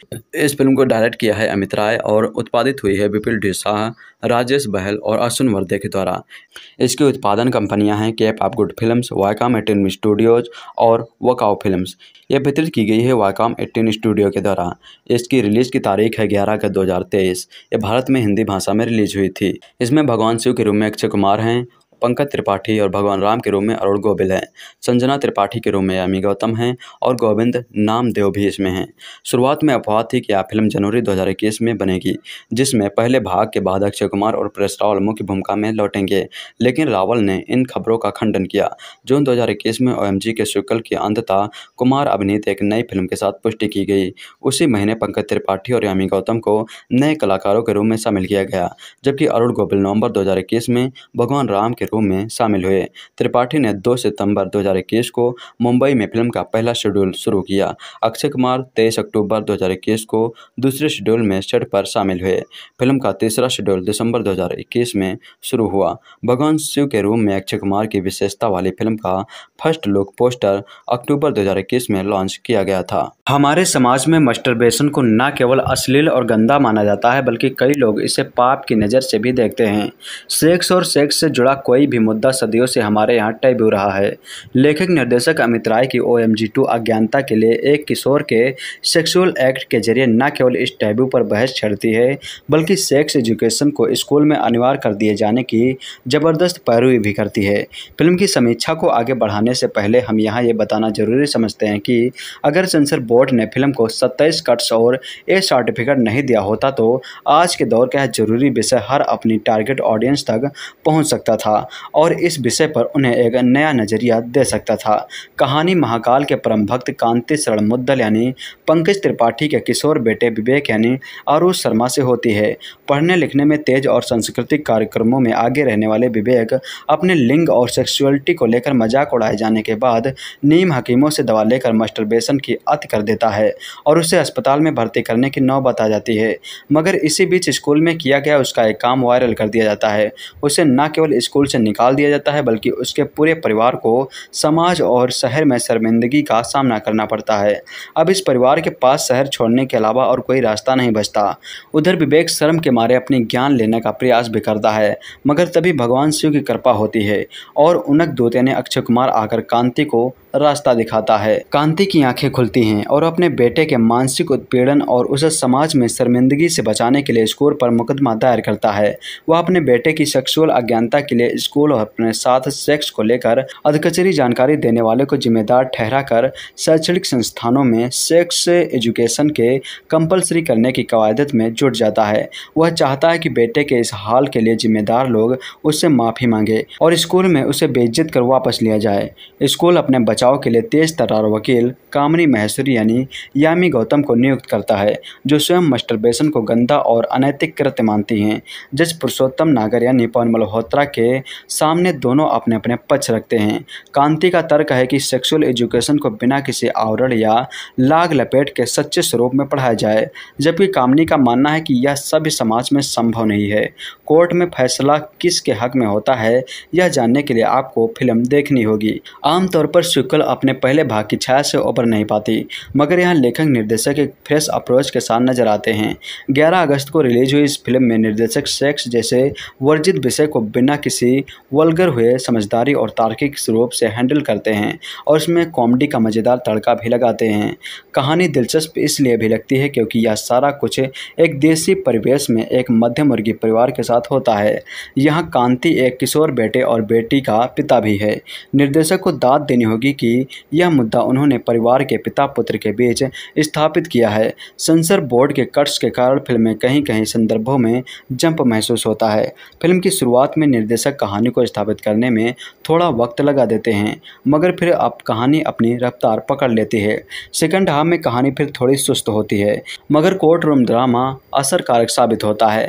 इस फिल्म को डायरेक्ट किया है अमित राय और उत्पादित हुई है विपुल ढिसाह राजेश बहल और अश्विन वर्दे के द्वारा इसकी उत्पादन कंपनियां हैं Cape of Good film Viacom eighteen studios और वक काउ फिल्म यह वितरित की गई है वाकाम एट्टीन स्टूडियो के द्वारा इसकी रिलीज़ की तारीख है ग्यारह अगस्त दो हज़ार तेईस ये भारत में हिंदी भाषा में रिलीज हुई थी इसमें भगवान शिव के रूप में अक्षय कुमार हैं पंकज त्रिपाठी और भगवान राम के रूप में अरुण गोबिल हैं संजना त्रिपाठी के रूप में यामी गौतम हैं और गोविंद नामदेव भी इसमें हैं शुरुआत में अफवाह थी कि यह फिल्म जनवरी दो में बनेगी जिसमें पहले भाग के बाद अक्षय कुमार और प्रेस रावल मुख्य भूमिका में लौटेंगे लेकिन रावल ने इन खबरों का खंडन किया जून दो में ओ के शुक्ल की अंतता कुमार अभिनीत एक नई फिल्म के साथ पुष्टि की गई उसी महीने पंकज त्रिपाठी और यामी गौतम को नए कलाकारों के रूप में शामिल किया गया जबकि अरुण गोबिल नवंबर 2021 में भगवान राम के कार्यक्रम में शामिल हुए त्रिपाठी ने 2 सितंबर 2021 को मुंबई में फिल्म का पहला शेड्यूल शुरू किया अक्षय कुमार 23 अक्टूबर 2021 को दूसरे शेड्यूल में सेट पर शामिल हुए फिल्म का तीसरा शेड्यूल दिसंबर 2021 में शुरू हुआ भगवान शिव के रूम में अक्षय कुमार की विशेषता वाली फिल्म का फर्स्ट लुक पोस्टर अक्टूबर दो में लॉन्च किया गया था हमारे समाज में मस्टरबेशन को न केवल अश्लील और गंदा माना जाता है बल्कि कई लोग इसे पाप की नज़र से भी देखते हैं सेक्स और सेक्स से जुड़ा कोई कोई भी मुद्दा सदियों से हमारे यहाँ टैबू रहा है लेखक निर्देशक अमित राय की ओ एम अज्ञानता के लिए एक किशोर के सेक्सुअल एक्ट के जरिए न केवल इस टैबू पर बहस छड़ती है बल्कि सेक्स एजुकेशन को स्कूल में अनिवार्य कर दिए जाने की ज़बरदस्त पैरवी भी करती है फिल्म की समीक्षा को आगे बढ़ाने से पहले हम यहाँ ये बताना जरूरी समझते हैं कि अगर सेंसर बोर्ड ने फिल्म को सत्ताईस कट्स और ए सर्टिफिकेट नहीं दिया होता तो आज के दौर का जरूरी विषय हर अपनी टारगेट ऑडियंस तक पहुंच सकता था और इस विषय पर उन्हें एक नया नजरिया दे सकता था कहानी महाकाल के परम भक्त कांति शरण मुद्दल यानी पंकज त्रिपाठी के किशोर बेटे विवेक यानी आरूष शर्मा से होती है पढ़ने लिखने में तेज और सांस्कृतिक कार्यक्रमों में आगे रहने वाले विवेक अपने लिंग और सेक्सुअलिटी को लेकर मजाक उड़ाए जाने के बाद नीम हकीमों से दवा लेकर मास्टरबेशन की अत कर देता है और उसे अस्पताल में भर्ती करने की नौबत आ जाती है मगर इसी बीच स्कूल में किया गया उसका एक काम वायरल कर दिया जाता है उसे न केवल स्कूल से निकाल दिया जाता है बल्कि उसके पूरे परिवार को समाज और शहर में शर्मिंदगी का सामना करना पड़ता है अब इस परिवार के पास शहर छोड़ने के अलावा और कोई रास्ता नहीं बचता उधर विवेक शर्म के मारे अपने ज्ञान लेने का प्रयास भी करता है मगर तभी भगवान शिव की कृपा होती है और उनक दोते ने अक्षय कुमार आकर कांति को रास्ता दिखाता है कांति की आंखें खुलती हैं और अपने बेटे के मानसिक उत्पीड़न और उसे समाज में शर्मिंदगी से बचाने के लिए स्कूल पर मुकदमा दायर करता है वह अपने बेटे की सेक्सुअल अज्ञानता के लिए स्कूल और अपने साथ सेक्स को लेकर अधकचरी जानकारी देने वाले को जिम्मेदार ठहरा कर शैक्षणिक संस्थानों में सेक्स एजुकेशन के कंपलसरी करने की कवायदत में जुट जाता है वह चाहता है कि बेटे के इस हाल के लिए जिम्मेदार लोग उससे माफ़ी मांगे और स्कूल में उसे बेइज्जत कर वापस लिया जाए स्कूल अपने बचाव के लिए तेज तरार वकील कामनी महेश्वरी यानी यामी गौतम को नियुक्त करता है जो स्वयं मस्टरबेशन को गंदा और अनैतिक कृत्य मानती हैं जज पुरुषोत्तम नागर यानी पवन मल्होत्रा के सामने दोनों अपने अपने पक्ष रखते हैं कांति का तर्क है कि सेक्सुअल एजुकेशन को बिना किसी आवरण या लाग लपेट के सच्चे स्वरूप में पढ़ाया जाए जबकि कामनी का मानना है कि यह सभ्य समाज में संभव नहीं है कोर्ट में फैसला किसके हक में होता है यह जानने के लिए आपको फिल्म देखनी होगी आमतौर पर चुटकुला अपने पहले भाग की छाया से ऊपर नहीं पाती मगर यहाँ लेखक निर्देशक एक फ्रेश अप्रोच के साथ नजर आते हैं 11 अगस्त को रिलीज हुई इस फिल्म में निर्देशक सेक्स जैसे वर्जित विषय को बिना किसी वलगर हुए समझदारी और तार्किक स्वरूप से हैंडल करते हैं और इसमें कॉमेडी का मज़ेदार तड़का भी लगाते हैं कहानी दिलचस्प इसलिए भी लगती है क्योंकि यह सारा कुछ एक देसी परिवेश में एक मध्यम वर्गीय परिवार के साथ होता है यहाँ कांति एक किशोर बेटे और बेटी का पिता भी है निर्देशक को दाद देनी होगी की यह मुद्दा उन्होंने परिवार के पिता पुत्र के बीच स्थापित किया है सेंसर बोर्ड के कट्स के कारण फिल्म में कहीं कहीं संदर्भों में जंप महसूस होता है फिल्म की शुरुआत में निर्देशक कहानी को स्थापित करने में थोड़ा वक्त लगा देते हैं मगर फिर अब कहानी अपनी रफ्तार पकड़ लेती है सेकंड हाफ में कहानी फिर थोड़ी सुस्त होती है मगर कोर्ट रूम ड्रामा असरकारक साबित होता है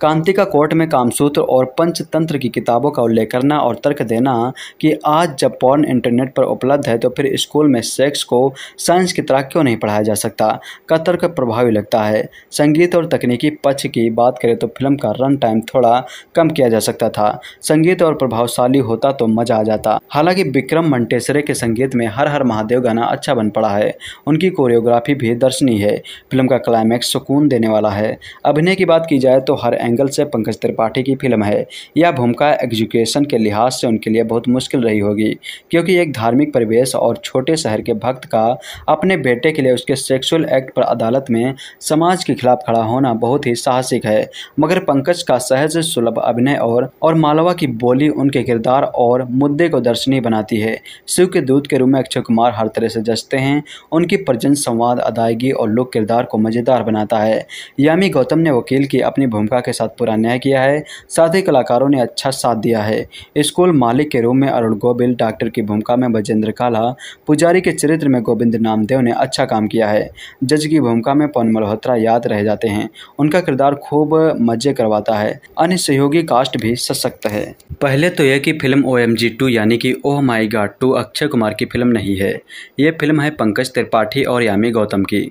कांतिका कोर्ट में कामसूत्र और पंचतंत्र की किताबों का उल्लेख करना और तर्क देना कि आज जब पॉर्न इंटरनेट पर उपलब्ध है तो फिर स्कूल में सेक्स को साइंस की तरह क्यों नहीं पढ़ाया जा सकता का तर्क प्रभावी लगता है संगीत और तकनीकी पक्ष की बात करें तो फिल्म का रन टाइम थोड़ा कम किया जा सकता था संगीत और प्रभावशाली होता तो मजा आ जाता हालांकि विक्रम मंटेसरे के संगीत में हर हर महादेव गाना अच्छा बन पड़ा है उनकी कोरियोग्राफी भी दर्शनीय है फिल्म का क्लाइमैक्स सुकून देने वाला है अभिनय की बात की जाए तो हर एंगल से पंकज त्रिपाठी की फिल्म है यह भूमिका एग्जीक्यूशन के लिहाज से उनके लिए बहुत मुश्किल रही होगी क्योंकि एक धार्मिक परिवेश और छोटे शहर के भक्त का अपने बेटे के लिए उसके सेक्सुअल एक्ट पर अदालत में समाज के खिलाफ खड़ा होना बहुत ही साहसिक है मगर पंकज का सहज सुलभ अभिनय और और मालवा की बोली उनके किरदार और मुद्दे को दर्शनीय बनाती है शिव के दूत के रूप में अक्षय कुमार हर तरह से जचते हैं उनकी प्रजन संवाद अदायगी और लोक किरदार को मज़ेदार बनाता है यामी गौतम ने वकील की अपनी भूमिका के साथ पूरा न्याय किया है साथ ही कलाकारों ने अच्छा साथ दिया है स्कूल मालिक के रूप में अरुण गोबिल डॉक्टर की भूमिका में बजेंद्र काला पुजारी के चरित्र में गोविंद नामदेव ने अच्छा काम किया है जज की भूमिका में पवन मल्होत्रा याद रह जाते हैं उनका किरदार खूब मजे करवाता है अन्य सहयोगी कास्ट भी सशक्त है पहले तो यह की film O M G two यानी कि oh my God two Akshay Kumar की फिल्म नहीं है ये फिल्म है पंकज त्रिपाठी और यामी गौतम की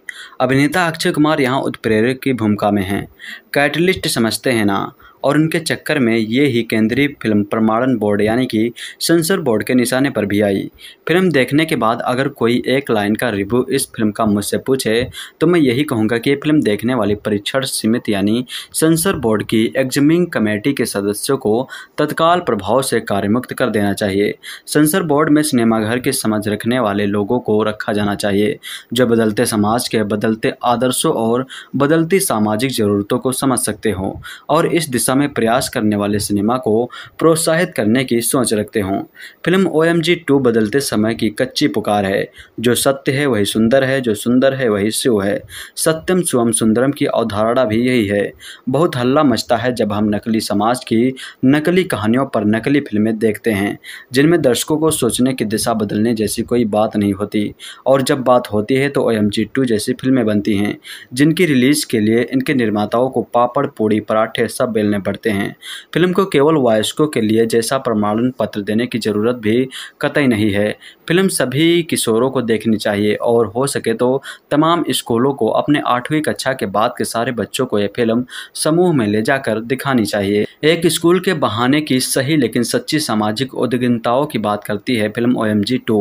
अभिनेता अक्षय कुमार यहाँ उत्प्रेरक की भूमिका में हैं कैटलिस्ट समझते हैं ना और उनके चक्कर में ये ही केंद्रीय फिल्म प्रमाणन बोर्ड यानी कि सेंसर बोर्ड के निशाने पर भी आई फिल्म देखने के बाद अगर कोई एक लाइन का रिव्यू इस फिल्म का मुझसे पूछे तो मैं यही कहूँगा कि फिल्म देखने वाली परीक्षण सीमित यानी सेंसर बोर्ड की एग्जामिंग कमेटी के सदस्यों को तत्काल प्रभाव से कार्यमुक्त कर देना चाहिए सेंसर बोर्ड में सिनेमाघर की समझ रखने वाले लोगों को रखा जाना चाहिए जो बदलते समाज के बदलते आदर्शों और बदलती सामाजिक ज़रूरतों को समझ सकते हों और इस दिशा दिशा में प्रयास करने वाले सिनेमा को प्रोत्साहित करने की सोच रखते हों film O M G two बदलते समय की कच्ची पुकार है जो सत्य है वही सुंदर है जो सुंदर है वही शिव है सत्यम शिवम सुंदरम की अवधारणा भी यही है बहुत हल्ला मचता है जब हम नकली समाज की नकली कहानियों पर नकली फिल्में देखते हैं जिनमें दर्शकों को सोचने की दिशा बदलने जैसी कोई बात नहीं होती और जब बात होती है तो ओ एम जी टू जैसी फिल्में बनती हैं जिनकी रिलीज़ के लिए इनके निर्माताओं को पापड़ पूड़ी पराठे सब बेलने में बढ़ते हैं फिल्म को केवल वायस्कों के लिए जैसा प्रमाणन पत्र देने की ज़रूरत भी कतई नहीं है फिल्म सभी किशोरों को देखनी चाहिए और हो सके तो तमाम स्कूलों को अपने आठवीं कक्षा के बाद के सारे बच्चों को यह फिल्म समूह में ले जाकर दिखानी चाहिए एक स्कूल के बहाने की सही लेकिन सच्ची सामाजिक उद्गिनताओं की बात करती है film O M G two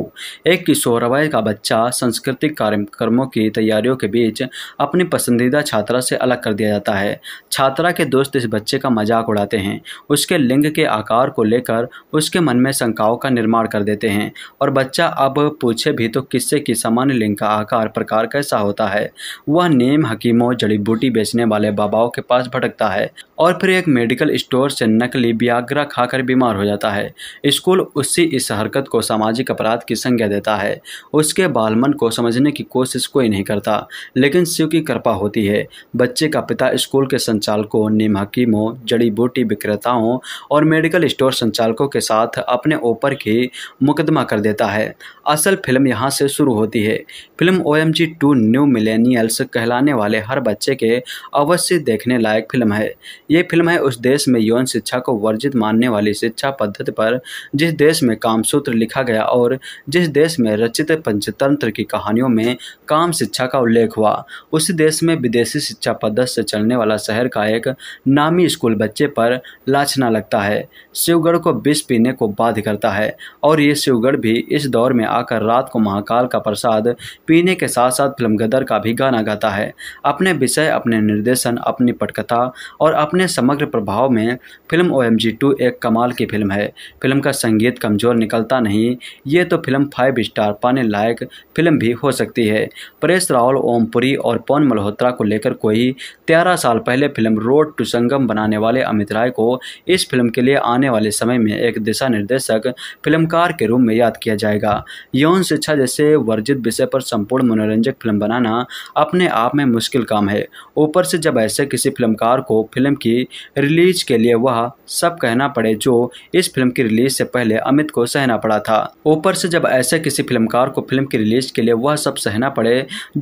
एक किशोरवय का बच्चा सांस्कृतिक कार्यक्रमों की तैयारियों के बीच अपनी पसंदीदा छात्रा से अलग कर दिया जाता है छात्रा के दोस्त इस बच्चे का का मजाक उड़ाते हैं उसके लिंग के आकार को लेकर उसके मन में शंकाओं का निर्माण कर देते हैं और बच्चा अब पूछे भी तो किससे कि सामान्य लिंग का आकार प्रकार कैसा होता है वह नेम हकीमों जड़ी बूटी बेचने वाले बाबाओं के पास भटकता है और फिर एक मेडिकल स्टोर से नकली ब्याग्रा खाकर बीमार हो जाता है स्कूल उसी इस हरकत को सामाजिक अपराध की संज्ञा देता है उसके बालमन को समझने की कोशिश कोई नहीं करता लेकिन शिव की कृपा होती है बच्चे का पिता स्कूल के संचालकों नीम हकीमों जड़ी बूटी विक्रेताओं और मेडिकल स्टोर संचालकों के साथ अपने ऊपर की मुकदमा कर देता है असल फिल्म यहाँ से शुरू होती है film O M G two new millennials कहलाने वाले हर बच्चे के अवश्य देखने लायक फिल्म है ये फिल्म है उस देश में यौन शिक्षा को वर्जित मानने वाली शिक्षा पद्धति पर जिस देश में कामसूत्र लिखा गया और जिस देश में रचित पंचतंत्र की कहानियों में काम शिक्षा का उल्लेख हुआ उसी देश में विदेशी शिक्षा पद्धति से चलने वाला शहर का एक नामी स्कूल स्कूल बच्चे पर लाछना लगता है शिवगढ़ को विष पीने को बाध्य करता है और ये शिवगढ़ भी इस दौर में आकर रात को महाकाल का प्रसाद पीने के साथ साथ फिल्म गदर का भी गाना गाता है अपने विषय अपने निर्देशन अपनी पटकथा और अपने समग्र प्रभाव में फिल्म ओ एम एक कमाल की फिल्म है फिल्म का संगीत कमज़ोर निकलता नहीं ये तो फिल्म फाइव स्टार पाने लायक फिल्म भी हो सकती है परेश रावल ओमपुरी और पवन मल्होत्रा को लेकर कोई तेरह साल पहले फिल्म रोड टू संगम बनाने करने वाले अमित राय को इस फिल्म के लिए आने वाले समय में एक दिशा निर्देशक फिल्मकार के रूप में याद किया जाएगा यौन शिक्षा जैसे वर्जित विषय पर संपूर्ण मनोरंजक फिल्म बनाना अपने आप में मुश्किल काम है ऊपर से जब ऐसे किसी फिल्मकार को फिल्म की रिलीज के लिए वह सब कहना पड़े जो इस फिल्म की रिलीज से पहले अमित को सहना पड़ा था ऊपर से जब ऐसे किसी फिल्मकार को फिल्म की रिलीज के लिए वह सब सहना पड़े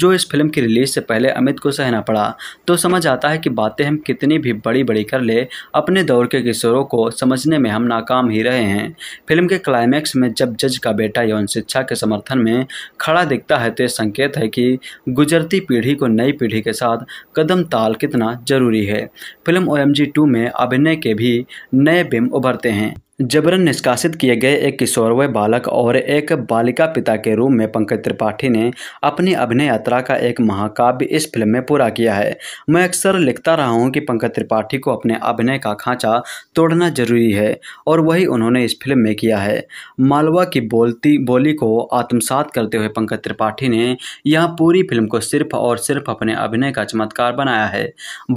जो इस फिल्म की रिलीज से पहले अमित को सहना पड़ा तो समझ आता है कि बातें हम कितनी भी बड़ी बड़ी कर पहले अपने दौर के किशोरों को समझने में हम नाकाम ही रहे हैं फिल्म के क्लाइमैक्स में जब जज का बेटा यौन शिक्षा के समर्थन में खड़ा दिखता है तो यह संकेत है कि गुजरती पीढ़ी को नई पीढ़ी के साथ कदम ताल कितना जरूरी है फिल्म ओ एम में अभिनय के भी नए बिम उभरते हैं जबरन निष्कासित किए गए एक किशोर व बालक और एक बालिका पिता के रूप में पंकज त्रिपाठी ने अपनी अभिनय यात्रा का एक महाकाव्य इस फिल्म में पूरा किया है मैं अक्सर लिखता रहा हूं कि पंकज त्रिपाठी को अपने अभिनय का खांचा तोड़ना जरूरी है और वही उन्होंने इस फिल्म में किया है मालवा की बोलती बोली को आत्मसात करते हुए पंकज त्रिपाठी ने यह पूरी फिल्म को सिर्फ और सिर्फ अपने अभिनय का चमत्कार बनाया है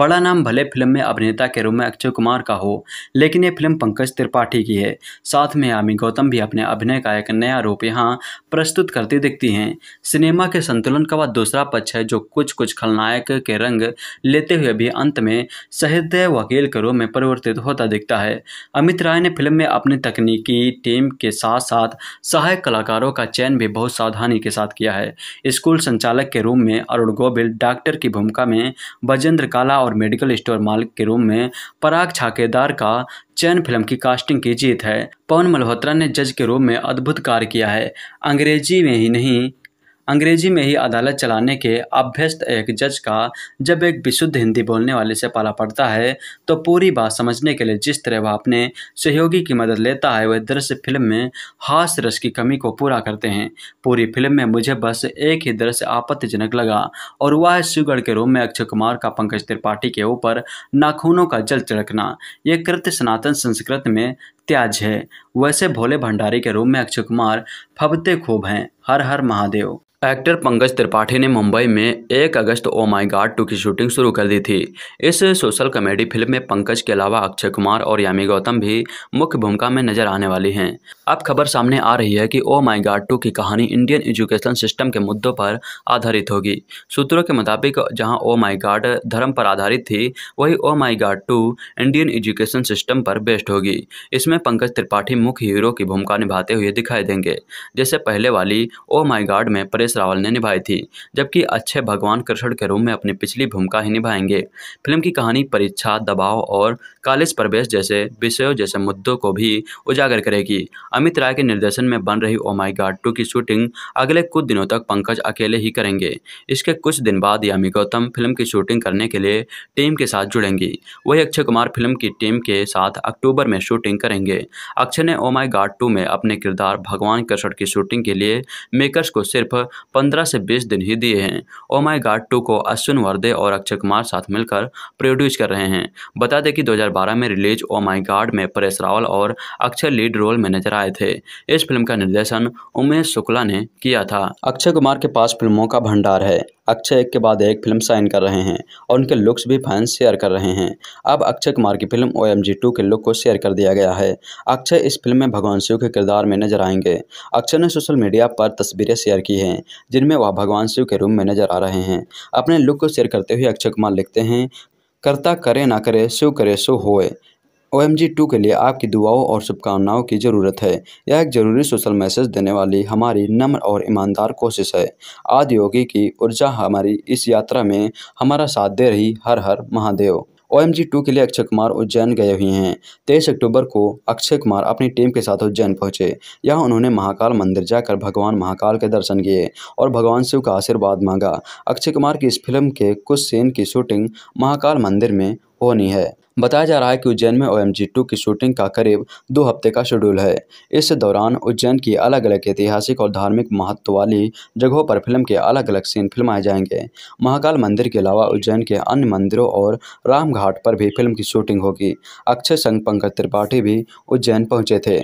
बड़ा नाम भले फिल्म में अभिनेता के रूप में अक्षय कुमार का हो लेकिन ये फिल्म पंकज त्रिपाठी की है साथ में आमी गौतम भी अपने अभिनय का एक नया रूप यहाँ प्रस्तुत करती दिखती हैं सिनेमा के संतुलन का वह दूसरा पक्ष है जो कुछ कुछ खलनायक के रंग लेते हुए भी अंत में सहित वकील के रूप में परिवर्तित होता दिखता है अमित राय ने फिल्म में अपनी तकनीकी टीम के साथ साथ सहायक कलाकारों का चयन भी बहुत सावधानी के साथ किया है स्कूल संचालक के रूप में अरुण गोबिल डॉक्टर की भूमिका में बजेंद्र काला और मेडिकल स्टोर मालिक के रूप में पराग छाकेदार का चयन फिल्म की कास्टिंग की जीत है पवन मल्होत्रा ने जज के रूप में अद्भुत कार्य किया है अंग्रेजी में ही नहीं अंग्रेजी में ही अदालत चलाने के अभ्यस्त एक जज का जब एक विशुद्ध हिंदी बोलने वाले से पाला पड़ता है तो पूरी बात समझने के लिए जिस तरह वह अपने सहयोगी की मदद लेता है वह दृश्य फिल्म में हास रस की कमी को पूरा करते हैं पूरी फिल्म में मुझे बस एक ही दृश्य आपत्तिजनक लगा और वह है शिवगढ़ के रूम में अक्षय कुमार का पंकज त्रिपाठी के ऊपर नाखूनों का जल छिड़कना यह कृत्य सनातन संस्कृत में त्याज है वैसे भोले भंडारी के रूप में अक्षय कुमार फबते खूब हैं हर हर महादेव एक्टर पंकज त्रिपाठी ने मुंबई में 1 अगस्त ओ माय गॉड टू की शूटिंग शुरू कर दी थी इस सोशल कॉमेडी फिल्म में पंकज के अलावा अक्षय कुमार और यामी गौतम भी मुख्य भूमिका में नजर आने वाली हैं अब खबर सामने आ रही है कि ओ माय गॉड टू की कहानी इंडियन एजुकेशन सिस्टम के मुद्दों पर आधारित होगी सूत्रों के मुताबिक जहाँ ओ माई गार्ड धर्म पर आधारित थी वही ओ my guard two Indian education system पर बेस्ड होगी इसमें जिसमें पंकज त्रिपाठी मुख्य हीरो की भूमिका निभाते हुए दिखाई देंगे जैसे पहले वाली ओ माई गार्ड में परेश रावल ने निभाई थी जबकि अच्छे भगवान कृष्ण के रूप में अपनी पिछली भूमिका ही निभाएंगे फिल्म की कहानी परीक्षा दबाव और कालेज प्रवेश जैसे विषयों जैसे मुद्दों को भी उजागर करेगी अमित राय के निर्देशन में बन रही ओ माई गार्ड टू की शूटिंग अगले कुछ दिनों तक पंकज अकेले ही करेंगे इसके कुछ दिन बाद यामी गौतम फिल्म की शूटिंग करने के लिए टीम के साथ जुड़ेंगी वही अक्षय कुमार फिल्म की टीम के साथ अक्टूबर में शूटिंग करेंगे जाएंगे अक्षय ने ओमाय गार्ड टू में अपने किरदार भगवान कृष्ण की शूटिंग के लिए मेकर्स को सिर्फ पंद्रह से बीस दिन ही दिए हैं ओमाय गार्ड टू को अश्विन वर्दे और अक्षय कुमार साथ मिलकर प्रोड्यूस कर रहे हैं बता दें कि दो में रिलीज ओ माई में परेश रावल और अक्षय लीड रोल में नजर आए थे इस फिल्म का निर्देशन उमेश शुक्ला ने किया था अक्षय कुमार के पास फिल्मों का भंडार है अक्षय एक के बाद एक फिल्म साइन कर रहे हैं और उनके लुक्स भी फैंस शेयर कर रहे हैं अब अक्षय कुमार की फिल्म ओ एम के लुक को शेयर कर दिया गया है है अक्षय इस फिल्म में भगवान शिव के किरदार में नजर आएंगे अक्षय ने सोशल मीडिया पर तस्वीरें शेयर की हैं जिनमें वह भगवान शिव के रूम में नजर आ रहे हैं अपने लुक को शेयर करते हुए अक्षय कुमार लिखते हैं करता करे ना करे शिव करे सो होए ओ एम जी टू के लिए आपकी दुआओं और शुभकामनाओं की ज़रूरत है यह एक ज़रूरी सोशल मैसेज देने वाली हमारी नम्र और ईमानदार कोशिश है आदि योगी की ऊर्जा हमारी इस यात्रा में हमारा साथ दे रही Har Har Mahadev O M G two के लिए अक्षय कुमार उज्जैन गए हुए हैं तेईस अक्टूबर को अक्षय कुमार अपनी टीम के साथ उज्जैन पहुंचे यहाँ उन्होंने महाकाल मंदिर जाकर भगवान महाकाल के दर्शन किए और भगवान शिव का आशीर्वाद मांगा अक्षय कुमार की इस फिल्म के कुछ सीन की शूटिंग महाकाल मंदिर में होनी है बताया जा रहा है कि उज्जैन में ओ एम की शूटिंग का करीब दो हफ्ते का शेड्यूल है इस दौरान उज्जैन की अलग अलग ऐतिहासिक और धार्मिक महत्व वाली जगहों पर फिल्म के अलग अलग सीन फिल्माए जाएंगे महाकाल मंदिर के अलावा उज्जैन के अन्य मंदिरों और रामघाट पर भी फिल्म की शूटिंग होगी अक्षय संघ पंकज त्रिपाठी भी उज्जैन पहुंचे थे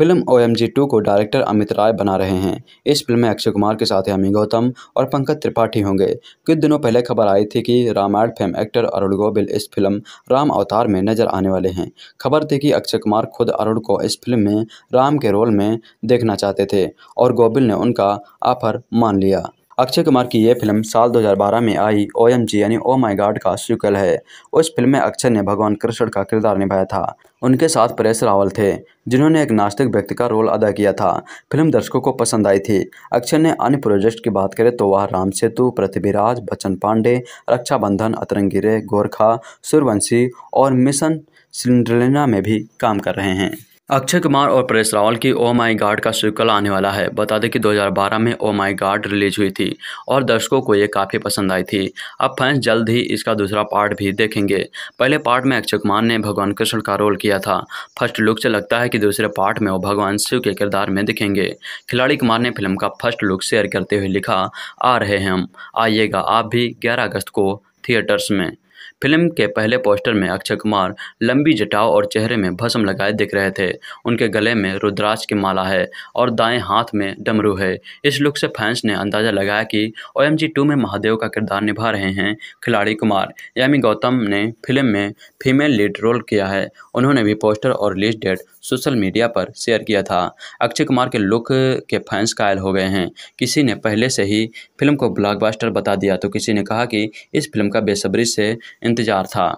film O M G two को डायरेक्टर अमित राय बना रहे हैं इस फिल्म में अक्षय कुमार के साथ अमी गौतम और पंकज त्रिपाठी होंगे कुछ दिनों पहले खबर आई थी कि रामायण फेम एक्टर अरुण गोबिल इस फिल्म राम अवतार में नजर आने वाले हैं खबर थी कि अक्षय कुमार खुद अरुण को इस फिल्म में राम के रोल में देखना चाहते थे और गोबिल ने उनका ऑफर मान लिया अक्षय कुमार की यह फिल्म साल 2012 में आई ओ एम जी यानी ओ माई गार्ड का सीक्वल है उस फिल्म में अक्षय ने भगवान कृष्ण का किरदार निभाया था उनके साथ परेश रावल थे जिन्होंने एक नास्तिक व्यक्ति का रोल अदा किया था फिल्म दर्शकों को पसंद आई थी अक्षय ने अन्य प्रोजेक्ट की बात करें तो वह राम सेतु पृथ्वीराज बच्चन पांडे रक्षाबंधन अतरंगिरे गोरखा सूर्यवंशी और मिशन सिंड्रेना में भी काम कर रहे हैं अक्षय कुमार और परेश रावल की ओ माई गार्ड का सीक्वल आने वाला है बता दें कि 2012 में ओ माई गार्ड रिलीज हुई थी और दर्शकों को ये काफ़ी पसंद आई थी अब फैंस जल्द ही इसका दूसरा पार्ट भी देखेंगे पहले पार्ट में अक्षय कुमार ने भगवान कृष्ण का रोल किया था फर्स्ट लुक से लगता है कि दूसरे पार्ट में वो भगवान शिव के किरदार में दिखेंगे खिलाड़ी कुमार ने फिल्म का फर्स्ट लुक शेयर करते हुए लिखा आ रहे हैं हम आइएगा आप भी ग्यारह अगस्त को थिएटर्स में फिल्म के पहले पोस्टर में अक्षय कुमार लंबी जटाव और चेहरे में भस्म लगाए दिख रहे थे उनके गले में रुद्राज की माला है और दाएं हाथ में डमरू है इस लुक से फैंस ने अंदाज़ा लगाया कि ओ एम में महादेव का किरदार निभा रहे हैं खिलाड़ी कुमार यामी गौतम ने फिल्म में फीमेल लीड रोल किया है उन्होंने भी पोस्टर और रिलीज डेट सोशल मीडिया पर शेयर किया था अक्षय कुमार के लुक के फैंस कायल हो गए हैं किसी ने पहले से ही फिल्म को ब्लॉकबस्टर बता दिया तो किसी ने कहा कि इस फिल्म का बेसब्री से इंतज़ार था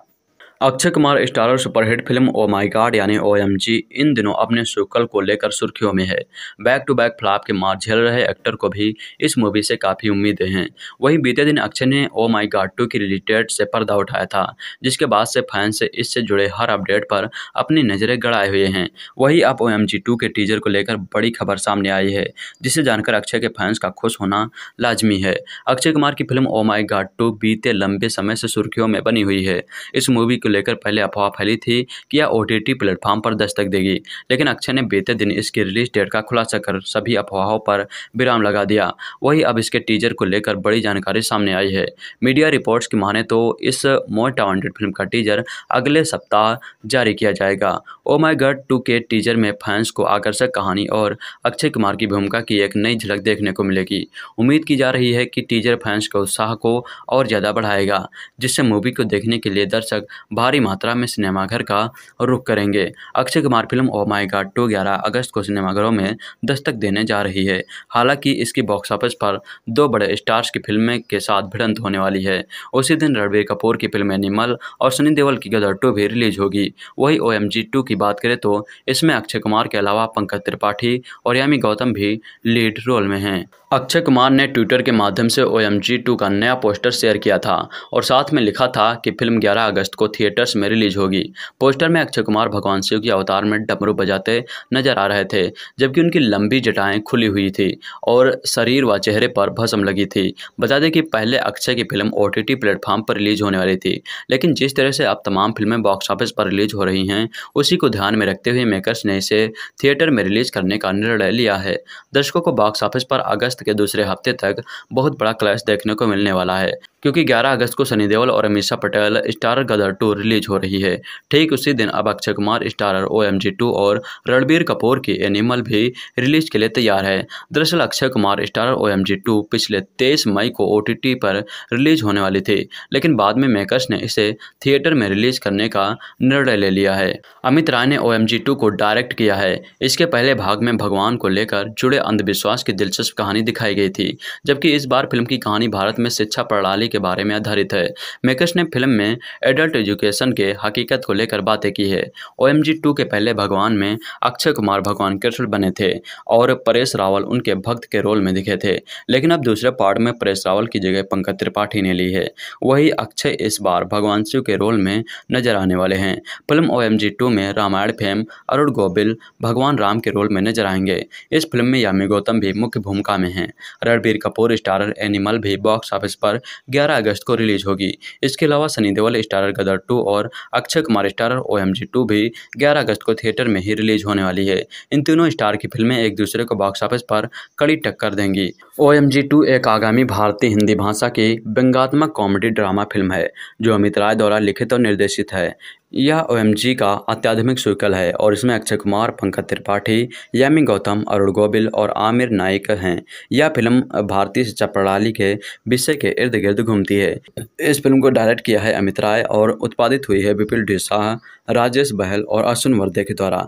Akshay Kumar starrer superhit film O my God यानी ओ एम जी इन दिनों अपने शुक्ल को लेकर सुर्खियों में है बैक टू बैक फ्लॉप के मार झेल रहे एक्टर को भी इस मूवी से काफ़ी उम्मीदें हैं वहीं बीते दिन अक्षय ने ओ माय गॉड टू की रिलेटेड से पर्दा उठाया था जिसके बाद से फैंस से इससे जुड़े हर अपडेट पर अपनी नज़रें गड़ाए हुए हैं वहीं अब ओ एम के टीजर को लेकर बड़ी खबर सामने आई है जिसे जानकर अक्षय के फैंस का खुश होना लाजमी है अक्षय कुमार की film O my God two बीते लंबे समय से सुर्खियों में बनी हुई है इस मूवी को लेकर पहले अफवाह फैली थी कि यह ओ टी प्लेटफॉर्म पर दस्तक देगी लेकिन अक्षय ने बीते दिन इसकी रिलीज डेट का खुलासा कर सभी अफवाहों पर विराम लगा दिया वही अब इसके टीजर को लेकर बड़ी जानकारी सामने आई है मीडिया रिपोर्ट्स की माने तो इस मोस्ट वांटेड फिल्म का टीजर अगले सप्ताह जारी किया जाएगा ओ माई गड टू के टीजर में फैंस को आकर्षक कहानी और अक्षय कुमार की भूमिका की एक नई झलक देखने को मिलेगी उम्मीद की जा रही है कि टीजर फैंस के उत्साह को और ज़्यादा बढ़ाएगा जिससे मूवी को देखने के लिए दर्शक भारी मात्रा में सिनेमाघर का रुख करेंगे Akshay Kumar film O my God two ग्यारह अगस्त को सिनेमाघरों में दस्तक देने जा रही है हालांकि इसकी बॉक्स ऑफिस पर दो बड़े स्टार्स की फिल्में के साथ भिड़ंत होने वाली है उसी दिन रणबीर कपूर की फिल्म एनिमल और सनी देवल की गदर टू भी रिलीज होगी वही ओ एम जी टू की बात करें तो इसमें अक्षय कुमार के अलावा पंकज त्रिपाठी और यामी गौतम भी लीड रोल में हैं अक्षय कुमार ने ट्विटर के माध्यम से ओ एम जी टू का नया पोस्टर शेयर किया था और साथ में लिखा था कि फिल्म 11 अगस्त को थिएटर्स में रिलीज होगी पोस्टर में अक्षय कुमार भगवान शिव के अवतार में डमरू बजाते नजर आ रहे थे जबकि उनकी लंबी जटाएं खुली हुई थी और शरीर व चेहरे पर भसम लगी थी बता दें कि पहले अक्षय की फिल्म ओ टी प्लेटफॉर्म पर रिलीज होने वाली थी लेकिन जिस तरह से अब तमाम फिल्में बॉक्स ऑफिस पर रिलीज हो रही हैं उसी को ध्यान में रखते हुए मेकर्स ने इसे थिएटर में रिलीज करने का निर्णय लिया है दर्शकों को बॉक्स ऑफिस पर अगस्त के दूसरे हफ्ते तक बहुत बड़ा क्लैश देखने को मिलने वाला है क्योंकि 11 अगस्त को सनी देओल और Ameesha Patel starrer Gadar two release हो रही है ठीक उसी दिन अब Akshay Kumar starrer O M G two और रणबीर कपूर की एनिमल भी रिलीज के लिए तैयार है दरअसल Akshay Kumar starrer O M G two पिछले तेईस मई को ओ टी टी पर रिलीज होने वाली थी लेकिन बाद में मेकर्स ने इसे थिएटर में रिलीज करने का निर्णय ले लिया है अमित राय ने ओ एम जी टू को डायरेक्ट किया है इसके पहले भाग में भगवान को लेकर जुड़े अंधविश्वास की दिलचस्प कहानी दिखाई गई थी जबकि इस बार फिल्म की कहानी भारत में शिक्षा प्रणाली के बारे में आधारित है मेकर्स ने फिल्म में एडल्ट एजुकेशन के हकीकत को लेकर बातें की है ओ एम के पहले भगवान में अक्षय कुमार भगवान कृष्ण बने थे और परेश रावल उनके भक्त के रोल में दिखे थे लेकिन अब दूसरे पार्ट में परेश रावल की जगह पंकज त्रिपाठी ने ली है वही अक्षय इस बार भगवान शिव के रोल में नजर आने वाले हैं फिल्म ओ एम में रामायण फेम अरुण गोबिल भगवान राम के रोल में नजर आएंगे इस फिल्म में यामी गौतम भी मुख्य भूमिका में हैं रणबीर कपूर स्टारर एनिमल भी बॉक्स ऑफिस पर 11 अगस्त को रिलीज होगी इसके अलावा सनी देवल स्टारर गदर टू और Akshay Kumar starrer O M भी ग्यारह अगस्त को थिएटर में ही रिलीज होने वाली है इन तीनों स्टार की फिल्में एक दूसरे को बॉक्स ऑफिस पर कड़ी टक्कर देंगी ओ एम जी टू एक आगामी भारतीय हिंदी भाषा की व्यंगात्मक कॉमेडी ड्रामा फिल्म है जो अमित राय द्वारा लिखित और निर्देशित है यह ओ का अत्याधुनिक स्वीकल है और इसमें अक्षय कुमार पंकज त्रिपाठी यामी गौतम अरुण गोबिल और आमिर नाइक हैं यह फिल्म भारतीय शिक्षा प्रणाली के विषय के इर्द गिर्द घूमती है इस फिल्म को डायरेक्ट किया है अमित राय और उत्पादित हुई है विपुल ढिसाह राजेश बहल और अश्विन वर्दे के द्वारा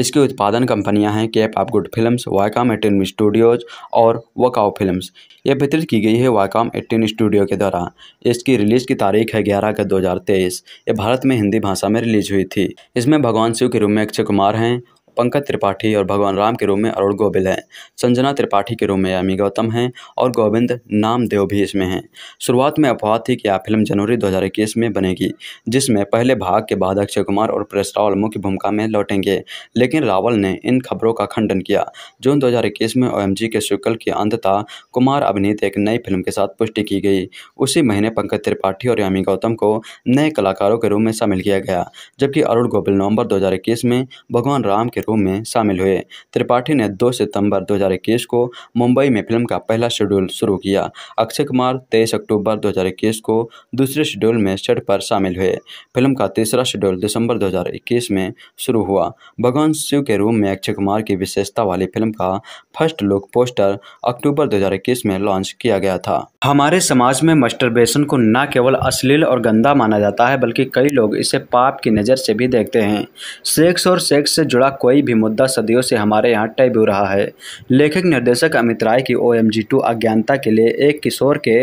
इसकी उत्पादन कंपनियाँ हैं Cape of Good films Viacom eighteen studios और वकाओ फिल्म्स यह वितरित की गई है वायकाम एटीन स्टूडियो के द्वारा इसकी रिलीज़ की तारीख है ग्यारह अगस्त दो हज़ार तेईस यह भारत में हिंदी भाषा भाषा में रिलीज हुई थी इसमें भगवान शिव के रूप में अक्षय कुमार हैं पंकज त्रिपाठी और भगवान राम के रूप में अरुण गोबिल हैं संजना त्रिपाठी के रूप में यामी गौतम हैं और गोविंद नामदेव भी इसमें हैं शुरुआत में अफवाह थी कि यह फिल्म जनवरी दो में बनेगी जिसमें पहले भाग के बाद अक्षय कुमार और प्रेस रावल मुख्य भूमिका में लौटेंगे लेकिन रावल ने इन खबरों का खंडन किया जून दो में ओ के शुक्ल की अंतता कुमार अभिनीत एक नई फिल्म के साथ पुष्टि की गई उसी महीने पंकज त्रिपाठी और यामी गौतम को नए कलाकारों के रूप में शामिल किया गया जबकि अरुण गोबिल नवंबर दो में भगवान राम के मार्केटों में शामिल हुए त्रिपाठी ने 2 सितंबर 2021 को मुंबई में फिल्म का पहला शेड्यूल शुरू किया अक्षय कुमार 23 अक्टूबर 2021 को दूसरे शेड्यूल में सेट पर शामिल हुए फिल्म का तीसरा शेड्यूल दिसंबर 2021 में शुरू हुआ भगवान शिव के रूम में अक्षय कुमार की विशेषता वाली फिल्म का फर्स्ट लुक पोस्टर अक्टूबर दो में लॉन्च किया गया था हमारे समाज में मस्टरबेशन को न केवल अश्लील और गंदा माना जाता है बल्कि कई लोग इसे पाप की नज़र से भी देखते हैं सेक्स और सेक्स से जुड़ा कोई कोई भी मुद्दा सदियों से हमारे यहाँ टैबू रहा है लेखक निर्देशक अमित राय की ओ एम जी टू अज्ञानता के लिए एक किशोर के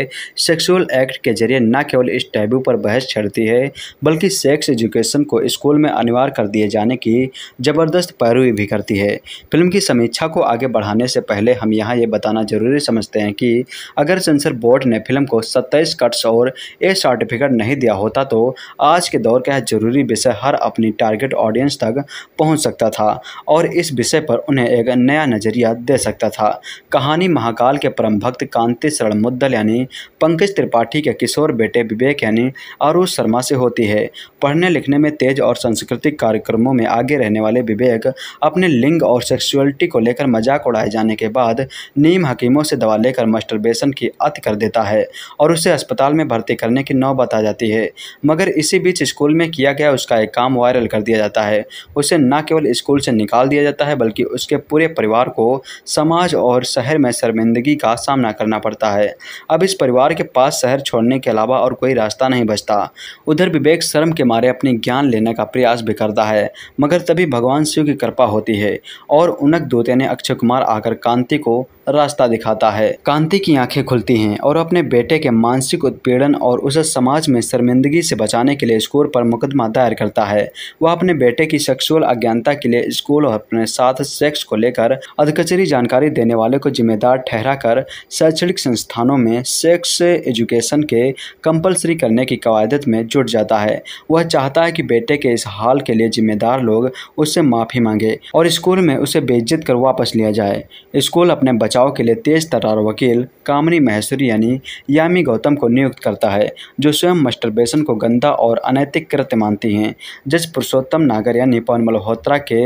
सेक्सुअल एक्ट के जरिए न केवल इस टैबू पर बहस छड़ती है बल्कि सेक्स एजुकेशन को स्कूल में अनिवार्य कर दिए जाने की ज़बरदस्त पैरवी भी करती है फिल्म की समीक्षा को आगे बढ़ाने से पहले हम यहाँ ये बताना जरूरी समझते हैं कि अगर सेंसर बोर्ड ने फिल्म को सत्ताईस कट्स और ए सर्टिफिकेट नहीं दिया होता तो आज के दौर का जरूरी विषय हर अपनी टारगेट ऑडियंस तक पहुँच सकता था और इस विषय पर उन्हें एक नया नजरिया दे सकता था कहानी महाकाल के परम भक्त कांति शरण मुद्दल यानी पंकज त्रिपाठी के किशोर बेटे विवेक यानी आरूष शर्मा से होती है पढ़ने लिखने में तेज और सांस्कृतिक कार्यक्रमों में आगे रहने वाले विवेक अपने लिंग और सेक्सुअलिटी को लेकर मजाक उड़ाए जाने के बाद नीम हकीमों से दवा लेकर मस्टरबेशन की अत कर देता है और उसे अस्पताल में भर्ती करने की नौ बता जाती है मगर इसी बीच स्कूल में किया गया उसका एक काम वायरल कर दिया जाता है उसे न केवल स्कूल से से निकाल दिया जाता है बल्कि उसके पूरे परिवार को समाज और शहर में शर्मिंदगी का सामना करना पड़ता है अब इस परिवार के पास शहर छोड़ने के अलावा और कोई रास्ता नहीं बचता उधर विवेक शर्म के मारे अपने ज्ञान लेने का प्रयास भी करता है मगर तभी भगवान शिव की कृपा होती है और उनक दोते ने अक्षय कुमार आकर कांति को रास्ता दिखाता है कांति की आंखें खुलती हैं और अपने बेटे के मानसिक उत्पीड़न और उसे समाज में शर्मिंदगी से बचाने के लिए स्कूल पर मुकदमा दायर करता है वह अपने बेटे की सेक्सुअल अज्ञानता के लिए स्कूल और अपने साथ सेक्स को लेकर अधकचरी जानकारी देने वाले को जिम्मेदार ठहरा कर शैक्षणिक संस्थानों में सेक्स एजुकेशन के कंपलसरी करने की कवायदत में जुट जाता है वह चाहता है कि बेटे के इस हाल के लिए जिम्मेदार लोग उससे माफ़ी मांगे और स्कूल में उसे बेइज्जत कर वापस लिया जाए स्कूल अपने बचाव बचाव के लिए तेज तरार वकील कामनी महेश्वरी यानी यामी गौतम को नियुक्त करता है जो स्वयं मस्टरबेशन को गंदा और अनैतिक कृत्य मानती हैं जज पुरुषोत्तम नागर यानी पवन मल्होत्रा के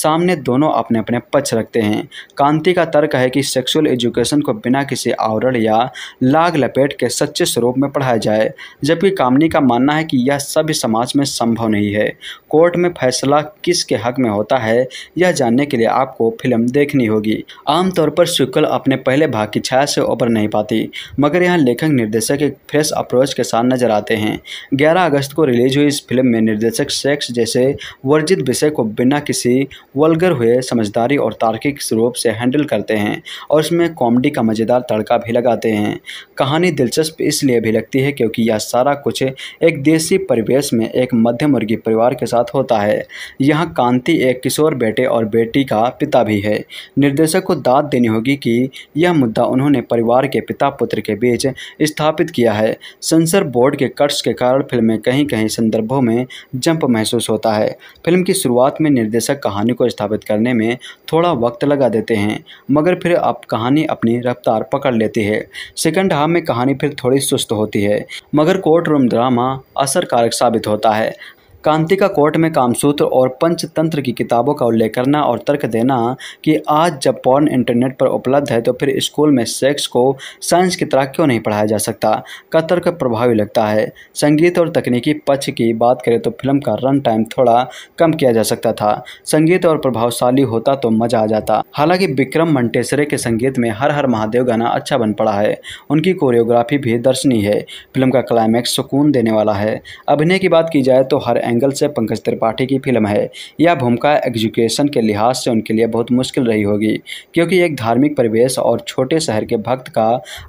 सामने दोनों अपने अपने पक्ष रखते हैं कांति का तर्क है कि सेक्सुअल एजुकेशन को बिना किसी आवरण या लाग लपेट के सच्चे स्वरूप में पढ़ाया जाए जबकि कामनी का मानना है कि यह सभ्य समाज में संभव नहीं है कोर्ट में फैसला किसके हक में होता है यह जानने के लिए आपको फिल्म देखनी होगी आमतौर पर शुक्र शक्ल अपने पहले भाग की छाया से उबर नहीं पाती मगर यहाँ लेखक निर्देशक एक फ्रेश अप्रोच के साथ नजर आते हैं ग्यारह अगस्त को रिलीज हुई इस फिल्म में निर्देशक सेक्स जैसे वर्जित विषय को बिना किसी वलगर हुए समझदारी और तार्किक रूप से हैंडल करते हैं और इसमें कॉमेडी का मज़ेदार तड़का भी लगाते हैं कहानी दिलचस्प इसलिए भी लगती है क्योंकि यह सारा कुछ एक देसी परिवेश में एक मध्यम वर्गीय परिवार के साथ होता है यहाँ कांति एक किशोर बेटे और बेटी का पिता भी है निर्देशक को दाद देनी होगी कि यह मुद्दा उन्होंने परिवार के पिता पुत्र के बीच स्थापित किया है सेंसर बोर्ड के कट्स के कारण फिल्म में कहीं कहीं संदर्भों में जंप महसूस होता है फिल्म की शुरुआत में निर्देशक कहानी को स्थापित करने में थोड़ा वक्त लगा देते हैं मगर फिर अब कहानी अपनी रफ्तार पकड़ लेती है सेकंड हाफ में कहानी फिर थोड़ी सुस्त होती है मगर कोर्ट रूम ड्रामा असरकारक साबित होता है कांतिका कोर्ट में कामसूत्र और पंचतंत्र की किताबों का उल्लेख करना और तर्क देना कि आज जब पॉर्न इंटरनेट पर उपलब्ध है तो फिर स्कूल में सेक्स को साइंस की तरह क्यों नहीं पढ़ाया जा सकता का तर्क प्रभावी लगता है संगीत और तकनीकी पक्ष की बात करें तो फिल्म का रन टाइम थोड़ा कम किया जा सकता था संगीत और प्रभावशाली होता तो मजा आ जाता हालांकि विक्रम मंटेसरे के संगीत में हर हर महादेव गाना अच्छा बन पड़ा है उनकी कोरियोग्राफी भी दर्शनीय है फिल्म का क्लाइमैक्स सुकून देने वाला है अभिनय की बात की जाए तो हर एंगल से पंकज त्रिपाठी की फिल्म है यह भूमिका एग्जुकेशन के लिहाज से उनके लिए बहुत मुश्किल रही होगी क्योंकि एक धार्मिक परिवेश और छोटे शहर के भक्त का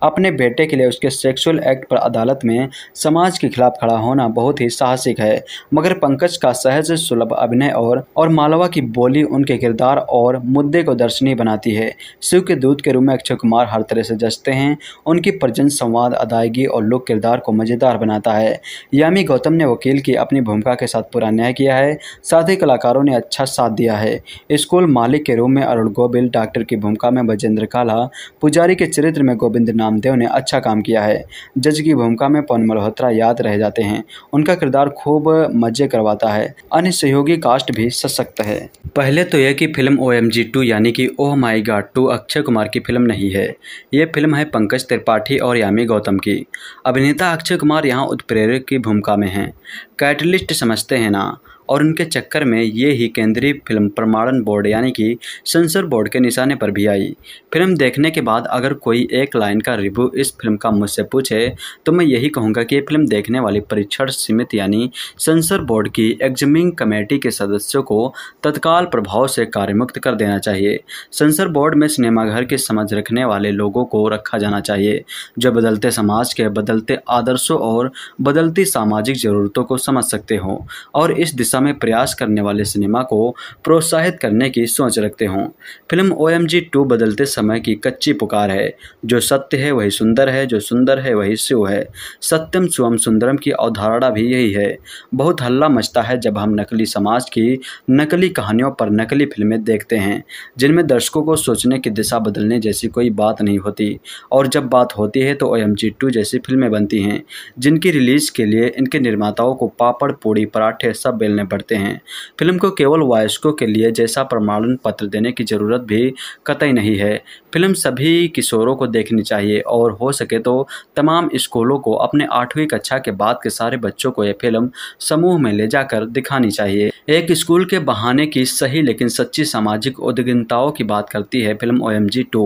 अपने बेटे के लिए उसके सेक्सुअल एक्ट पर अदालत में समाज के खिलाफ खड़ा होना बहुत ही साहसिक है मगर पंकज का सहज सुलभ अभिनय और और मालवा की बोली उनके किरदार और मुद्दे को दर्शनीय बनाती है शिव के दूत के रूप में अक्षय कुमार हर तरह से जचते हैं उनकी प्रजन संवाद अदायगी और लोक किरदार को मज़ेदार बनाता है यामी गौतम ने वकील की अपनी भूमिका के साथ पूरा न्याय किया है साथ ही कलाकारों ने अच्छा साथ दिया है स्कूल मालिक के रूप में अरुण गोबिल डॉक्टर की भूमिका में बजेंद्र काला पुजारी के चरित्र में गोविंद नामदेव ने अच्छा काम किया है जज की भूमिका में पवन मल्होत्रा याद रह जाते हैं उनका किरदार खूब मजे करवाता है अन्य सहयोगी कास्ट भी सशक्त है पहले तो यह की फिल्म ओ एम यानी कि oh my God two Akshay Kumar की फिल्म नहीं है यह फिल्म है पंकज त्रिपाठी और यामी गौतम की अभिनेता अक्षय कुमार यहाँ उत्प्रेरक की भूमिका में हैं कैटलिस्ट समझ समझते हैं ना और उनके चक्कर में ये ही केंद्रीय फिल्म प्रमाणन बोर्ड यानी कि सेंसर बोर्ड के निशाने पर भी आई फिल्म देखने के बाद अगर कोई एक लाइन का रिव्यू इस फिल्म का मुझसे पूछे तो मैं यही कहूँगा कि ये फिल्म देखने वाली परीक्षण समिति यानी सेंसर बोर्ड की एग्जामिंग कमेटी के सदस्यों को तत्काल प्रभाव से कार्यमुक्त कर देना चाहिए सेंसर बोर्ड में सिनेमाघर की समझ रखने वाले लोगों को रखा जाना चाहिए जो बदलते समाज के बदलते आदर्शों और बदलती सामाजिक जरूरतों को समझ सकते हों और इस दिशा में प्रयास करने वाले सिनेमा को प्रोत्साहित करने की सोच रखते हों film O M G two बदलते समय की कच्ची पुकार है जो सत्य है वही सुंदर है जो सुंदर है वही शिव है सत्यम स्वम सुंदरम की अवधारणा भी यही है बहुत हल्ला मचता है जब हम नकली समाज की नकली कहानियों पर नकली फिल्में देखते हैं जिनमें दर्शकों को सोचने की दिशा बदलने जैसी कोई बात नहीं होती और जब बात होती है तो ओ एम जी टू जैसी फिल्में बनती हैं जिनकी रिलीज़ के लिए इनके निर्माताओं को पापड़ पूड़ी पराठे सब बेलने करने पड़ते हैं फिल्म को केवल वायस्कों के लिए जैसा प्रमाणन पत्र देने की ज़रूरत भी कतई नहीं है फिल्म सभी किशोरों को देखनी चाहिए और हो सके तो तमाम स्कूलों को अपने आठवीं कक्षा के बाद के सारे बच्चों को यह फिल्म समूह में ले जाकर दिखानी चाहिए एक स्कूल के बहाने की सही लेकिन सच्ची सामाजिक उद्गिनताओं की बात करती है film O M G two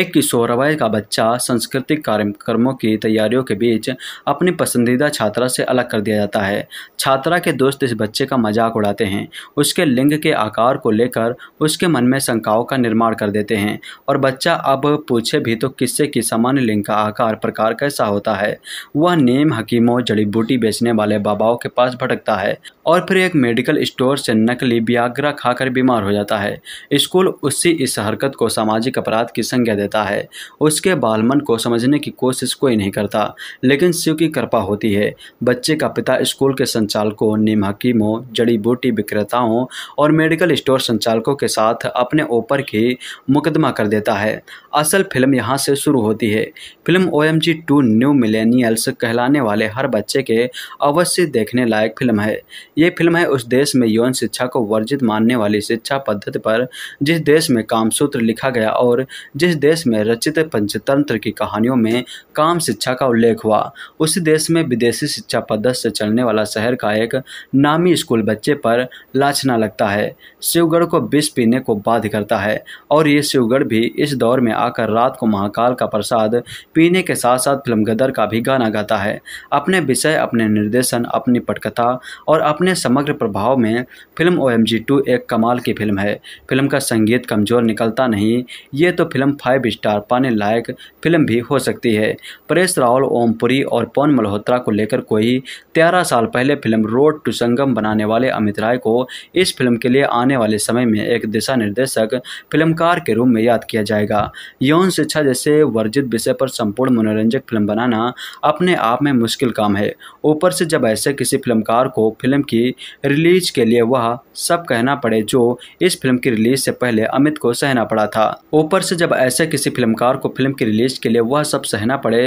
एक किशोरवय का बच्चा सांस्कृतिक कार्यक्रमों की तैयारियों के बीच अपनी पसंदीदा छात्रा से अलग कर दिया जाता है छात्रा के दोस्त इस बच्चे का मजाक उड़ाते हैं उसके लिंग के आकार को लेकर उसके मन में शंकाओं का निर्माण कर देते हैं और बच्चा अब पूछे भी तो किससे कि सामान्य लिंग का आकार प्रकार कैसा होता है वह नेम हकीमों जड़ी बूटी बेचने वाले बाबाओं के पास भटकता है और फिर एक मेडिकल स्टोर से नकली ब्याग्रा खाकर बीमार हो जाता है स्कूल उसी इस हरकत को सामाजिक अपराध की संज्ञा देता है उसके बालमन को समझने की कोशिश कोई नहीं करता लेकिन शिव की कृपा होती है बच्चे का पिता स्कूल के संचालकों नीम हकीमों जड़ी बूटी विक्रेताओं और मेडिकल स्टोर संचालकों के साथ अपने ऊपर की मुकदमा कर देता है असल फिल्म यहां से शुरू होती है film O M G two new millennials कहलाने वाले हर बच्चे के अवश्य देखने लायक फिल्म है ये फिल्म है उस देश में यौन शिक्षा को वर्जित मानने वाली शिक्षा पद्धति पर जिस देश में कामसूत्र लिखा गया और जिस देश में रचित पंचतंत्र की कहानियों में काम शिक्षा का उल्लेख हुआ उसी देश में विदेशी शिक्षा पद्धति से चलने वाला शहर का एक नामी स्कूल स्कूल बच्चे पर लाछना लगता है शिवगढ़ को विष पीने को बाध्य करता है और ये शिवगढ़ भी इस दौर में आकर रात को महाकाल का प्रसाद पीने के साथ साथ फिल्म गदर का भी गाना गाता है अपने विषय अपने निर्देशन अपनी पटकथा और अपने समग्र प्रभाव में फिल्म ओ एम एक कमाल की फिल्म है फिल्म का संगीत कमज़ोर निकलता नहीं ये तो फिल्म फाइव स्टार पाने लायक फिल्म भी हो सकती है परेश रावल ओमपुरी और पवन मल्होत्रा को लेकर कोई तेरह साल पहले फिल्म रोड टू संगम बनाने करने वाले अमित राय को इस फिल्म के लिए आने वाले समय में एक दिशा निर्देशक फिल्मकार के रूप में याद किया जाएगा यौन शिक्षा जैसे वर्जित विषय पर संपूर्ण मनोरंजक फिल्म बनाना अपने आप में मुश्किल काम है ऊपर से जब ऐसे किसी फिल्मकार को फिल्म की रिलीज के लिए वह सब कहना पड़े जो इस फिल्म की रिलीज से पहले अमित को सहना पड़ा था ऊपर से जब ऐसे किसी फिल्मकार को फिल्म की रिलीज के लिए वह सब सहना पड़े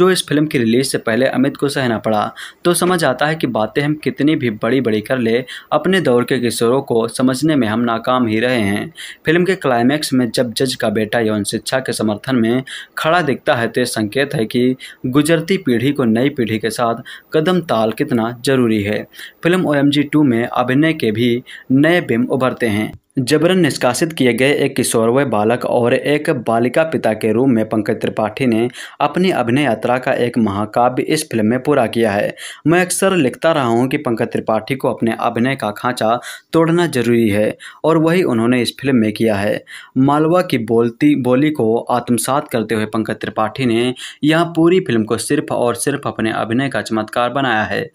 जो इस फिल्म की रिलीज से पहले अमित को सहना पड़ा तो समझ आता है कि बातें हम कितनी भी बड़ी बड़ी कर ले अपने दौर के किशोरों को समझने में हम नाकाम ही रहे हैं फिल्म के क्लाइमैक्स में जब जज का बेटा यौन शिक्षा के समर्थन में खड़ा दिखता है तो संकेत है कि गुजरती पीढ़ी को नई पीढ़ी के साथ कदम ताल कितना जरूरी है फिल्म ओ एम में अभिनय के भी नए बिम उभरते हैं जबरन निष्कासित किए गए एक किशोरवय बालक और एक बालिका पिता के रूप में पंकज त्रिपाठी ने अपनी अभिनय यात्रा का एक महाकाव्य इस फिल्म में पूरा किया है मैं अक्सर लिखता रहा हूँ कि पंकज त्रिपाठी को अपने अभिनय का खांचा तोड़ना जरूरी है और वही उन्होंने इस फिल्म में किया है मालवा की बोलती बोली को आत्मसात करते हुए पंकज त्रिपाठी ने यह पूरी फिल्म को सिर्फ और सिर्फ अपने अभिनय का चमत्कार बनाया है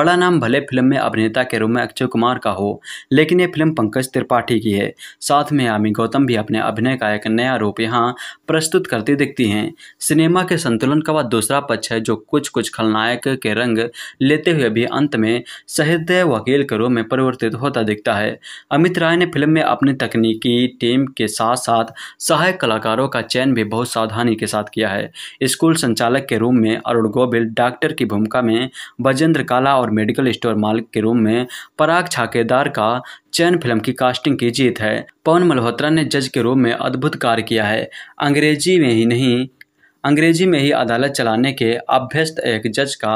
बड़ा नाम भले फिल्म में अभिनेता के रूप में अक्षय कुमार का हो लेकिन ये फिल्म पंकज त्रिपाठी की करती है साथ में आमी गौतम भी अपने अभिनय का एक नया रूप यहाँ प्रस्तुत करती दिखती हैं सिनेमा के संतुलन का वह दूसरा पक्ष है जो कुछ कुछ खलनायक के रंग लेते हुए भी अंत में सहृदय वकील के रूप में परिवर्तित होता दिखता है अमित राय ने फिल्म में अपनी तकनीकी टीम के साथ साथ सहायक कलाकारों का चयन भी बहुत सावधानी के साथ किया है स्कूल संचालक के रूम में अरुण गोबिल डॉक्टर की भूमिका में बजेंद्र काला और मेडिकल स्टोर मालिक के रूम में पराग छाकेदार का चयन फिल्म की कास्टिंग की जीत है पवन मल्होत्रा ने जज के रूप में अद्भुत कार्य किया है अंग्रेजी में ही नहीं अंग्रेजी में ही अदालत चलाने के अभ्यस्त एक जज का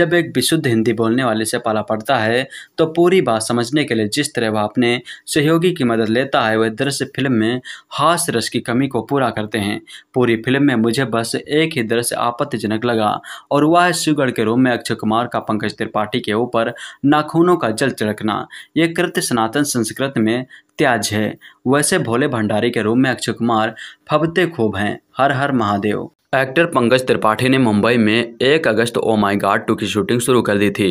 जब एक विशुद्ध हिंदी बोलने वाले से पाला पड़ता है तो पूरी बात समझने के लिए जिस तरह वह अपने सहयोगी की मदद लेता है वह दृश्य फिल्म में हास रस की कमी को पूरा करते हैं पूरी फिल्म में मुझे बस एक ही दृश्य आपत्तिजनक लगा और वह है शिवगढ़ के रूम में अक्षय कुमार का पंकज त्रिपाठी के ऊपर नाखूनों का जल चढ़कना यह कृत्य सनातन संस्कृत में त्याज है वैसे भोले भंडारी के रूप में अक्षय कुमार फबते खूब हैं हर हर महादेव एक्टर पंकज त्रिपाठी ने मुंबई में एक अगस्त ओ माई गार्ड टू की शूटिंग शुरू कर दी थी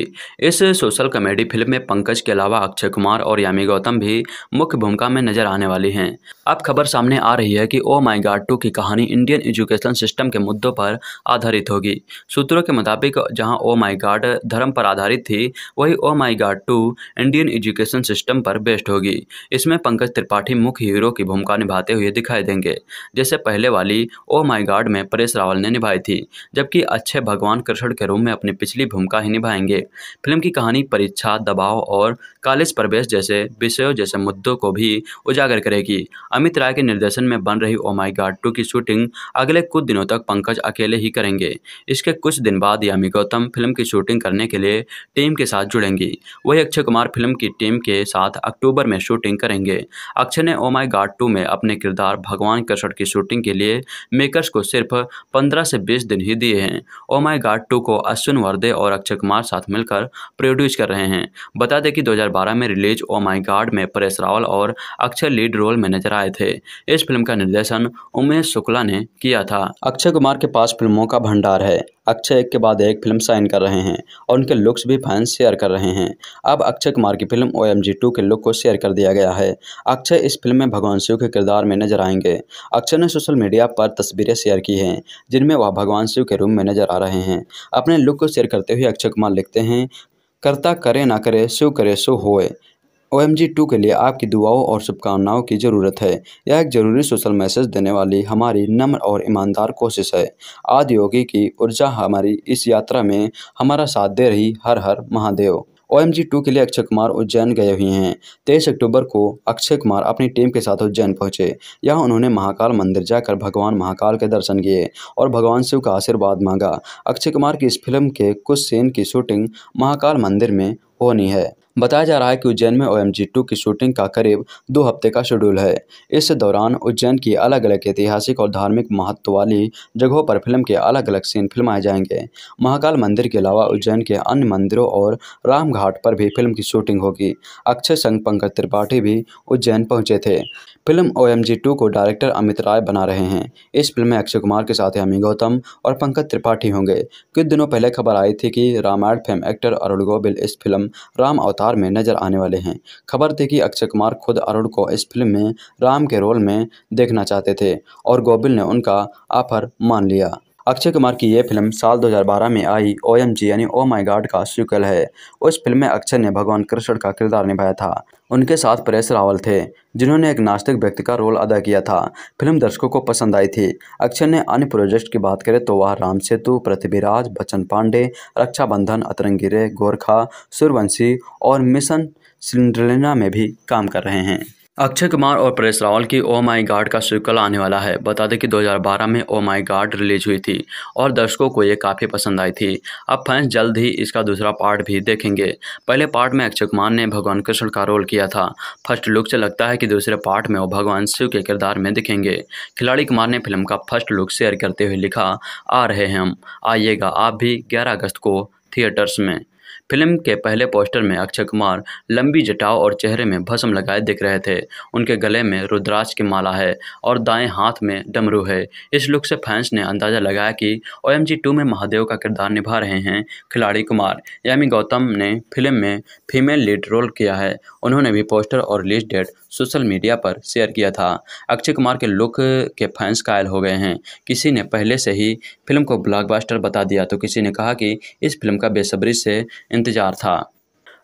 इस सोशल कॉमेडी फिल्म में पंकज के अलावा अक्षय कुमार और यामी गौतम भी मुख्य भूमिका में नजर आने वाली हैं अब खबर सामने आ रही है कि ओ माई गार्ड टू की कहानी इंडियन एजुकेशन सिस्टम के मुद्दों पर आधारित होगी सूत्रों के मुताबिक जहाँ ओ माई गार्ड धर्म पर आधारित थी वही ओ my guard two Indian education system पर बेस्ड होगी इसमें पंकज त्रिपाठी मुख्य हीरो की भूमिका निभाते हुए दिखाई देंगे जैसे पहले वाली ओ माय गॉड में परेश रावल ने निभाई थी जबकि अच्छे भगवान कृष्ण के रूप में अपनी पिछली भूमिका ही निभाएंगे फिल्म की कहानी परीक्षा दबाव और कॉलेज प्रवेश जैसे विषयों जैसे मुद्दों को भी उजागर करेगी अमित राय के निर्देशन में बन रही ओ माई गार्ड टू की शूटिंग अगले कुछ दिनों तक पंकज अकेले ही करेंगे इसके कुछ दिन बाद यामी गौतम फिल्म की शूटिंग करने के लिए टीम के साथ जुड़ेंगी वही अक्षय कुमार फिल्म की टीम के साथ अक्टूबर में शूटिंग करेंगे अक्षय ने में ओ माई गॉड टू में अपने किरदार भगवान कृष्ण की शूटिंग के लिए मेकर्स को सिर्फ 15 से 20 दिन ही दिए हैं ओ माई गॉड टू को अश्विन वर्दे और अक्षय कुमार साथ मिलकर प्रोड्यूस कर रहे हैं बता दें कि 2012 में रिलीज ओ माई गॉड में परेश रावल और अक्षय लीड रोल में नजर आए थे इस फिल्म का निर्देशन उमेश शुक्ला ने किया था अक्षय कुमार के पास फिल्मों का भंडार है अक्षय एक के बाद एक फिल्म साइन कर रहे हैं और उनके लुक्स भी फैंस शेयर कर रहे हैं अब अक्षय कुमार की फिल्म ओ एम के लुक को शेयर कर दिया गया है अक्षय इस फिल्म में भगवान शिव के किरदार में नजर आएंगे अक्षय ने सोशल मीडिया पर तस्वीरें शेयर की हैं जिनमें वह भगवान शिव के रूम में नजर आ रहे हैं अपने लुक को शेयर करते हुए अक्षय कुमार लिखते हैं करता करे ना करे शिव करे सो होए ओ एम जी टू के लिए आपकी दुआओं और शुभकामनाओं की ज़रूरत है यह एक ज़रूरी सोशल मैसेज देने वाली हमारी नम्र और ईमानदार कोशिश है आदि योगी की ऊर्जा हमारी इस यात्रा में हमारा साथ दे रही Har Har Mahadev O M G two के लिए अक्षय कुमार उज्जैन गए हुए हैं तेईस अक्टूबर को अक्षय कुमार अपनी टीम के साथ उज्जैन पहुंचे यहाँ उन्होंने महाकाल मंदिर जाकर भगवान महाकाल के दर्शन किए और भगवान शिव का आशीर्वाद मांगा अक्षय कुमार की इस फिल्म के कुछ सीन की शूटिंग महाकाल मंदिर में होनी है बताया जा रहा है कि उज्जैन में ओ एम की शूटिंग का करीब दो हफ्ते का शेड्यूल है इस दौरान उज्जैन की अलग अलग ऐतिहासिक और धार्मिक महत्व वाली जगहों पर फिल्म के अलग अलग सीन फिल्माए जाएंगे महाकाल मंदिर के अलावा उज्जैन के अन्य मंदिरों और रामघाट पर भी फिल्म की शूटिंग होगी अक्षय संघ पंकज त्रिपाठी भी उज्जैन पहुंचे थे film O M G two को डायरेक्टर अमित राय बना रहे हैं इस फिल्म में अक्षय कुमार के साथ अमी गौतम और पंकज त्रिपाठी होंगे कुछ दिनों पहले खबर आई थी कि रामायण फिल्म एक्टर अरुण गोबिल इस फिल्म राम अवतार में नजर आने वाले हैं खबर थी कि अक्षय कुमार खुद अरुण को इस फिल्म में राम के रोल में देखना चाहते थे और गोबिल ने उनका ऑफर मान लिया अक्षय कुमार की यह फिल्म साल 2012 में आई ओ एम जी यानी ओ माई गॉड का सिक्वल है उस फिल्म में अक्षय ने भगवान कृष्ण का किरदार निभाया था उनके साथ परेश रावल थे जिन्होंने एक नास्तिक व्यक्ति का रोल अदा किया था फिल्म दर्शकों को पसंद आई थी अक्षय ने अन्य प्रोजेक्ट की बात करें तो वह राम सेतु पृथ्वीराज बच्चन पांडे रक्षाबंधन अतरंगिरे गोरखा सूर्यवंशी और मिशन सिंड्रेना में भी काम कर रहे हैं अक्षय कुमार और परेश रावल की ओ माई गार्ड का सीक्वल आने वाला है बता दें कि 2012 में ओ माई गार्ड रिलीज हुई थी और दर्शकों को ये काफ़ी पसंद आई थी अब फैंस जल्द ही इसका दूसरा पार्ट भी देखेंगे पहले पार्ट में अक्षय कुमार ने भगवान कृष्ण का रोल किया था फर्स्ट लुक से लगता है कि दूसरे पार्ट में वो भगवान शिव के किरदार में दिखेंगे खिलाड़ी कुमार ने फिल्म का फर्स्ट लुक शेयर करते हुए लिखा आ रहे हैं हम आइएगा आप भी ग्यारह अगस्त को थिएटर्स में फिल्म के पहले पोस्टर में अक्षय कुमार लंबी जटाओं और चेहरे में भस्म लगाए दिख रहे थे उनके गले में रुद्राज की माला है और दाएं हाथ में डमरू है इस लुक से फैंस ने अंदाज़ा लगाया कि ओ एम जी टू में महादेव का किरदार निभा रहे हैं खिलाड़ी कुमार यामी गौतम ने फिल्म में फीमेल लीड रोल किया है उन्होंने भी पोस्टर और रिलीज डेट सोशल मीडिया पर शेयर किया था अक्षय कुमार के लुक के फैंस कायल हो गए हैं किसी ने पहले से ही फिल्म को ब्लॉकबस्टर बता दिया तो किसी ने कहा कि इस फिल्म का बेसब्री से इंतजार था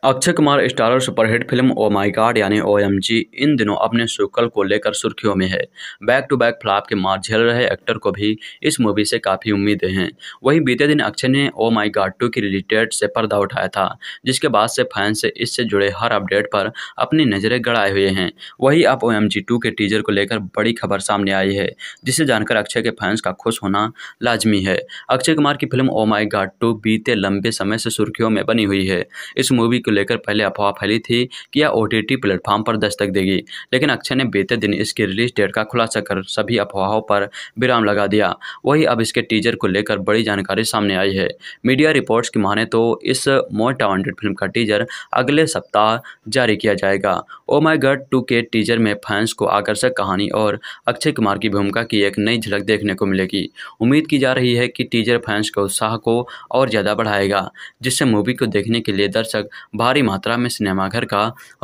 Akshay Kumar starrer superhit film O my God यानी ओ इन दिनों अपने सुकल को लेकर सुर्खियों में है बैक टू बैक फ्लॉप के मार झेल रहे एक्टर को भी इस मूवी से काफ़ी उम्मीदें हैं वहीं बीते दिन अक्षय ने ओ माय गॉड टू की रिलेटेड से पर्दा उठाया था जिसके बाद से फैंस से इससे जुड़े हर अपडेट पर अपनी नज़रें गड़ाए हुए हैं वहीं अब ओ एम के टीजर को लेकर बड़ी खबर सामने आई है जिसे जानकर अक्षय के फैंस का खुश होना लाजमी है अक्षय कुमार की film O my God two बीते लंबे समय से सुर्खियों में बनी हुई है इस मूवी को जिसको लेकर पहले अफवाह फैली थी कि यह ओ टी प्लेटफॉर्म पर दस्तक देगी लेकिन अक्षय ने बीते दिन इसकी रिलीज डेट का खुलासा कर सभी अफवाहों पर विराम लगा दिया वही अब इसके टीजर को लेकर बड़ी जानकारी सामने आई है मीडिया रिपोर्ट्स की माने तो इस मोस्ट वांटेड फिल्म का टीजर अगले सप्ताह जारी किया जाएगा ओ माई गड टू के टीजर में फैंस को आकर्षक कहानी और अक्षय कुमार की भूमिका की एक नई झलक देखने को मिलेगी उम्मीद की जा रही है कि टीजर फैंस के उत्साह को और ज़्यादा बढ़ाएगा जिससे मूवी को देखने के लिए दर्शक भारी मात्रा में सिनेमाघर का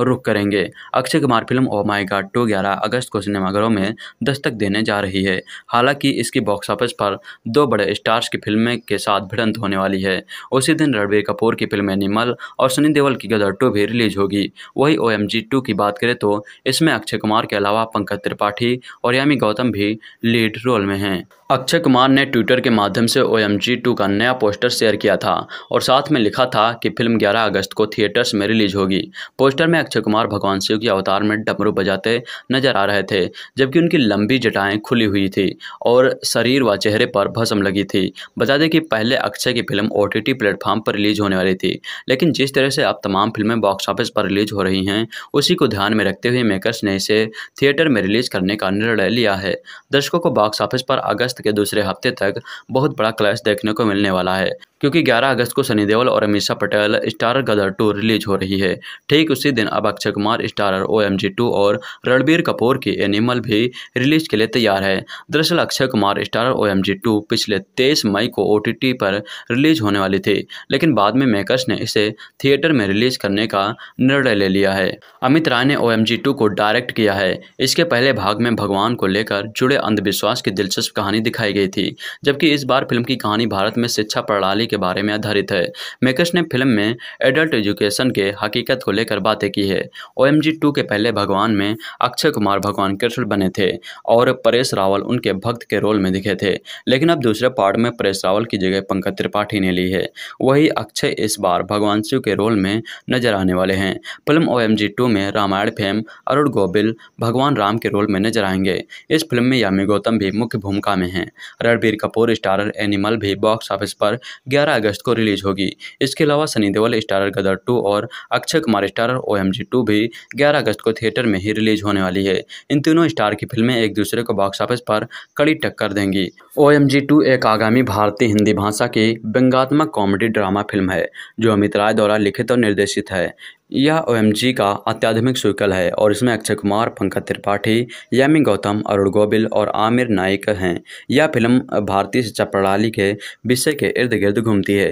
रुख करेंगे Akshay Kumar film O my God two ग्यारह अगस्त को सिनेमाघरों में दस्तक देने जा रही है हालांकि इसकी बॉक्स ऑफिस पर दो बड़े स्टार्स की फिल्में के साथ भिड़ंत होने वाली है उसी दिन रणबीर कपूर की फिल्म एनिमल और सनी देओल की गदर टू भी रिलीज होगी वही ओ टू की बात करें तो इसमें अक्षय कुमार के अलावा पंकज त्रिपाठी और यामी गौतम भी लीड रोल में हैं अक्षय कुमार ने ट्विटर के माध्यम से ओ एम जी टू का नया पोस्टर शेयर किया था और साथ में लिखा था कि फिल्म 11 अगस्त को थिएटर्स में रिलीज होगी पोस्टर में अक्षय कुमार भगवान शिव के अवतार में डमरू बजाते नजर आ रहे थे जबकि उनकी लंबी जटाएं खुली हुई थी और शरीर व चेहरे पर भसम लगी थी बता दें कि पहले अक्षय की फिल्म ओ टी प्लेटफॉर्म पर रिलीज होने वाली थी लेकिन जिस तरह से अब तमाम फिल्में बॉक्स ऑफिस पर रिलीज हो रही हैं उसी को ध्यान में रखते हुए मेकर्स ने इसे थिएटर में रिलीज करने का निर्णय लिया है दर्शकों को बॉक्स ऑफिस पर अगस्त अगस्त के दूसरे हफ्ते तक बहुत बड़ा क्लैश देखने को मिलने वाला है क्योंकि 11 अगस्त को सनी देओल और Ameesha Patel starrer Gadar two release हो रही है ठीक उसी दिन अब Akshay Kumar starrer O M G two और रणबीर कपूर की एनिमल भी रिलीज के लिए तैयार है दरअसल Akshay Kumar starrer O M G two पिछले तेईस मई को ओ टी टी पर रिलीज होने वाली थी लेकिन बाद में मेकर्स ने इसे थिएटर में रिलीज करने का निर्णय ले लिया है अमित राय ने ओ एम जी टू को डायरेक्ट किया है इसके पहले भाग में भगवान को लेकर जुड़े अंधविश्वास की दिलचस्प कहानी दिखाई गई थी जबकि इस बार फिल्म की कहानी भारत में शिक्षा प्रणाली के बारे में आधारित है मेकर्स ने फिल्म में एडल्ट एजुकेशन के हकीकत को लेकर बातें की है ओ एम के पहले भगवान में अक्षय कुमार भगवान कृष्ण बने थे और परेश रावल उनके भक्त के रोल में दिखे थे लेकिन अब दूसरे पार्ट में परेश रावल की जगह पंकज त्रिपाठी ने ली है वही अक्षय इस बार भगवान शिव के रोल में नजर आने वाले हैं फिल्म ओ एम में रामायण फेम अरुण गोबिल भगवान राम के रोल में नजर आएंगे इस फिल्म में यामी गौतम भी मुख्य भूमिका में हैं रणबीर कपूर स्टारर एनिमल भी बॉक्स ऑफिस पर ग्यारह अगस्त को रिलीज होगी इसके अलावा सनी देवल स्टारर गदर टू और Akshay Kumar starrer O M भी ग्यारह अगस्त को थिएटर में ही रिलीज होने वाली है इन तीनों स्टार की फिल्में एक दूसरे को बॉक्स ऑफिस पर कड़ी टक्कर देंगी ओ एम जी टू एक आगामी भारतीय हिंदी भाषा की व्यंगात्मक कॉमेडी ड्रामा फिल्म है जो अमित राय द्वारा लिखित और निर्देशित है यह ओ का अत्याधुनिक सुकल है और इसमें अक्षय कुमार पंकज त्रिपाठी यामी गौतम अरुण गोबिल और आमिर नाइक हैं यह फिल्म भारतीय शिक्षा प्रणाली के विषय के इर्द गिर्द घूमती है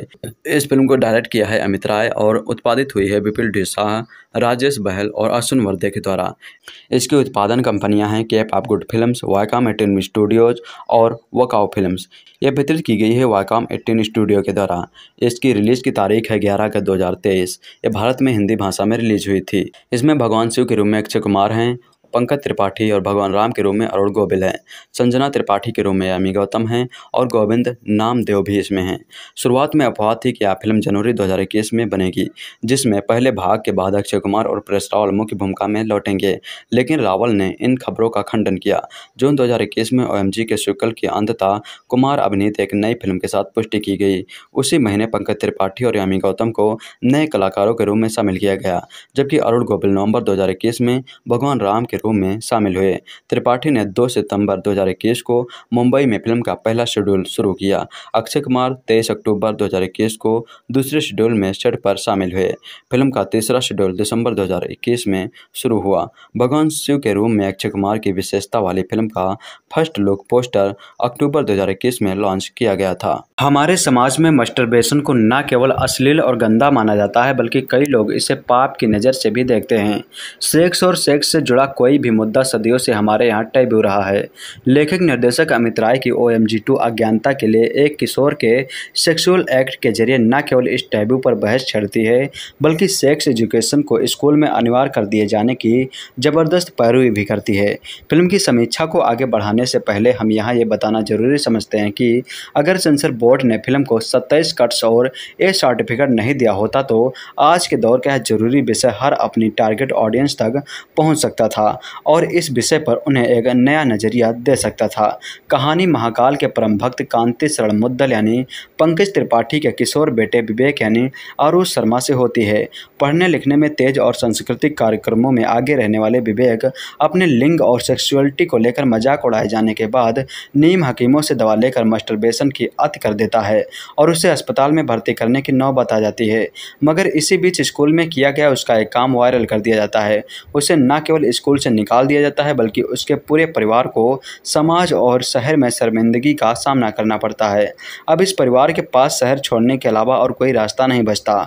इस फिल्म को डायरेक्ट किया है अमित राय और उत्पादित हुई है विपुल ढिसाह राजेश बहल और अश्विन वर्दे के द्वारा इसकी उत्पादन कंपनियाँ हैं Cape of Good Films Viacom eighteen studios और वकाओ फिल्म यह वितरित की गई है वाईकॉम एटीन स्टूडियो के द्वारा इसकी रिलीज़ की तारीख है ग्यारह अगस्त दो ये भारत में हिंदी भाषा में रिलीज हुई थी इसमें भगवान शिव के रूप में अक्षय कुमार हैं पंकज त्रिपाठी और भगवान राम के रूप में अरुण गोबिल हैं संजना त्रिपाठी के रूप में यामी गौतम हैं और गोविंद नामदेव भी इसमें हैं शुरुआत में अफवाह थी कि यह फिल्म जनवरी दो में बनेगी जिसमें पहले भाग के बाद अक्षय कुमार और प्रेस रावल मुख्य भूमिका में लौटेंगे लेकिन रावल ने इन खबरों का खंडन किया जून दो में ओ के शुक्ल की अंतता कुमार अभिनीत एक नई फिल्म के साथ पुष्टि की गई उसी महीने पंकज त्रिपाठी और यामी गौतम को नए कलाकारों के रूप में शामिल किया गया जबकि अरुण गोबिल नवंबर 2021 में भगवान राम के समारोह में शामिल हुए त्रिपाठी ने 2 सितंबर 2021 को मुंबई में फिल्म का पहला शेड्यूल शुरू किया अक्षय कुमार 23 अक्टूबर 2021 को दूसरे शेड्यूल में सेट पर शामिल हुए फिल्म का तीसरा शेड्यूल दिसंबर 2021 में शुरू हुआ भगवान शिव के रूम में अक्षय कुमार की विशेषता वाली फिल्म का फर्स्ट लुक पोस्टर अक्टूबर दो में लॉन्च किया गया था हमारे समाज में मस्टरबेशन को न केवल अश्लील और गंदा माना जाता है बल्कि कई लोग इसे पाप की नज़र से भी देखते हैं सेक्स और सेक्स से जुड़ा कोई कोई भी मुद्दा सदियों से हमारे यहाँ टैबू रहा है लेखक निर्देशक अमित राय की ओ एम जी टू अज्ञानता के लिए एक किशोर के सेक्सुअल एक्ट के जरिए न केवल इस टैबू पर बहस छड़ती है बल्कि सेक्स एजुकेशन को स्कूल में अनिवार्य कर दिए जाने की ज़बरदस्त पैरवी भी करती है फिल्म की समीक्षा को आगे बढ़ाने से पहले हम यहाँ ये बताना जरूरी समझते हैं कि अगर सेंसर बोर्ड ने फिल्म को सत्ताईस कट्स और ए सर्टिफिकेट नहीं दिया होता तो आज के दौर का जरूरी विषय हर अपनी टारगेट ऑडियंस तक पहुँच सकता था और इस विषय पर उन्हें एक नया नजरिया दे सकता था कहानी महाकाल के परम भक्त कांति शरण मुद्दल यानी पंकज त्रिपाठी के किशोर बेटे विवेक यानी अरुष शर्मा से होती है पढ़ने लिखने में तेज और सांस्कृतिक कार्यक्रमों में आगे रहने वाले विवेक अपने लिंग और सेक्सुअलिटी को लेकर मजाक उड़ाए जाने के बाद नीम हकीमों से दवा लेकर मस्टरबेशन की अत कर देता है और उसे अस्पताल में भर्ती करने की नौबत आ जाती है मगर इसी बीच स्कूल में किया गया उसका एक काम वायरल कर दिया जाता है उसे न केवल स्कूल से निकाल दिया जाता है बल्कि उसके पूरे परिवार को समाज और शहर में शर्मिंदगी का सामना करना पड़ता है अब इस परिवार के पास शहर छोड़ने के अलावा और कोई रास्ता नहीं बचता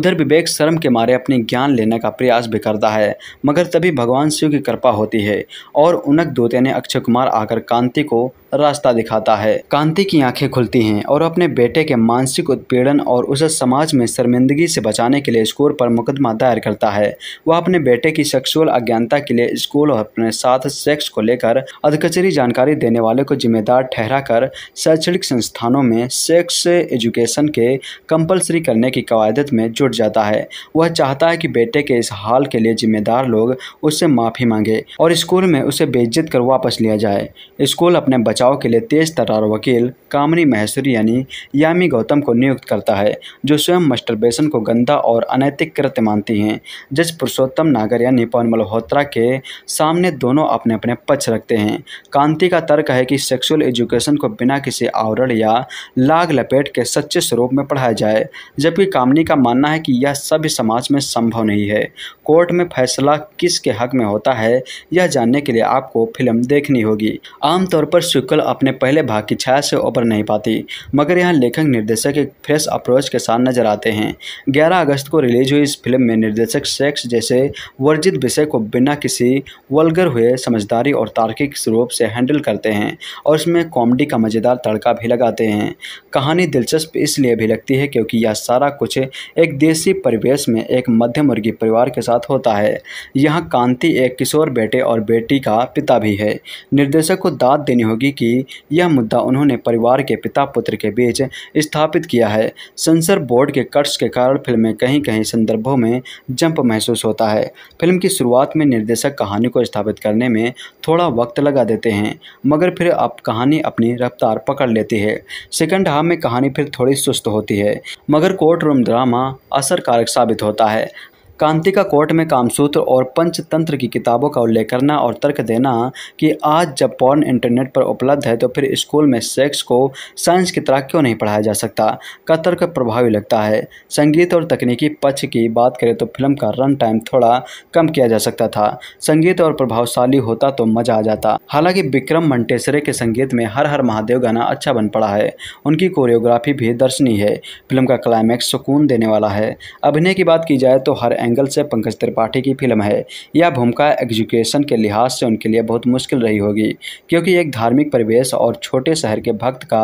उधर विवेक शर्म के मारे अपनी ज्ञान लेने का प्रयास भी करता है मगर तभी भगवान शिव की कृपा होती है और उनक दोते ने अक्षय कुमार आकर कांति को रास्ता दिखाता है कांति की आंखें खुलती हैं और अपने बेटे के मानसिक उत्पीड़न और उसे समाज में शर्मिंदगी से बचाने के लिए स्कूल पर मुकदमा दायर करता है वह अपने बेटे की सेक्सुअल अज्ञानता के लिए स्कूल और अपने साथ सेक्स को लेकर अधकचरी जानकारी देने वाले को जिम्मेदार ठहरा कर शैक्षणिक संस्थानों में सेक्स एजुकेशन के कंपलसरी करने की कवायदत में जुट जाता है वह चाहता है कि बेटे के इस हाल के लिए जिम्मेदार लोग उससे माफ़ी मांगे और स्कूल में उसे बेइज्जत कर वापस लिया जाए स्कूल अपने बच्चे बचाव के लिए तेज तरार वकील कामनी महेश्वरी यानी यामी गौतम को नियुक्त करता है जो स्वयं मस्टरबेशन को गंदा और अनैतिक कृत्य मानती हैं जज पुरुषोत्तम नागर यानी पवन मल्होत्रा के सामने दोनों अपने अपने पक्ष रखते हैं कांति का तर्क है कि सेक्सुअल एजुकेशन को बिना किसी आवरण या लाग लपेट के सच्चे स्वरूप में पढ़ाया जाए जबकि कामनी का मानना है कि यह सभ्य समाज में संभव नहीं है कोर्ट में फैसला किसके हक में होता है यह जानने के लिए आपको फिल्म देखनी होगी आमतौर पर स्वीकृत शक्ल अपने पहले भाग की छाया से ऊपर नहीं पाती मगर यहाँ लेखक निर्देशक एक फ्रेश अप्रोच के साथ नजर आते हैं 11 अगस्त को रिलीज हुई इस फिल्म में निर्देशक सेक्स जैसे वर्जित विषय को बिना किसी वलगर हुए समझदारी और तार्किक रूप से हैंडल करते हैं और इसमें कॉमेडी का मज़ेदार तड़का भी लगाते हैं कहानी दिलचस्प इसलिए भी लगती है क्योंकि यह सारा कुछ एक देसी परिवेश में एक मध्यम वर्गीय परिवार के साथ होता है यहाँ कांति एक किशोर बेटे और बेटी का पिता भी है निर्देशक को दाद देनी होगी कि कि यह मुद्दा उन्होंने परिवार के पिता पुत्र के बीच स्थापित किया है सेंसर बोर्ड के कट्स के कारण फिल्म में कहीं कहीं संदर्भों में जंप महसूस होता है फिल्म की शुरुआत में निर्देशक कहानी को स्थापित करने में थोड़ा वक्त लगा देते हैं मगर फिर अब कहानी अपनी रफ्तार पकड़ लेती है सेकंड हाफ में कहानी फिर थोड़ी सुस्त होती है मगर कोर्ट रूम ड्रामा असर कारक साबित होता है कांतिका कोर्ट में कामसूत्र और पंचतंत्र की किताबों का उल्लेख करना और तर्क देना कि आज जब पॉर्न इंटरनेट पर उपलब्ध है तो फिर स्कूल में सेक्स को साइंस की तरह क्यों नहीं पढ़ाया जा सकता का तर्क प्रभावी लगता है संगीत और तकनीकी पक्ष की बात करें तो फिल्म का रन टाइम थोड़ा कम किया जा सकता था संगीत और प्रभावशाली होता तो मजा आ जाता हालांकि विक्रम मंटेसरे के संगीत में हर हर महादेव गाना अच्छा बन पड़ा है उनकी कोरियोग्राफी भी दर्शनीय है फिल्म का क्लाइमैक्स सुकून देने वाला है अभिनय की बात की जाए तो हर एंग एंगल से पंकज त्रिपाठी की फिल्म है यह भूमिका एग्जीक्यूशन के लिहाज से उनके लिए बहुत मुश्किल रही होगी क्योंकि एक धार्मिक परिवेश और छोटे शहर के भक्त का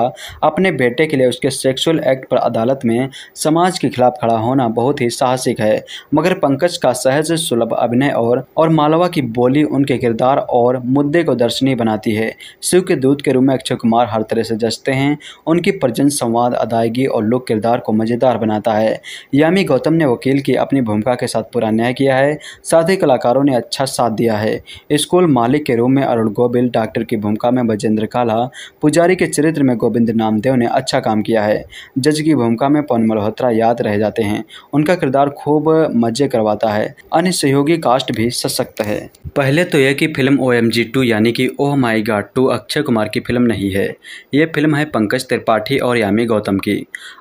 अपने बेटे के लिए उसके सेक्सुअल एक्ट पर अदालत में समाज के खिलाफ खड़ा होना बहुत ही साहसिक है मगर पंकज का सहज सुलभ अभिनय और और मालवा की बोली उनके किरदार और मुद्दे को दर्शनीय बनाती है शिव के दूत के रूप में अक्षय कुमार हर तरह से जचते हैं उनकी प्रजन संवाद अदायगी और लोक किरदार को मज़ेदार बनाता है यामी गौतम ने वकील की अपनी भूमिका के साथ पूरा न्याय किया है साथ ही कलाकारों ने अच्छा साथ दिया है स्कूल मालिक के रूप में अरुण गोबिल डॉक्टर की भूमिका में बजेंद्र काला पुजारी के चरित्र में गोविंद नामदेव ने अच्छा काम किया है जज की भूमिका में पवन मल्होत्रा याद रह जाते हैं उनका किरदार खूब मजे करवाता है अन्य सहयोगी कास्ट भी सशक्त है पहले तो यह की film O M G two यानी कि oh my God two Akshay Kumar की फिल्म नहीं है यह फिल्म है पंकज त्रिपाठी और यामी गौतम की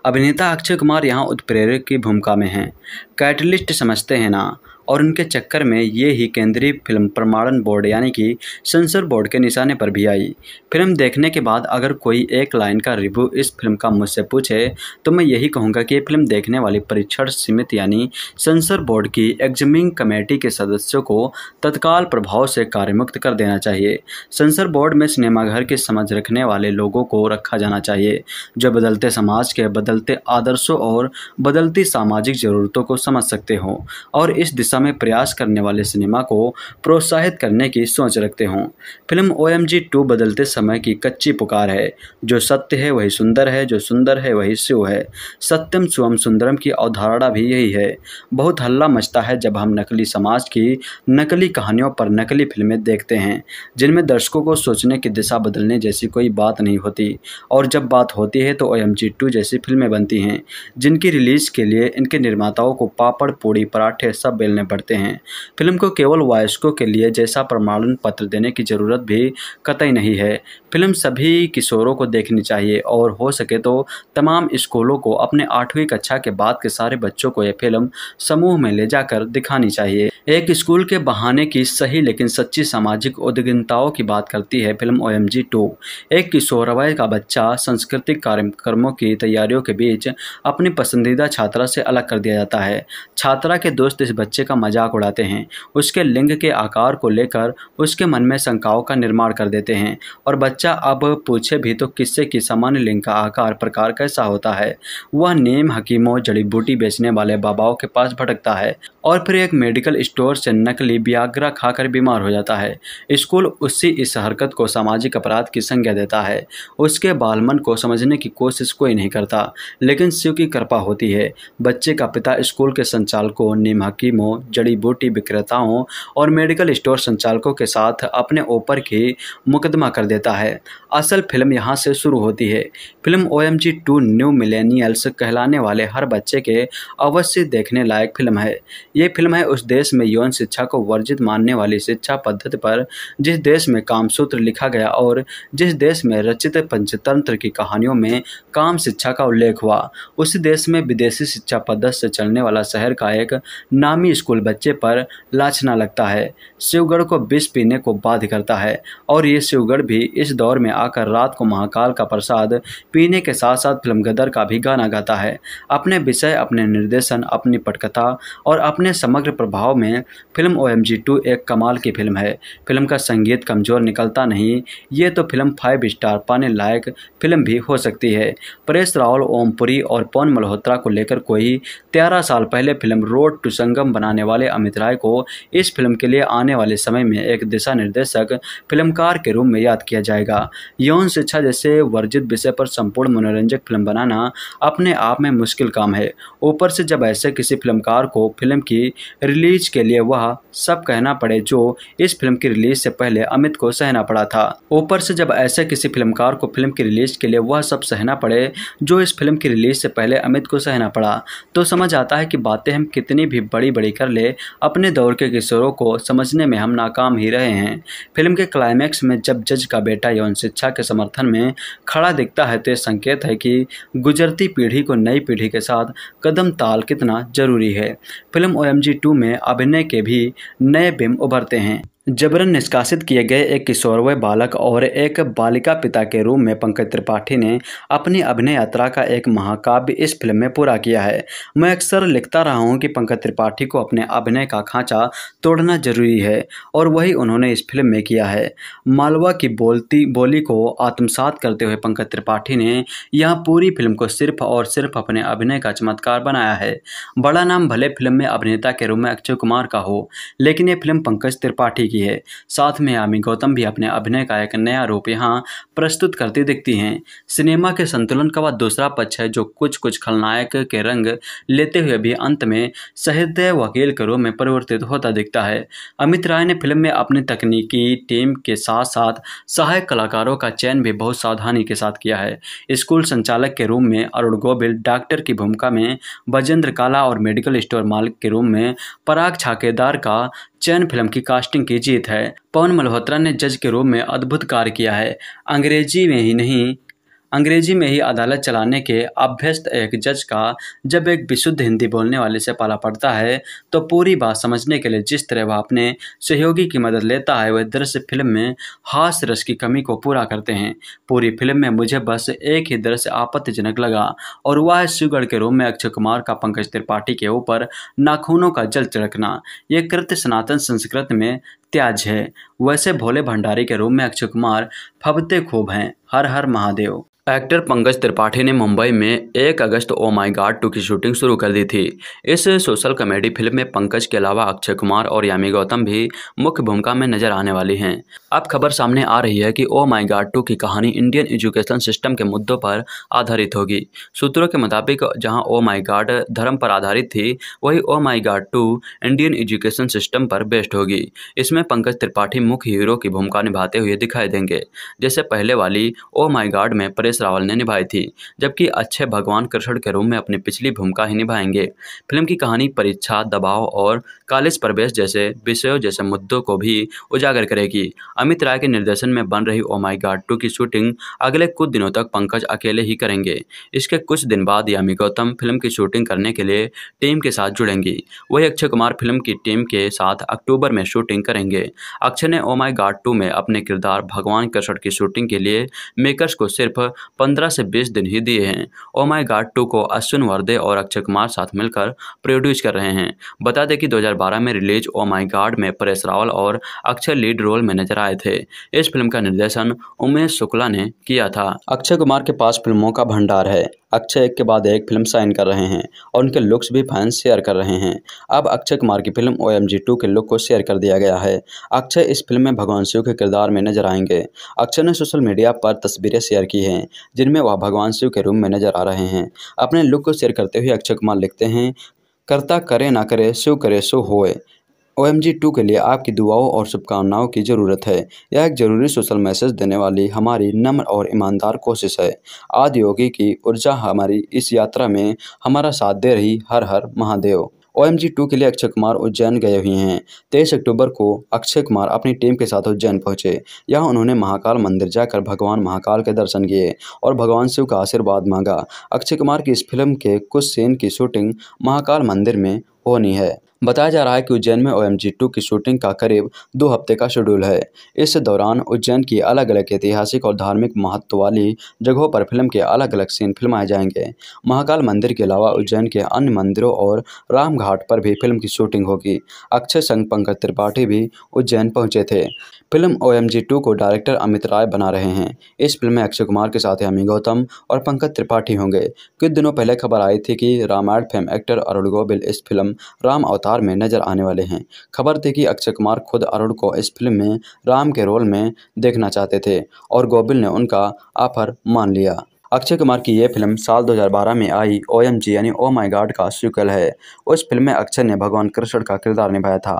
अभिनेता अक्षय कुमार यहाँ उत्प्रेरक की भूमिका में हैं कैटलिस्ट समझ समझते हैं ना और उनके चक्कर में ये ही केंद्रीय फिल्म प्रमाणन बोर्ड यानी कि सेंसर बोर्ड के निशाने पर भी आई फिल्म देखने के बाद अगर कोई एक लाइन का रिव्यू इस फिल्म का मुझसे पूछे तो मैं यही कहूँगा कि फिल्म देखने वाली परीक्षण सीमित यानी सेंसर बोर्ड की एग्जामिंग कमेटी के सदस्यों को तत्काल प्रभाव से कार्यमुक्त कर देना चाहिए सेंसर बोर्ड में सिनेमाघर की समझ रखने वाले लोगों को रखा जाना चाहिए जो बदलते समाज के बदलते आदर्शों और बदलती सामाजिक ज़रूरतों को समझ सकते हों और इस दिशा दिशा में प्रयास करने वाले सिनेमा को प्रोत्साहित करने की सोच रखते हों film O M G two बदलते समय की कच्ची पुकार है जो सत्य है वही सुंदर है जो सुंदर है वही शिव है सत्यम सुअम सुंदरम की अवधारणा भी यही है बहुत हल्ला मचता है जब हम नकली समाज की नकली कहानियों पर नकली फिल्में देखते हैं जिनमें दर्शकों को सोचने की दिशा बदलने जैसी कोई बात नहीं होती और जब बात होती है तो ओ एम जी टू जैसी फिल्में बनती हैं जिनकी रिलीज़ के लिए इनके निर्माताओं को पापड़ पूड़ी पराठे सब बेलने बढ़ते हैं फिल्म को केवल वायस्कों के लिए जैसा प्रमाणन पत्र देने की ज़रूरत भी कतई नहीं है फिल्म सभी किशोरों को देखनी चाहिए और हो सके तो तमाम स्कूलों को अपने आठवीं कक्षा के बाद के सारे बच्चों को यह फिल्म समूह में ले जाकर दिखानी चाहिए एक स्कूल के बहाने की सही लेकिन सच्ची सामाजिक उद्गिनताओं की बात करती है film O M G two एक किशोरवय का बच्चा सांस्कृतिक कार्यक्रमों की तैयारियों के बीच अपनी पसंदीदा छात्रा से अलग कर दिया जाता है छात्रा के दोस्त इस बच्चे का मजाक उड़ाते हैं उसके लिंग के आकार को लेकर उसके मन में शंकाओं का निर्माण कर देते हैं और बच्चा अब पूछे भी तो किस्से की सामान्य लिंग का आकार प्रकार कैसा होता है वह नेम हकीमों जड़ी बूटी बेचने वाले बाबाओं के पास भटकता है और फिर एक मेडिकल स्टोर से नकली ब्याग्रा खाकर बीमार हो जाता है स्कूल उसी इस हरकत को सामाजिक अपराध की संज्ञा देता है उसके बालमन को समझने की कोशिश कोई नहीं करता लेकिन शिव की कृपा होती है बच्चे का पिता स्कूल के संचालकों नीम हकीमों जड़ी बूटी विक्रेताओं और मेडिकल स्टोर संचालकों के साथ अपने ऊपर की मुकदमा कर देता है असल फिल्म यहां से शुरू होती है film O M G two new millennials कहलाने वाले हर बच्चे के अवश्य देखने लायक फिल्म है ये फिल्म है उस देश में यौन शिक्षा को वर्जित मानने वाली शिक्षा पद्धति पर जिस देश में कामसूत्र लिखा गया और जिस देश में रचित पंचतंत्र की कहानियों में काम शिक्षा का उल्लेख हुआ उस देश में विदेशी शिक्षा पद्धति से चलने वाला शहर का एक नामी स्कूल बच्चे पर लाछना लगता है शिवगढ़ को विष पीने को बाध्य करता है और ये शिवगढ़ भी इस दौर में आकर रात को महाकाल का प्रसाद पीने के साथ साथ फिल्म गदर का भी गाना गाता है अपने विषय अपने निर्देशन अपनी पटकथा और अपने समग्र प्रभाव में फिल्म ओ एम एक कमाल की फिल्म है फिल्म का संगीत कमज़ोर निकलता नहीं ये तो फिल्म फाइव स्टार पाने लायक फिल्म भी हो सकती है परेश रावल ओमपुरी और पवन मल्होत्रा को लेकर कोई तेरह साल पहले फिल्म रोड टू संगम बनाने निभाने वाले अमित राय को इस फिल्म के लिए आने वाले समय में एक दिशा निर्देशक फिल्मकार के रूप में याद किया जाएगा यौन शिक्षा जैसे वर्जित विषय पर संपूर्ण मनोरंजक फिल्म बनाना अपने आप में मुश्किल काम है ऊपर से जब ऐसे किसी फिल्मकार को फिल्म की रिलीज के लिए वह सब कहना पड़े जो इस फिल्म की रिलीज से पहले अमित को सहना पड़ा था ऊपर से जब ऐसे किसी फिल्मकार को फिल्म की रिलीज के लिए वह सब सहना पड़े जो इस फिल्म की रिलीज से पहले अमित को सहना पड़ा तो समझ आता है कि बातें हम कितनी भी बड़ी बड़ी कर ले अपने दौर के किशोरों को समझने में हम नाकाम ही रहे हैं फिल्म के क्लाइमैक्स में जब जज का बेटा यौन शिक्षा के समर्थन में खड़ा दिखता है तो संकेत है कि गुजरती पीढ़ी को नई पीढ़ी के साथ कदम ताल कितना जरूरी है फिल्म ओ एम में अभिनय के भी नए बिम उभरते हैं जबरन निष्कासित किए गए एक किशोर व बालक और एक बालिका पिता के रूप में पंकज त्रिपाठी ने अपनी अभिनय यात्रा का एक महाकाव्य इस फिल्म में पूरा किया है मैं अक्सर लिखता रहा हूँ कि पंकज त्रिपाठी को अपने अभिनय का खांचा तोड़ना जरूरी है और वही उन्होंने इस फिल्म में किया है मालवा की बोलती बोली को आत्मसात करते हुए पंकज त्रिपाठी ने यह पूरी फिल्म को सिर्फ और सिर्फ अपने अभिनय का चमत्कार बनाया है बड़ा नाम भले फिल्म में अभिनेता के रूप में अक्षय कुमार का हो लेकिन ये फिल्म पंकज त्रिपाठी की की है साथ में आमी गौतम भी अपने अभिनय का एक नया रूप यहाँ प्रस्तुत करती दिखती हैं सिनेमा के संतुलन का वह दूसरा पक्ष है जो कुछ कुछ खलनायक के रंग लेते हुए भी अंत में सहित्य वकील के रूप में परिवर्तित होता दिखता है अमित राय ने फिल्म में अपनी तकनीकी टीम के साथ साथ सहायक कलाकारों का चयन भी बहुत सावधानी के साथ किया है स्कूल संचालक के रूप में अरुण गोबिल डॉक्टर की भूमिका में बजेंद्र काला और मेडिकल स्टोर मालिक के रूप में पराग छाकेदार का चयन फिल्म की कास्टिंग की जीत है पवन मल्होत्रा ने जज के रूप में अद्भुत कार्य किया है अंग्रेजी में ही नहीं अंग्रेजी में ही अदालत चलाने के अभ्यस्त एक जज का जब एक विशुद्ध हिंदी बोलने वाले से पाला पड़ता है तो पूरी बात समझने के लिए जिस तरह वह अपने सहयोगी की मदद लेता है वह दृश्य फिल्म में हास रस की कमी को पूरा करते हैं पूरी फिल्म में मुझे बस एक ही दृश्य आपत्तिजनक लगा और वह सुगढ़ के रूम में अक्षय कुमार का पंकज त्रिपाठी के ऊपर नाखूनों का जल चढ़कना यह कृत्य सनातन संस्कृत में त्याज है वैसे भोले भंडारी के रूम में अक्षय कुमार फबते खूब हैं हर हर महादेव एक्टर पंकज त्रिपाठी ने मुंबई में एक अगस्त ओ माई गार्ड टू की शूटिंग शुरू कर दी थी इस सोशल कॉमेडी फिल्म में पंकज के अलावा अक्षय कुमार और यामी गौतम भी मुख्य भूमिका में नजर आने वाली हैं अब खबर सामने आ रही है कि ओ माई गार्ड टू की कहानी इंडियन एजुकेशन सिस्टम के मुद्दों पर आधारित होगी सूत्रों के मुताबिक जहाँ ओ माई गार्ड धर्म पर आधारित थी वही ओ my guard two Indian education system पर बेस्ड होगी इसमें पंकज त्रिपाठी मुख्य हीरो की भूमिका निभाते हुए दिखाई देंगे जैसे पहले वाली ओ माई गार्ड में परेश रावल ने निभाई थी जबकि अच्छे भगवान कृष्ण के रूप में अपनी पिछली भूमिका ही निभाएंगे फिल्म की कहानी परीक्षा दबाव और कॉलेज प्रवेश जैसे विषयों जैसे मुद्दों को भी उजागर करेगी अमित राय के निर्देशन में बन रही ओ माई गार्ड टू की शूटिंग अगले कुछ दिनों तक पंकज अकेले ही करेंगे इसके कुछ दिन बाद यामी गौतम फिल्म की शूटिंग करने के लिए टीम के साथ जुड़ेंगी वही अक्षय कुमार फिल्म की टीम के साथ अक्टूबर में शूटिंग करेंगे अक्षय ने ओ माई गार्ड टू में अपने किरदार भगवान कृष्ण चित्रपट की शूटिंग के लिए मेकर्स को सिर्फ पंद्रह से बीस दिन ही दिए हैं ओ माई गार्ड टू को अश्विन वर्दे और अक्षय कुमार साथ मिलकर प्रोड्यूस कर रहे हैं बता दें कि 2012 में रिलीज ओ माई गार्ड में परेश रावल और अक्षय लीड रोल में नजर आए थे इस फिल्म का निर्देशन उमेश शुक्ला ने किया था अक्षय कुमार के पास फिल्मों का भंडार है अक्षय एक के बाद एक फिल्म साइन कर रहे हैं और उनके लुक्स भी फैंस शेयर कर रहे हैं अब अक्षय कुमार की फिल्म ओ एम के लुक को शेयर कर दिया गया है अक्षय इस फिल्म में भगवान शिव के किरदार में नजर आएंगे अक्षर ने सोशल मीडिया पर तस्वीरें शेयर की हैं जिनमें वह भगवान शिव के रूम में नजर आ रहे हैं अपने लुक को शेयर करते हुए अक्षय कुमार लिखते हैं करता करे ना करे शिव करे सो होए ओ एम जी टू के लिए आपकी दुआओं और शुभकामनाओं की ज़रूरत है यह एक ज़रूरी सोशल मैसेज देने वाली हमारी नम्र और ईमानदार कोशिश है आदि योगी की ऊर्जा हमारी इस यात्रा में हमारा साथ दे रही Har Har Mahadev O M G two के लिए अक्षय कुमार उज्जैन गए हुए हैं तेईस अक्टूबर को अक्षय कुमार अपनी टीम के साथ उज्जैन पहुंचे यहाँ उन्होंने महाकाल मंदिर जाकर भगवान महाकाल के दर्शन किए और भगवान शिव का आशीर्वाद मांगा अक्षय कुमार की इस फिल्म के कुछ सीन की शूटिंग महाकाल मंदिर में होनी है बताया जा रहा है कि उज्जैन में ओ एम की शूटिंग का करीब दो हफ्ते का शेड्यूल है इस दौरान उज्जैन की अलग अलग ऐतिहासिक और धार्मिक महत्व वाली जगहों पर फिल्म के अलग अलग सीन फिल्माए जाएंगे महाकाल मंदिर के अलावा उज्जैन के अन्य मंदिरों और रामघाट पर भी फिल्म की शूटिंग होगी अक्षय संघ पंकज त्रिपाठी भी उज्जैन पहुंचे थे film O M G two को डायरेक्टर अमित राय बना रहे हैं इस फिल्म में अक्षय कुमार के साथ अमी गौतम और पंकज त्रिपाठी होंगे कुछ दिनों पहले खबर आई थी कि रामायण फेम एक्टर अरुण गोबिल इस फिल्म राम अवतार में नजर आने वाले हैं खबर थी कि अक्षय कुमार खुद अरुण को इस फिल्म में राम के रोल में देखना चाहते थे और गोबिल ने उनका ऑफर मान लिया अक्षय कुमार की यह फिल्म साल 2012 में आई ओ एम जी यानी ओ माई गार्ड का सीक्वल है उस फिल्म में अक्षय ने भगवान कृष्ण का किरदार निभाया था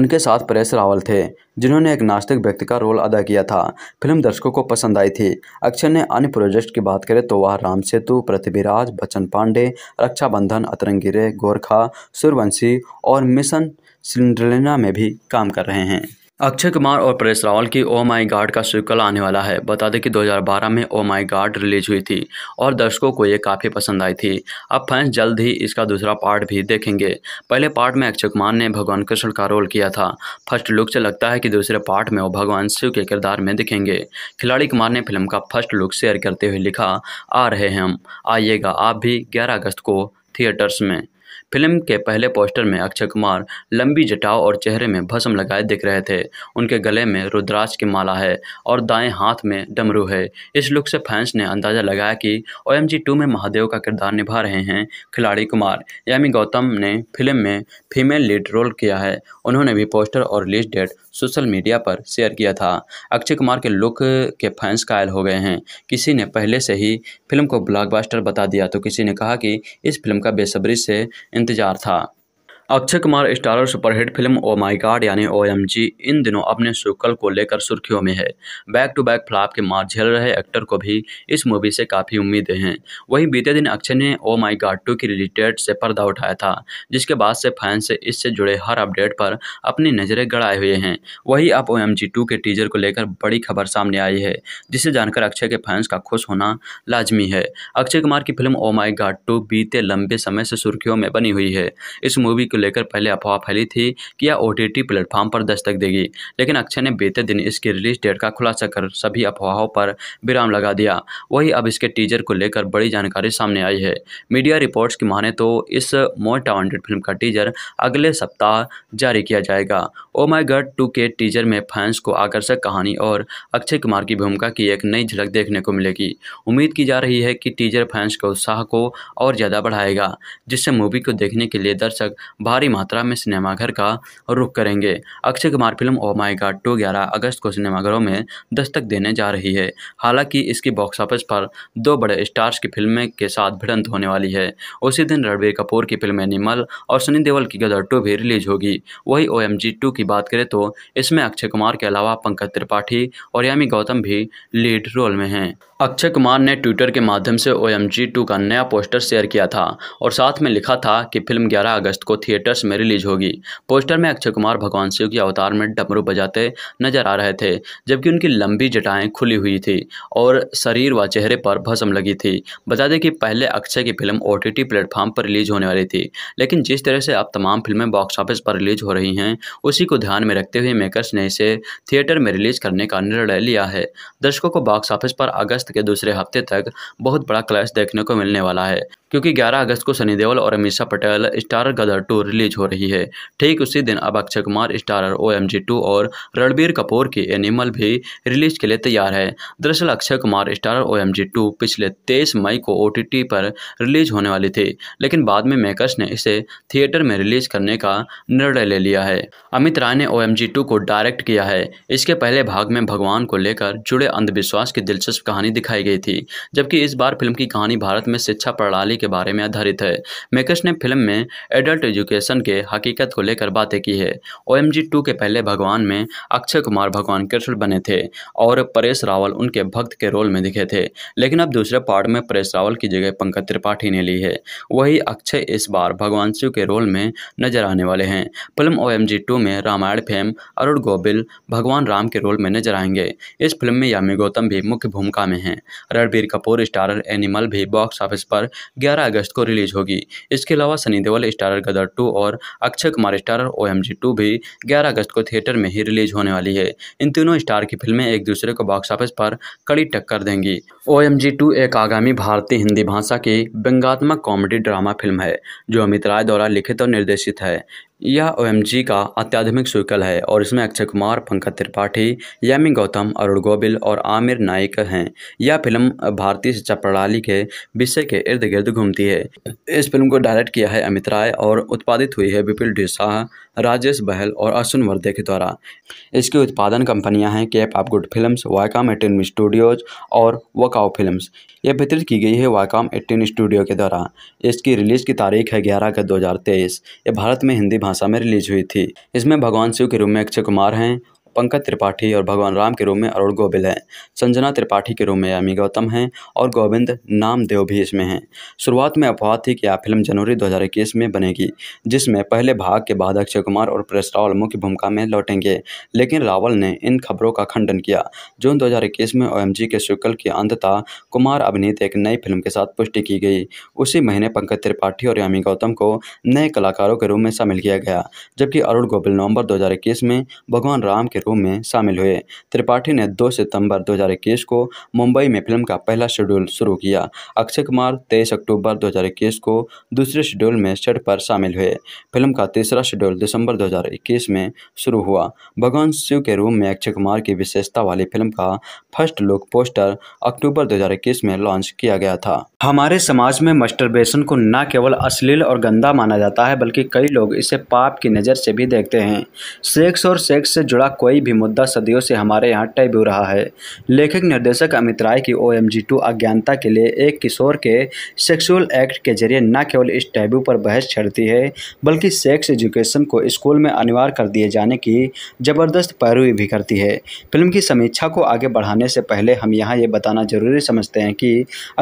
उनके साथ परेश रावल थे जिन्होंने एक नास्तिक व्यक्ति का रोल अदा किया था फिल्म दर्शकों को पसंद आई थी अक्षय ने अन्य प्रोजेक्ट की बात करें तो वह राम सेतु पृथ्वीराज बच्चन पांडे रक्षाबंधन अतरंगिरे गोरखा सूर्यवंशी और मिशन सिंड्रेलिना में भी काम कर रहे हैं अक्षय कुमार और परेश रावल की ओ माई गार्ड का सिक्वल आने वाला है बता दें कि 2012 में ओ माई गार्ड रिलीज हुई थी और दर्शकों को ये काफ़ी पसंद आई थी अब फैंस जल्द ही इसका दूसरा पार्ट भी देखेंगे पहले पार्ट में अक्षय कुमार ने भगवान कृष्ण का रोल किया था फर्स्ट लुक से लगता है कि दूसरे पार्ट में वो भगवान शिव के किरदार में दिखेंगे खिलाड़ी कुमार ने फिल्म का फर्स्ट लुक शेयर करते हुए लिखा आ रहे हैं हम आइएगा आप भी ग्यारह अगस्त को थिएटर्स में फिल्म के पहले पोस्टर में अक्षय कुमार लंबी जटाओ और चेहरे में भस्म लगाए दिख रहे थे उनके गले में रुद्राज की माला है और दाएं हाथ में डमरू है इस लुक से फैंस ने अंदाज़ा लगाया कि ओ एम में महादेव का किरदार निभा रहे हैं खिलाड़ी कुमार यामी गौतम ने फिल्म में फीमेल लीड रोल किया है उन्होंने भी पोस्टर और रिलीज डेट सोशल मीडिया पर शेयर किया था अक्षय कुमार के लुक के फैंस कायल हो गए हैं किसी ने पहले से ही फिल्म को ब्लॉकबस्टर बता दिया तो किसी ने कहा कि इस फिल्म का बेसब्री से इंतज़ार था Akshay Kumar starrer superhit film O my God यानी ओ इन दिनों अपने शुक्ल को लेकर सुर्खियों में है बैक टू बैक फ्लॉप के मार झेल रहे एक्टर को भी इस मूवी से काफ़ी उम्मीदें हैं वहीं बीते दिन अक्षय ने ओ माई गॉड टू की रिलेटेड से पर्दा उठाया था जिसके बाद से फैंस से इससे जुड़े हर अपडेट पर अपनी नज़रें गड़ाए हुए हैं वहीं अब ओ एम के टीजर को लेकर बड़ी खबर सामने आई है जिसे जानकर अक्षय के फैंस का खुश होना लाजमी है अक्षय कुमार की film O my guard two बीते लंबे समय से सुर्खियों में बनी हुई है इस मूवी को लेकर पहले अफवाह फैली थी कि यह ओ टी प्लेटफॉर्म पर दस्तक देगी लेकिन अक्षय ने बीते दिन इसकी रिलीज डेट का खुलासा कर सभी अफवाहों पर विराम लगा दिया वही अब इसके टीजर को लेकर बड़ी जानकारी सामने आई है मीडिया रिपोर्ट्स की माने तो इस मोस्ट वांटेड फिल्म का टीजर अगले सप्ताह जारी किया जाएगा ओ माई गड टू के टीजर में फैंस को आकर्षक कहानी और अक्षय कुमार की भूमिका की एक नई झलक देखने को मिलेगी उम्मीद की जा रही है कि टीजर फैंस के उत्साह को और ज़्यादा बढ़ाएगा जिससे मूवी को देखने के लिए दर्शक भारी मात्रा में सिनेमाघर का रुख करेंगे Akshay Kumar film O my guard two ग्यारह अगस्त को सिनेमाघरों में दस्तक देने जा रही है हालांकि इसकी बॉक्स ऑफिस पर दो बड़े स्टार्स की फिल्में के साथ भिड़ंत होने वाली है उसी दिन रणबीर कपूर की फिल्म एनिमल और सनी देवल की गदर टू भी रिलीज होगी वही ओ एम जी टू की बात करें तो इसमें अक्षय कुमार के अलावा पंकज त्रिपाठी और यामी गौतम भी लीड रोल में हैं अक्षय कुमार ने ट्विटर के माध्यम से ओ एम जी टू का नया पोस्टर शेयर किया था और साथ में लिखा था कि फिल्म 11 अगस्त को थिएटर्स में रिलीज होगी पोस्टर में अक्षय कुमार भगवान शिव के अवतार में डमरू बजाते नजर आ रहे थे जबकि उनकी लंबी जटाएं खुली हुई थी और शरीर व चेहरे पर भसम लगी थी बता दें कि पहले अक्षय की फिल्म ओ टी प्लेटफॉर्म पर रिलीज होने वाली थी लेकिन जिस तरह से अब तमाम फिल्में बॉक्स ऑफिस पर रिलीज हो रही हैं उसी को ध्यान में रखते हुए मेकर्स ने इसे थिएटर में रिलीज करने का निर्णय लिया है दर्शकों को बॉक्स ऑफिस पर अगस्त के दूसरे हफ्ते तक बहुत बड़ा क्लैश देखने को मिलने वाला है क्योंकि 11 अगस्त को सनी देओल और Ameesha Patel star Gadar two release हो रही है ठीक उसी दिन अब Akshay Kumar starrer O M G two और रणबीर कपूर की एनिमल भी रिलीज के लिए तैयार है दरअसल Akshay Kumar starrer O M पिछले तेईस मई को ओ टी टी पर रिलीज होने वाली थी लेकिन बाद में मेकर्स ने इसे थिएटर में रिलीज करने का निर्णय ले लिया है अमित राय ने ओ एम जी टू को डायरेक्ट किया है इसके पहले भाग में भगवान को लेकर जुड़े अंधविश्वास की दिलचस्प कहानी दिखाई गई थी जबकि इस बार फिल्म की कहानी भारत में शिक्षा प्रणाली के बारे में आधारित है मेकर्स ने फिल्म में एडल्ट एजुकेशन के हकीकत को लेकर बातें की है ओ एम के पहले भगवान में अक्षय कुमार भगवान कृष्ण बने थे और परेश रावल उनके भक्त के रोल में दिखे थे लेकिन अब दूसरे पार्ट में परेश रावल की जगह पंकज त्रिपाठी ने ली है वही अक्षय इस बार भगवान शिव के रोल में नजर आने वाले हैं फिल्म ओ एम में रामायण फेम अरुण गोबिल भगवान राम के रोल में नजर आएंगे इस फिल्म में यामी गौतम भी मुख्य भूमिका में हैं रणबीर कपूर स्टारर एनिमल भी बॉक्स ऑफिस पर 11 अगस्त को रिलीज होगी इसके अलावा सनी देवल स्टारर गदर 2 और अक्षय कुमार स्टारर ओ 2 भी 11 अगस्त को थिएटर में ही रिलीज होने वाली है इन तीनों स्टार की फिल्में एक दूसरे को बॉक्स ऑफिस पर कड़ी टक्कर देंगी ओ एम जी टू एक आगामी भारतीय हिंदी भाषा की व्यंगात्मक कॉमेडी ड्रामा फिल्म है जो अमित राय द्वारा लिखित और निर्देशित है यह ओ का अत्याधुनिक शोकल है और इसमें अक्षय कुमार पंकज त्रिपाठी यामी गौतम अरुण गोबिल और आमिर नायक हैं यह फिल्म भारतीय शिक्षा प्रणाली के विषय के इर्द गिर्द घूमती है इस फिल्म को डायरेक्ट किया है अमित राय और उत्पादित हुई है विपुल ढिसाह राजेश बहल और अश्विन वर्दे के द्वारा इसकी उत्पादन कंपनियाँ हैं Cape of Good film Viacom eighteen studios और वकाउ फिल्म यह वितरित की गई है वायकाम एटीन स्टूडियो के द्वारा इसकी रिलीज की तारीख है ग्यारह अगस्त दो ये भारत में हिंदी भाषा में रिलीज हुई थी इसमें भगवान शिव के रूप में अक्षय कुमार हैं पंकज त्रिपाठी और भगवान राम के रूप में अरुण गोबिल हैं संजना त्रिपाठी के रूप में यामी गौतम हैं और गोविंद नामदेव भी इसमें हैं शुरुआत में अफवाह थी कि यह फिल्म जनवरी दो में बनेगी जिसमें पहले भाग के बाद अक्षय कुमार और प्रेस रावल मुख्य भूमिका में लौटेंगे लेकिन रावल ने इन खबरों का खंडन किया जून दो में ओ के शुक्ल की अंतता कुमार अभिनीत एक नई फिल्म के साथ पुष्टि की गई उसी महीने पंकज त्रिपाठी और यामी गौतम को नए कलाकारों के रूप में शामिल किया गया जबकि अरुण गोबिल नवंबर 2021 में भगवान राम के कार्यक्रम में शामिल हुए त्रिपाठी ने 2 सितंबर 2021 को मुंबई में फिल्म का पहला शेड्यूल शुरू किया अक्षय कुमार 23 अक्टूबर 2021 को दूसरे शेड्यूल में सेट पर शामिल हुए फिल्म का तीसरा शेड्यूल दिसंबर 2021 में शुरू हुआ भगवान शिव के रूम में अक्षय कुमार की विशेषता वाली फिल्म का फर्स्ट लुक पोस्टर अक्टूबर दो में लॉन्च किया गया था हमारे समाज में मस्टरबेशन को न केवल अश्लील और गंदा माना जाता है बल्कि कई लोग इसे पाप की नज़र से भी देखते हैं सेक्स और सेक्स से जुड़ा कोई कोई भी मुद्दा सदियों से हमारे यहाँ टैब्यू रहा है लेखक निर्देशक अमित राय की ओ एम अज्ञानता के लिए एक किशोर के सेक्सुअल एक्ट के जरिए न केवल इस टैब्यू पर बहस छड़ती है बल्कि सेक्स एजुकेशन को स्कूल में अनिवार्य कर दिए जाने की ज़बरदस्त पैरवी भी करती है फिल्म की समीक्षा को आगे बढ़ाने से पहले हम यहाँ ये बताना जरूरी समझते हैं कि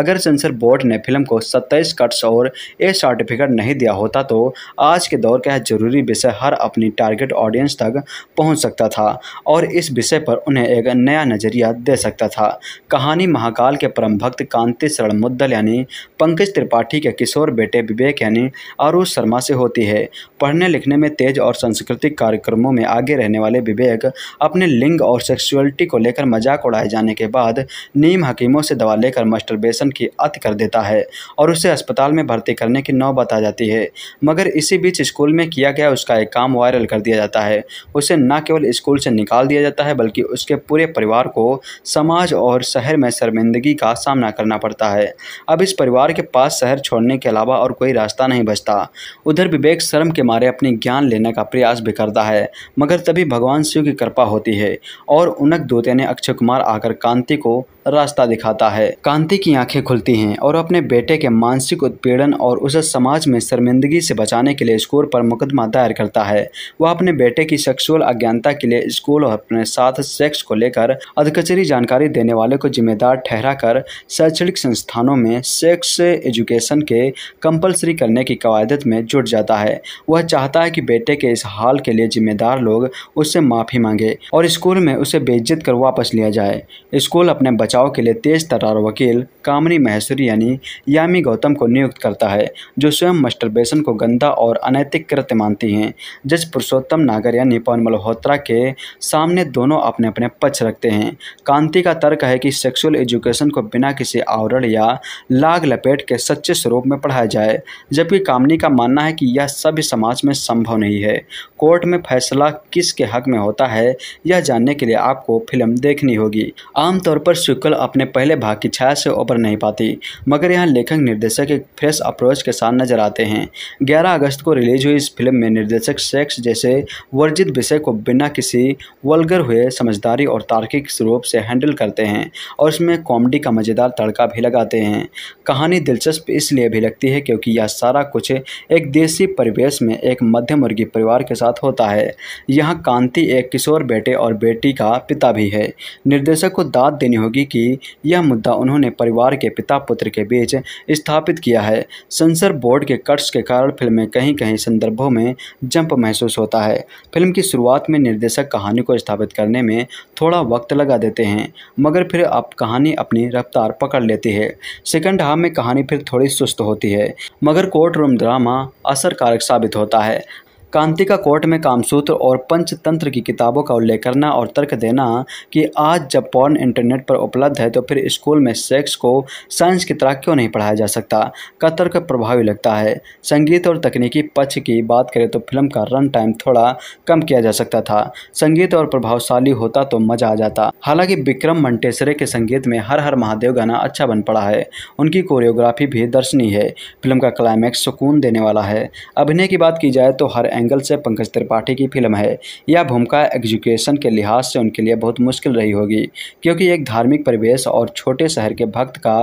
अगर सेंसर बोर्ड ने फिल्म को सत्ताईस कट्स और ए सर्टिफिकेट नहीं दिया होता तो आज के दौर का जरूरी विषय हर अपनी टारगेट ऑडियंस तक पहुंच सकता था और इस विषय पर उन्हें एक नया नजरिया दे सकता था कहानी महाकाल के परम भक्त कांति शरण मुद्दल यानी पंकज त्रिपाठी के किशोर बेटे विवेक यानी आरूष शर्मा से होती है पढ़ने लिखने में तेज और सांस्कृतिक कार्यक्रमों में आगे रहने वाले विवेक अपने लिंग और सेक्सुअलिटी को लेकर मजाक उड़ाए जाने के बाद नीम हकीमों से दवा लेकर मास्टरबेशन की अत कर देता है और उसे अस्पताल में भर्ती करने की नौबत आ जाती है मगर इसी बीच स्कूल में किया गया उसका एक काम वायरल कर दिया जाता है उसे न केवल स्कूल से निकाल दिया जाता है बल्कि उसके पूरे परिवार को समाज और शहर में शर्मिंदगी का सामना करना पड़ता है अब इस परिवार के पास शहर छोड़ने के अलावा और कोई रास्ता नहीं बचता उधर विवेक शर्म के मारे अपने ज्ञान लेने का प्रयास भी करता है मगर तभी भगवान शिव की कृपा होती है और उनक दोते ने अक्षय कुमार आकर कांति को रास्ता दिखाता है कांति की आंखें खुलती हैं और अपने बेटे के मानसिक उत्पीड़न और उसे समाज में शर्मिंदगी से बचाने के लिए स्कूल पर मुकदमा दायर करता है वह अपने बेटे की सेक्सुअल अज्ञानता के लिए स्कूल और अपने साथ सेक्स को लेकर अधकचरी जानकारी देने वाले को जिम्मेदार ठहरा कर शैक्षणिक संस्थानों में सेक्स एजुकेशन के कंपलसरी करने की कवायदत में जुट जाता है वह चाहता है कि बेटे के इस हाल के लिए जिम्मेदार लोग उससे माफ़ी मांगे और स्कूल में उसे बेइज्जत कर वापस लिया जाए स्कूल अपने बचाव के लिए तेज तरार वकील कामनी महेश्वरी यानी यामी गौतम को नियुक्त करता है जो स्वयं मस्टरबेशन को गंदा और अनैतिक कृत्य मानती हैं जज पुरुषोत्तम नागर यानी पवन मल्होत्रा के सामने दोनों अपने अपने पक्ष रखते हैं कांति का तर्क है कि सेक्सुअल एजुकेशन को बिना किसी आवरण या लाग लपेट के सच्चे स्वरूप में पढ़ाया जाए जबकि कामनी का मानना है कि यह सभ्य समाज में संभव नहीं है कोर्ट में फैसला किसके हक में होता है यह जानने के लिए आपको फिल्म देखनी होगी आमतौर पर शुक्ल अपने पहले भाग की छाया से ऊपर नहीं पाती मगर यहाँ लेखक निर्देशक एक फ्रेश अप्रोच के साथ नजर आते हैं 11 अगस्त को रिलीज हुई इस फिल्म में निर्देशक सेक्स जैसे वर्जित विषय को बिना किसी वलगर हुए समझदारी और तार्किक स्वरूप से हैंडल करते हैं और इसमें कॉमेडी का मज़ेदार तड़का भी लगाते हैं कहानी दिलचस्प इसलिए भी लगती है क्योंकि यह सारा कुछ एक देसी परिवेश में एक मध्यम वर्गीय परिवार के साथ होता है यहाँ कांति एक किशोर बेटे और बेटी का पिता भी है निर्देशक को दाद देनी होगी की यह मुद्दा उन्होंने परिवार के पिता पुत्र के बीच स्थापित किया है सेंसर बोर्ड के कट्स के कारण फिल्म में कहीं कहीं संदर्भों में जंप महसूस होता है फिल्म की शुरुआत में निर्देशक कहानी को स्थापित करने में थोड़ा वक्त लगा देते हैं मगर फिर आप कहानी अपनी रफ्तार पकड़ लेती है सेकंड हाफ में कहानी फिर थोड़ी सुस्त होती है मगर कोर्ट रूम ड्रामा असरकारक साबित होता है कांतिका कोर्ट में कामसूत्र और पंचतंत्र की किताबों का उल्लेख करना और तर्क देना कि आज जब पॉर्न इंटरनेट पर उपलब्ध है तो फिर स्कूल में सेक्स को साइंस की तरह क्यों नहीं पढ़ाया जा सकता का तर्क प्रभावी लगता है संगीत और तकनीकी पक्ष की बात करें तो फिल्म का रन टाइम थोड़ा कम किया जा सकता था संगीत और प्रभावशाली होता तो मजा आ जाता हालांकि विक्रम मंटेसरे के संगीत में हर हर महादेव गाना अच्छा बन पड़ा है उनकी कोरियोग्राफी भी दर्शनीय है फिल्म का क्लाइमैक्स सुकून देने वाला है अभिनय की बात की जाए तो हर एंगल से पंकज त्रिपाठी की फिल्म है यह भूमिका एग्जुकेशन के लिहाज से उनके लिए बहुत मुश्किल रही होगी क्योंकि एक धार्मिक परिवेश और छोटे शहर के भक्त का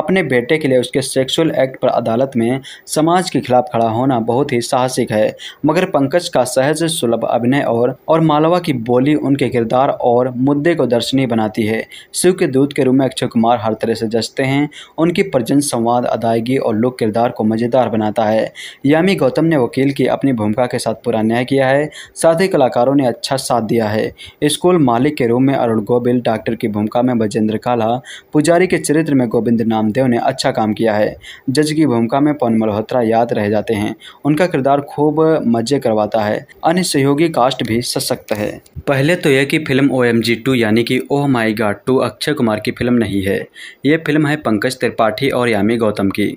अपने बेटे के लिए उसके सेक्सुअल एक्ट पर अदालत में समाज के खिलाफ खड़ा होना बहुत ही साहसिक है मगर पंकज का सहज सुलभ अभिनय और और मालवा की बोली उनके किरदार और मुद्दे को दर्शनीय बनाती है शिव के दूत के रूप में अक्षय कुमार हर तरह से जचते हैं उनकी प्रजन संवाद अदायगी और लोक किरदार को मज़ेदार बनाता है यामी गौतम ने वकील की अपनी भूमिका के साथ पूरा न्याय किया है साथ ही कलाकारों ने अच्छा साथ दिया है स्कूल मालिक के रूप में अरुण गोबिल डॉक्टर की भूमिका में बजेंद्र काला पुजारी के चरित्र में गोविंद नामदेव ने अच्छा काम किया है जज की भूमिका में पवन मल्होत्रा याद रह जाते हैं उनका किरदार खूब मजे करवाता है अन्य सहयोगी कास्ट भी सशक्त है पहले तो यह की film O M G two यानी कि oh my God two Akshay Kumar की फिल्म नहीं है ये फिल्म है पंकज त्रिपाठी और यामी गौतम की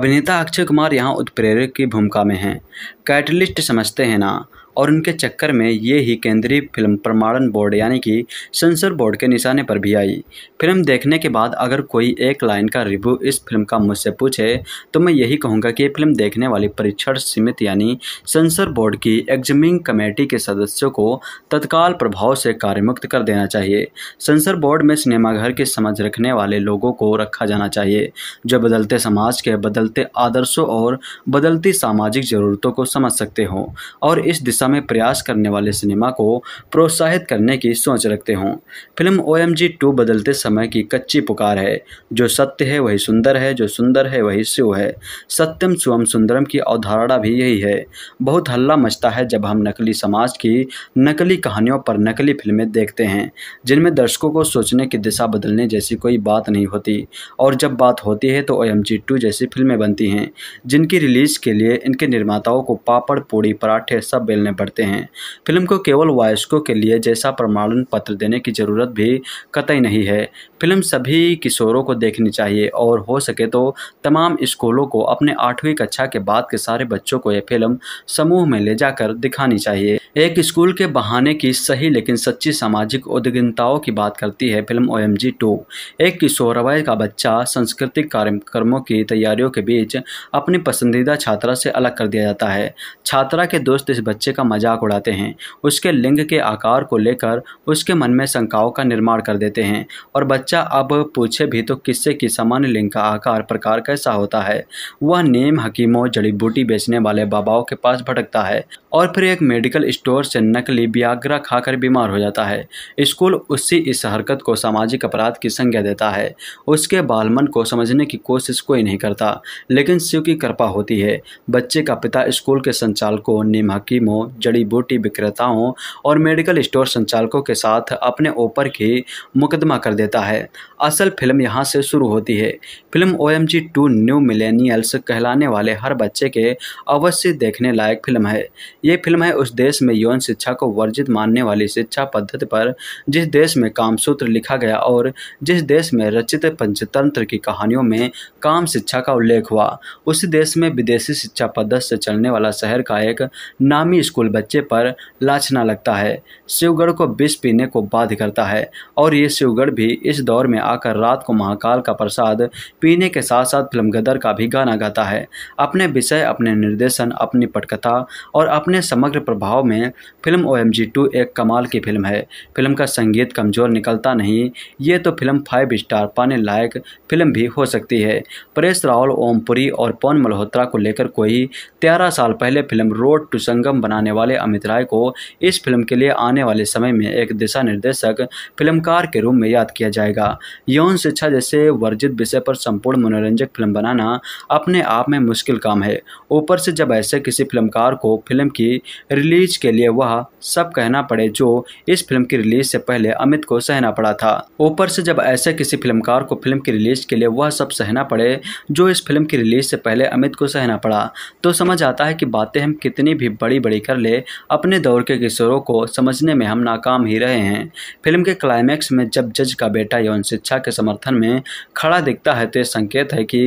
अभिनेता अक्षय कुमार यहाँ उत्प्रेरक की भूमिका में हैं कैटलिस्ट समझ समझते हैं ना और उनके चक्कर में ये ही केंद्रीय फिल्म प्रमाणन बोर्ड यानी कि सेंसर बोर्ड के निशाने पर भी आई फिल्म देखने के बाद अगर कोई एक लाइन का रिव्यू इस फिल्म का मुझसे पूछे तो मैं यही कहूँगा कि फिल्म देखने वाली परीक्षण सीमित यानी सेंसर बोर्ड की एग्जामिंग कमेटी के सदस्यों को तत्काल प्रभाव से कार्यमुक्त कर देना चाहिए सेंसर बोर्ड में सिनेमाघर की समझ रखने वाले लोगों को रखा जाना चाहिए जो बदलते समाज के बदलते आदर्शों और बदलती सामाजिक ज़रूरतों को समझ सकते हों और इस दिशा में प्रयास करने वाले सिनेमा को प्रोत्साहित करने की सोच रखते हों film O M G two बदलते समय की कच्ची पुकार है जो सत्य है वही सुंदर है जो सुंदर है वही शिव है सत्यम शिवम सुंदरम की अवधारणा भी यही है बहुत हल्ला मचता है जब हम नकली समाज की नकली कहानियों पर नकली फिल्में देखते हैं जिनमें दर्शकों को सोचने की दिशा बदलने जैसी कोई बात नहीं होती और जब बात होती है तो ओ एम जी टू जैसी फिल्में बनती हैं जिनकी रिलीज़ के लिए इनके निर्माताओं को पापड़ पूड़ी पराठे सब बेलने में बढ़ते हैं फिल्म को केवल वायस्कों के लिए जैसा प्रमाणन पत्र देने की ज़रूरत भी कतई नहीं है फिल्म सभी किशोरों को देखनी चाहिए और हो सके तो तमाम स्कूलों को अपने आठवीं कक्षा के बाद के सारे बच्चों को यह फिल्म समूह में ले जाकर दिखानी चाहिए एक स्कूल के बहाने की सही लेकिन सच्ची सामाजिक उद्गिनताओं की बात करती है film O M G two एक किशोरवय का बच्चा सांस्कृतिक कार्यक्रमों की तैयारियों के बीच अपनी पसंदीदा छात्रा से अलग कर दिया जाता है छात्रा के दोस्त इस बच्चे का का मजाक उड़ाते हैं उसके लिंग के आकार को लेकर उसके मन में शंकाओं का निर्माण कर देते हैं और बच्चा अब पूछे भी तो किससे कि सामान्य लिंग का आकार प्रकार कैसा होता है वह नेम हकीमों जड़ी बूटी बेचने वाले बाबाओं के पास भटकता है और फिर एक मेडिकल स्टोर से नकली ब्याग्रा खाकर बीमार हो जाता है स्कूल उसी इस हरकत को सामाजिक अपराध की संज्ञा देता है उसके बालमन को समझने की कोशिश कोई नहीं करता लेकिन शिव की कृपा होती है बच्चे का पिता स्कूल के संचालकों नेम हकीमों जड़ी बूटी विक्रेताओं और मेडिकल स्टोर संचालकों के साथ अपने ऊपर की मुकदमा कर देता है असल फिल्म यहाँ से शुरू होती है film O M G two new millennials कहलाने वाले हर बच्चे के अवश्य देखने लायक फिल्म है ये फिल्म है उस देश में यौन शिक्षा को वर्जित मानने वाली शिक्षा पद्धति पर जिस देश में कामसूत्र लिखा गया और जिस देश में रचित पंचतंत्र की कहानियों में काम शिक्षा का उल्लेख हुआ उसी देश में विदेशी शिक्षा पद्धति से चलने वाला शहर का एक नामी स्कूल स्कूल बच्चे पर लाछना लगता है शिवगढ़ को विष पीने को बाध्य करता है और ये शिवगढ़ भी इस दौर में आकर रात को महाकाल का प्रसाद पीने के साथ साथ फिल्म गदर का भी गाना गाता है अपने विषय अपने निर्देशन अपनी पटकथा और अपने समग्र प्रभाव में फिल्म ओ एम एक कमाल की फिल्म है फिल्म का संगीत कमज़ोर निकलता नहीं ये तो फिल्म फाइव स्टार पाने लायक फिल्म भी हो सकती है परेश रावल ओमपुरी और पवन मल्होत्रा को लेकर कोई तेरह साल पहले फिल्म रोड टू संगम बनाने करने वाले अमित राय को इस फिल्म के लिए आने वाले समय में एक दिशा निर्देशक फिल्मकार के रूप में याद किया जाएगा यौन शिक्षा जैसे वर्जित विषय पर संपूर्ण मनोरंजक फिल्म बनाना अपने आप में मुश्किल काम है ऊपर से जब ऐसे किसी फिल्मकार को फिल्म की रिलीज के लिए वह सब कहना पड़े जो इस फिल्म की रिलीज से पहले अमित को सहना पड़ा था ऊपर से जब ऐसे किसी फिल्मकार को फिल्म की रिलीज के लिए वह सब सहना पड़े जो इस फिल्म की रिलीज से पहले अमित को सहना पड़ा तो समझ आता है कि बातें हम कितनी भी बड़ी बड़ी कर कर ले अपने दौर के किशोरों को समझने में हम नाकाम ही रहे हैं फिल्म के क्लाइमैक्स में जब जज का बेटा यौन शिक्षा के समर्थन में खड़ा दिखता है तो यह संकेत है कि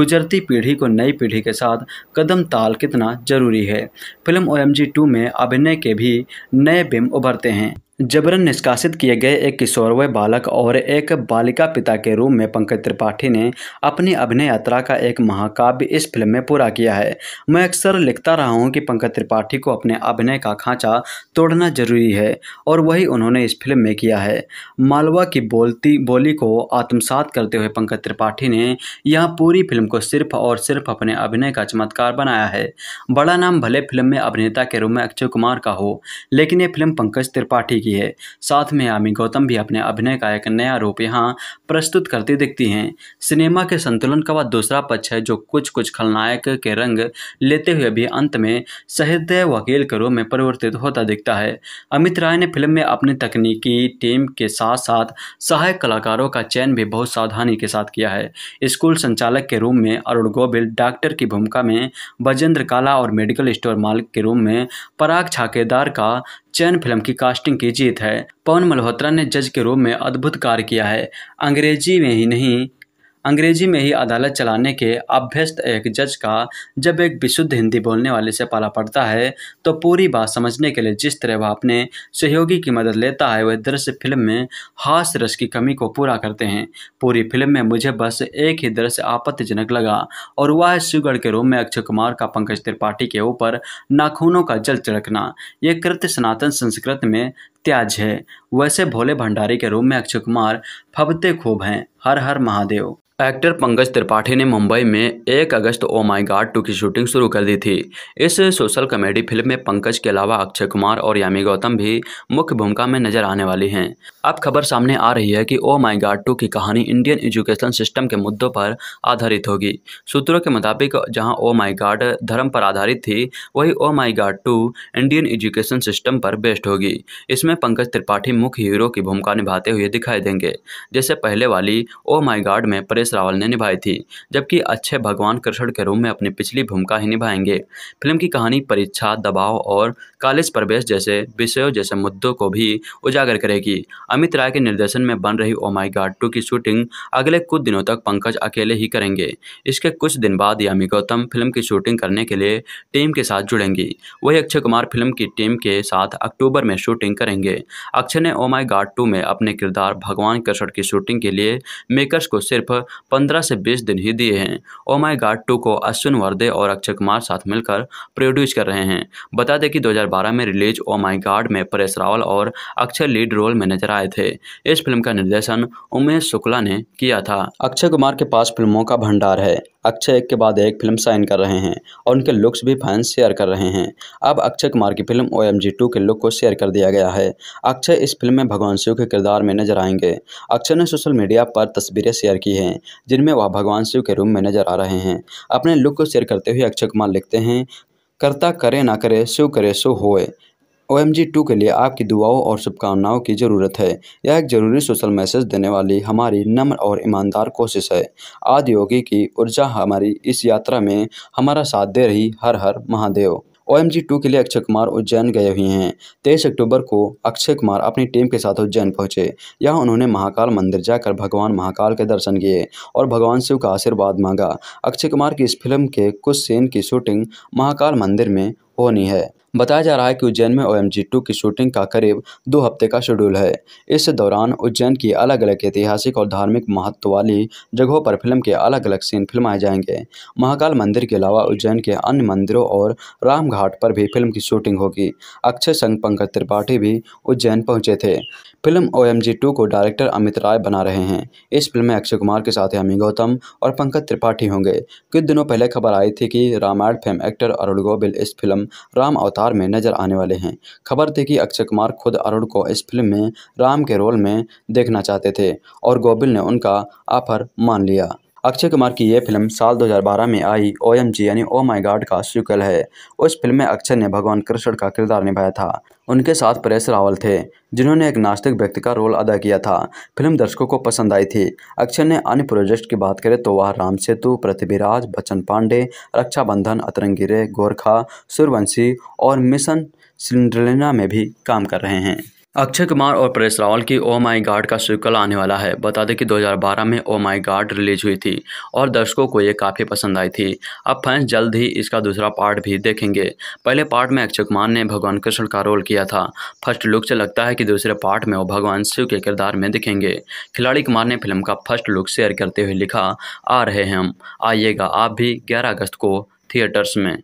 गुजरती पीढ़ी को नई पीढ़ी के साथ कदम ताल कितना जरूरी है फिल्म ओ एम में अभिनय के भी नए बिम उभरते हैं जबरन निष्कासित किए गए एक किशोर व बालक और एक बालिका पिता के रूप में पंकज त्रिपाठी ने अपनी अभिनय यात्रा का एक महाकाव्य इस फिल्म में पूरा किया है मैं अक्सर लिखता रहा हूं कि पंकज त्रिपाठी को अपने अभिनय का खांचा तोड़ना जरूरी है और वही उन्होंने इस फिल्म में किया है मालवा की बोलती बोली को आत्मसात करते हुए पंकज त्रिपाठी ने यह पूरी फिल्म को सिर्फ और सिर्फ अपने अभिनय का चमत्कार बनाया है बड़ा नाम भले फिल्म में अभिनेता के रूप में अक्षय कुमार का हो लेकिन ये फिल्म पंकज त्रिपाठी की है साथ में आमी गौतम भी अपने अभिनय का एक नया रूप यहाँ प्रस्तुत करती दिखती हैं सिनेमा के संतुलन का वह दूसरा पक्ष है जो कुछ कुछ खलनायक के रंग लेते हुए भी अंत में सहित वकील के रूप में परिवर्तित होता दिखता है अमित राय ने फिल्म में अपनी तकनीकी टीम के साथ साथ सहायक कलाकारों का चयन भी बहुत सावधानी के साथ किया है स्कूल संचालक के रूप में अरुण गोबिल डॉक्टर की भूमिका में बजेंद्र काला और मेडिकल स्टोर मालिक के रूप में पराग छाकेदार का चैन फिल्म की कास्टिंग की जीत है पवन मल्होत्रा ने जज के रूप में अद्भुत कार्य किया है अंग्रेजी में ही नहीं अंग्रेजी में ही अदालत चलाने के अभ्यस्त एक जज का जब एक विशुद्ध हिंदी बोलने वाले से पाला पड़ता है तो पूरी बात समझने के लिए जिस तरह वह अपने सहयोगी की मदद लेता है वह दृश्य फिल्म में हास रस की कमी को पूरा करते हैं पूरी फिल्म में मुझे बस एक ही दृश्य आपत्तिजनक लगा और वह है सुगढ़ के रूम में अक्षय कुमार का पंकज त्रिपाठी के ऊपर नाखूनों का जल चढ़कना यह कृत्य सनातन संस्कृत में त्याज है वैसे भोले भंडारी के रूप में अक्षय कुमार फबते खूब हैं हर हर महादेव एक्टर पंकज त्रिपाठी ने मुंबई में 1 अगस्त ओ माय गॉड टू की शूटिंग शुरू कर दी थी इस सोशल कॉमेडी फिल्म में पंकज के अलावा अक्षय कुमार और यामी गौतम भी मुख्य भूमिका में नजर आने वाली हैं अब खबर सामने आ रही है कि ओ माय गॉड टू की कहानी इंडियन एजुकेशन सिस्टम के मुद्दों पर आधारित होगी सूत्रों के मुताबिक जहाँ ओ माई गार्ड धर्म पर आधारित थी वही ओ my guard two Indian education system पर बेस्ड होगी इसमें पंकज त्रिपाठी मुख्य हीरो की भूमिका निभाते हुए दिखाई देंगे जैसे पहले वाली ओ माई गार्ड में परेश रावल ने निभाई थी जबकि अच्छे भगवान कृष्ण के रूप में अपनी पिछली भूमिका ही निभाएंगे फिल्म की कहानी परीक्षा दबाव और कॉलेज प्रवेश जैसे विषयों जैसे मुद्दों को भी उजागर करेगी अमित राय के निर्देशन में बन रही ओ माई गार्ड टू की शूटिंग अगले कुछ दिनों तक पंकज अकेले ही करेंगे इसके कुछ दिन बाद यामी गौतम फिल्म की शूटिंग करने के लिए टीम के साथ जुड़ेंगी वही अक्षय कुमार फिल्म की टीम के साथ अक्टूबर में शूटिंग करेंगे अक्षय ने ओ माई गार्ड टू में अपने किरदार भगवान कृष्ण की शूटिंग के लिए मेकर्स को सिर्फ पंद्रह से बीस दिन ही दिए हैं ओ माई गार्ड टू को अश्विन वर्दे और अक्षय कुमार साथ मिलकर प्रोड्यूस कर रहे हैं बता दें कि 2012 में रिलीज ओ माई गार्ड में परेश रावल और अक्षय लीड रोल में नजर आए थे इस फिल्म का निर्देशन उमेश शुक्ला ने किया था अक्षय कुमार के पास फिल्मों का भंडार है अक्षय एक के बाद एक फिल्म साइन कर रहे हैं और उनके लुक्स भी फैंस शेयर कर रहे हैं अब अक्षय कुमार की फिल्म ओ एम के लुक को शेयर कर दिया गया है अक्षय इस फिल्म में भगवान शिव के किरदार में नजर आएंगे अक्षय ने सोशल मीडिया पर तस्वीरें शेयर की हैं जिनमें वह भगवान शिव के रूम में नजर आ रहे हैं अपने लुक को शेयर करते हुए अक्षय कुमार लिखते हैं करता करे ना करे शिव करे सो होए ओ एम जी टू के लिए आपकी दुआओं और शुभकामनाओं की ज़रूरत है यह एक ज़रूरी सोशल मैसेज देने वाली हमारी नम्र और ईमानदार कोशिश है आदि योगी की ऊर्जा हमारी इस यात्रा में हमारा साथ दे रही Har Har Mahadev O M G two के लिए अक्षय कुमार उज्जैन गए हुए हैं तेईस अक्टूबर को अक्षय कुमार अपनी टीम के साथ उज्जैन पहुंचे यहाँ उन्होंने महाकाल मंदिर जाकर भगवान महाकाल के दर्शन किए और भगवान शिव का आशीर्वाद मांगा अक्षय कुमार की इस फिल्म के कुछ सीन की शूटिंग महाकाल मंदिर में होनी है बताया जा रहा है कि उज्जैन में ओ एम की शूटिंग का करीब दो हफ्ते का शेड्यूल है इस दौरान उज्जैन की अलग अलग ऐतिहासिक और धार्मिक महत्व वाली जगहों पर फिल्म के अलग अलग सीन फिल्माए जाएंगे महाकाल मंदिर के अलावा उज्जैन के अन्य मंदिरों और राम घाट पर भी फिल्म की शूटिंग होगी अक्षय संघ पंकज त्रिपाठी भी उज्जैन पहुंचे थे फिल्म ओ एम को डायरेक्टर अमित राय बना रहे हैं इस फिल्म में अक्षय कुमार के साथ अमी गौतम और पंकज त्रिपाठी होंगे कुछ दिनों पहले खबर आई थी कि रामायण फेम एक्टर अरुण गोबिल इस फिल्म राम अवतार किरदार में नजर आने वाले हैं खबर थी कि अक्षय कुमार खुद अरुण को इस फिल्म में राम के रोल में देखना चाहते थे और गोबिल ने उनका ऑफर मान लिया अक्षय कुमार की यह फिल्म साल 2012 में आई ओ यानी ओ माई गार्ड का शिकल है उस फिल्म में अक्षय ने भगवान कृष्ण का किरदार निभाया था उनके साथ परेश रावल थे जिन्होंने एक नास्तिक व्यक्ति का रोल अदा किया था फिल्म दर्शकों को पसंद आई थी अक्षय ने अन्य प्रोजेक्ट की बात करें तो वह राम सेतु पृथ्वीराज बच्चन पांडे रक्षाबंधन अतरंगिरे गोरखा सूर्यवंशी और मिशन सिंड्रेना में भी काम कर रहे हैं अक्षय कुमार और परेश रावल की ओ माई गार्ड का सीक्वल आने वाला है बता दें कि 2012 में ओ माई गार्ड रिलीज हुई थी और दर्शकों को ये काफ़ी पसंद आई थी अब फैंस जल्द ही इसका दूसरा पार्ट भी देखेंगे पहले पार्ट में अक्षय कुमार ने भगवान कृष्ण का रोल किया था फर्स्ट लुक से लगता है कि दूसरे पार्ट में वो भगवान शिव के किरदार में दिखेंगे खिलाड़ी कुमार ने फिल्म का फर्स्ट लुक शेयर करते हुए लिखा आ रहे हैं हम आइएगा आप भी ग्यारह अगस्त को थिएटर्स में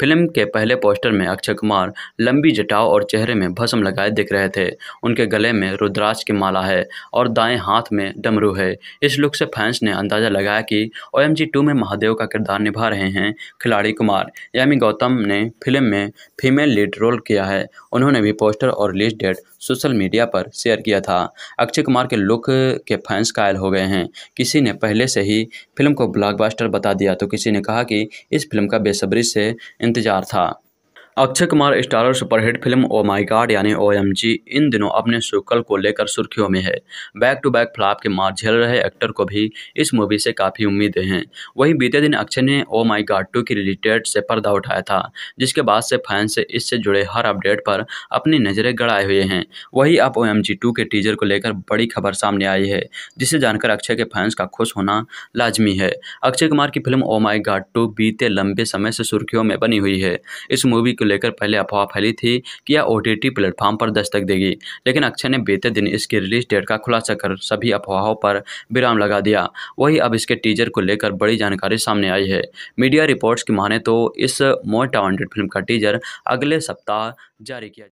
फिल्म के पहले पोस्टर में अक्षय कुमार लंबी जटाव और चेहरे में भस्म लगाए दिख रहे थे उनके गले में रुद्राज की माला है और दाएं हाथ में डमरू है इस लुक से फैंस ने अंदाज़ा लगाया कि ओ एम टू में महादेव का किरदार निभा रहे हैं खिलाड़ी कुमार यामी गौतम ने फिल्म में फीमेल लीड रोल किया है उन्होंने भी पोस्टर और रिलीज डेट सोशल मीडिया पर शेयर किया था अक्षय कुमार के लुक के फैंस कायल हो गए हैं किसी ने पहले से ही फिल्म को ब्लॉकबस्टर बता दिया तो किसी ने कहा कि इस फिल्म का बेसब्री से इंतज़ार था Akshay Kumar starrer superhit film O my God यानी ओ एम जी इन दिनों अपने शुक्ल को लेकर सुर्खियों में है बैक टू बैक फ्लॉप के मार झेल रहे एक्टर को भी इस मूवी से काफ़ी उम्मीदें हैं वहीं बीते दिन अक्षय ने ओ माय गॉड टू की रिलेटेड से पर्दा उठाया था जिसके बाद से फैंस से इससे जुड़े हर अपडेट पर अपनी नज़रें गड़ाए हुए हैं वहीं अब ओ एम के टीजर को लेकर बड़ी खबर सामने आई है जिसे जानकर अक्षय के फैंस का खुश होना लाजमी है अक्षय कुमार की film O my God two बीते लंबे समय से सुर्खियों में बनी हुई है इस मूवी को लेकर पहले अफवाह फैली थी कि यह ओ प्लेटफॉर्म पर दस्तक देगी लेकिन अक्षय ने बीते दिन इसकी रिलीज डेट का खुलासा कर सभी अफवाहों पर विराम लगा दिया वही अब इसके टीजर को लेकर बड़ी जानकारी सामने आई है मीडिया रिपोर्ट्स की माने तो इस मोटा वांटेड फिल्म का टीजर अगले सप्ताह जारी किया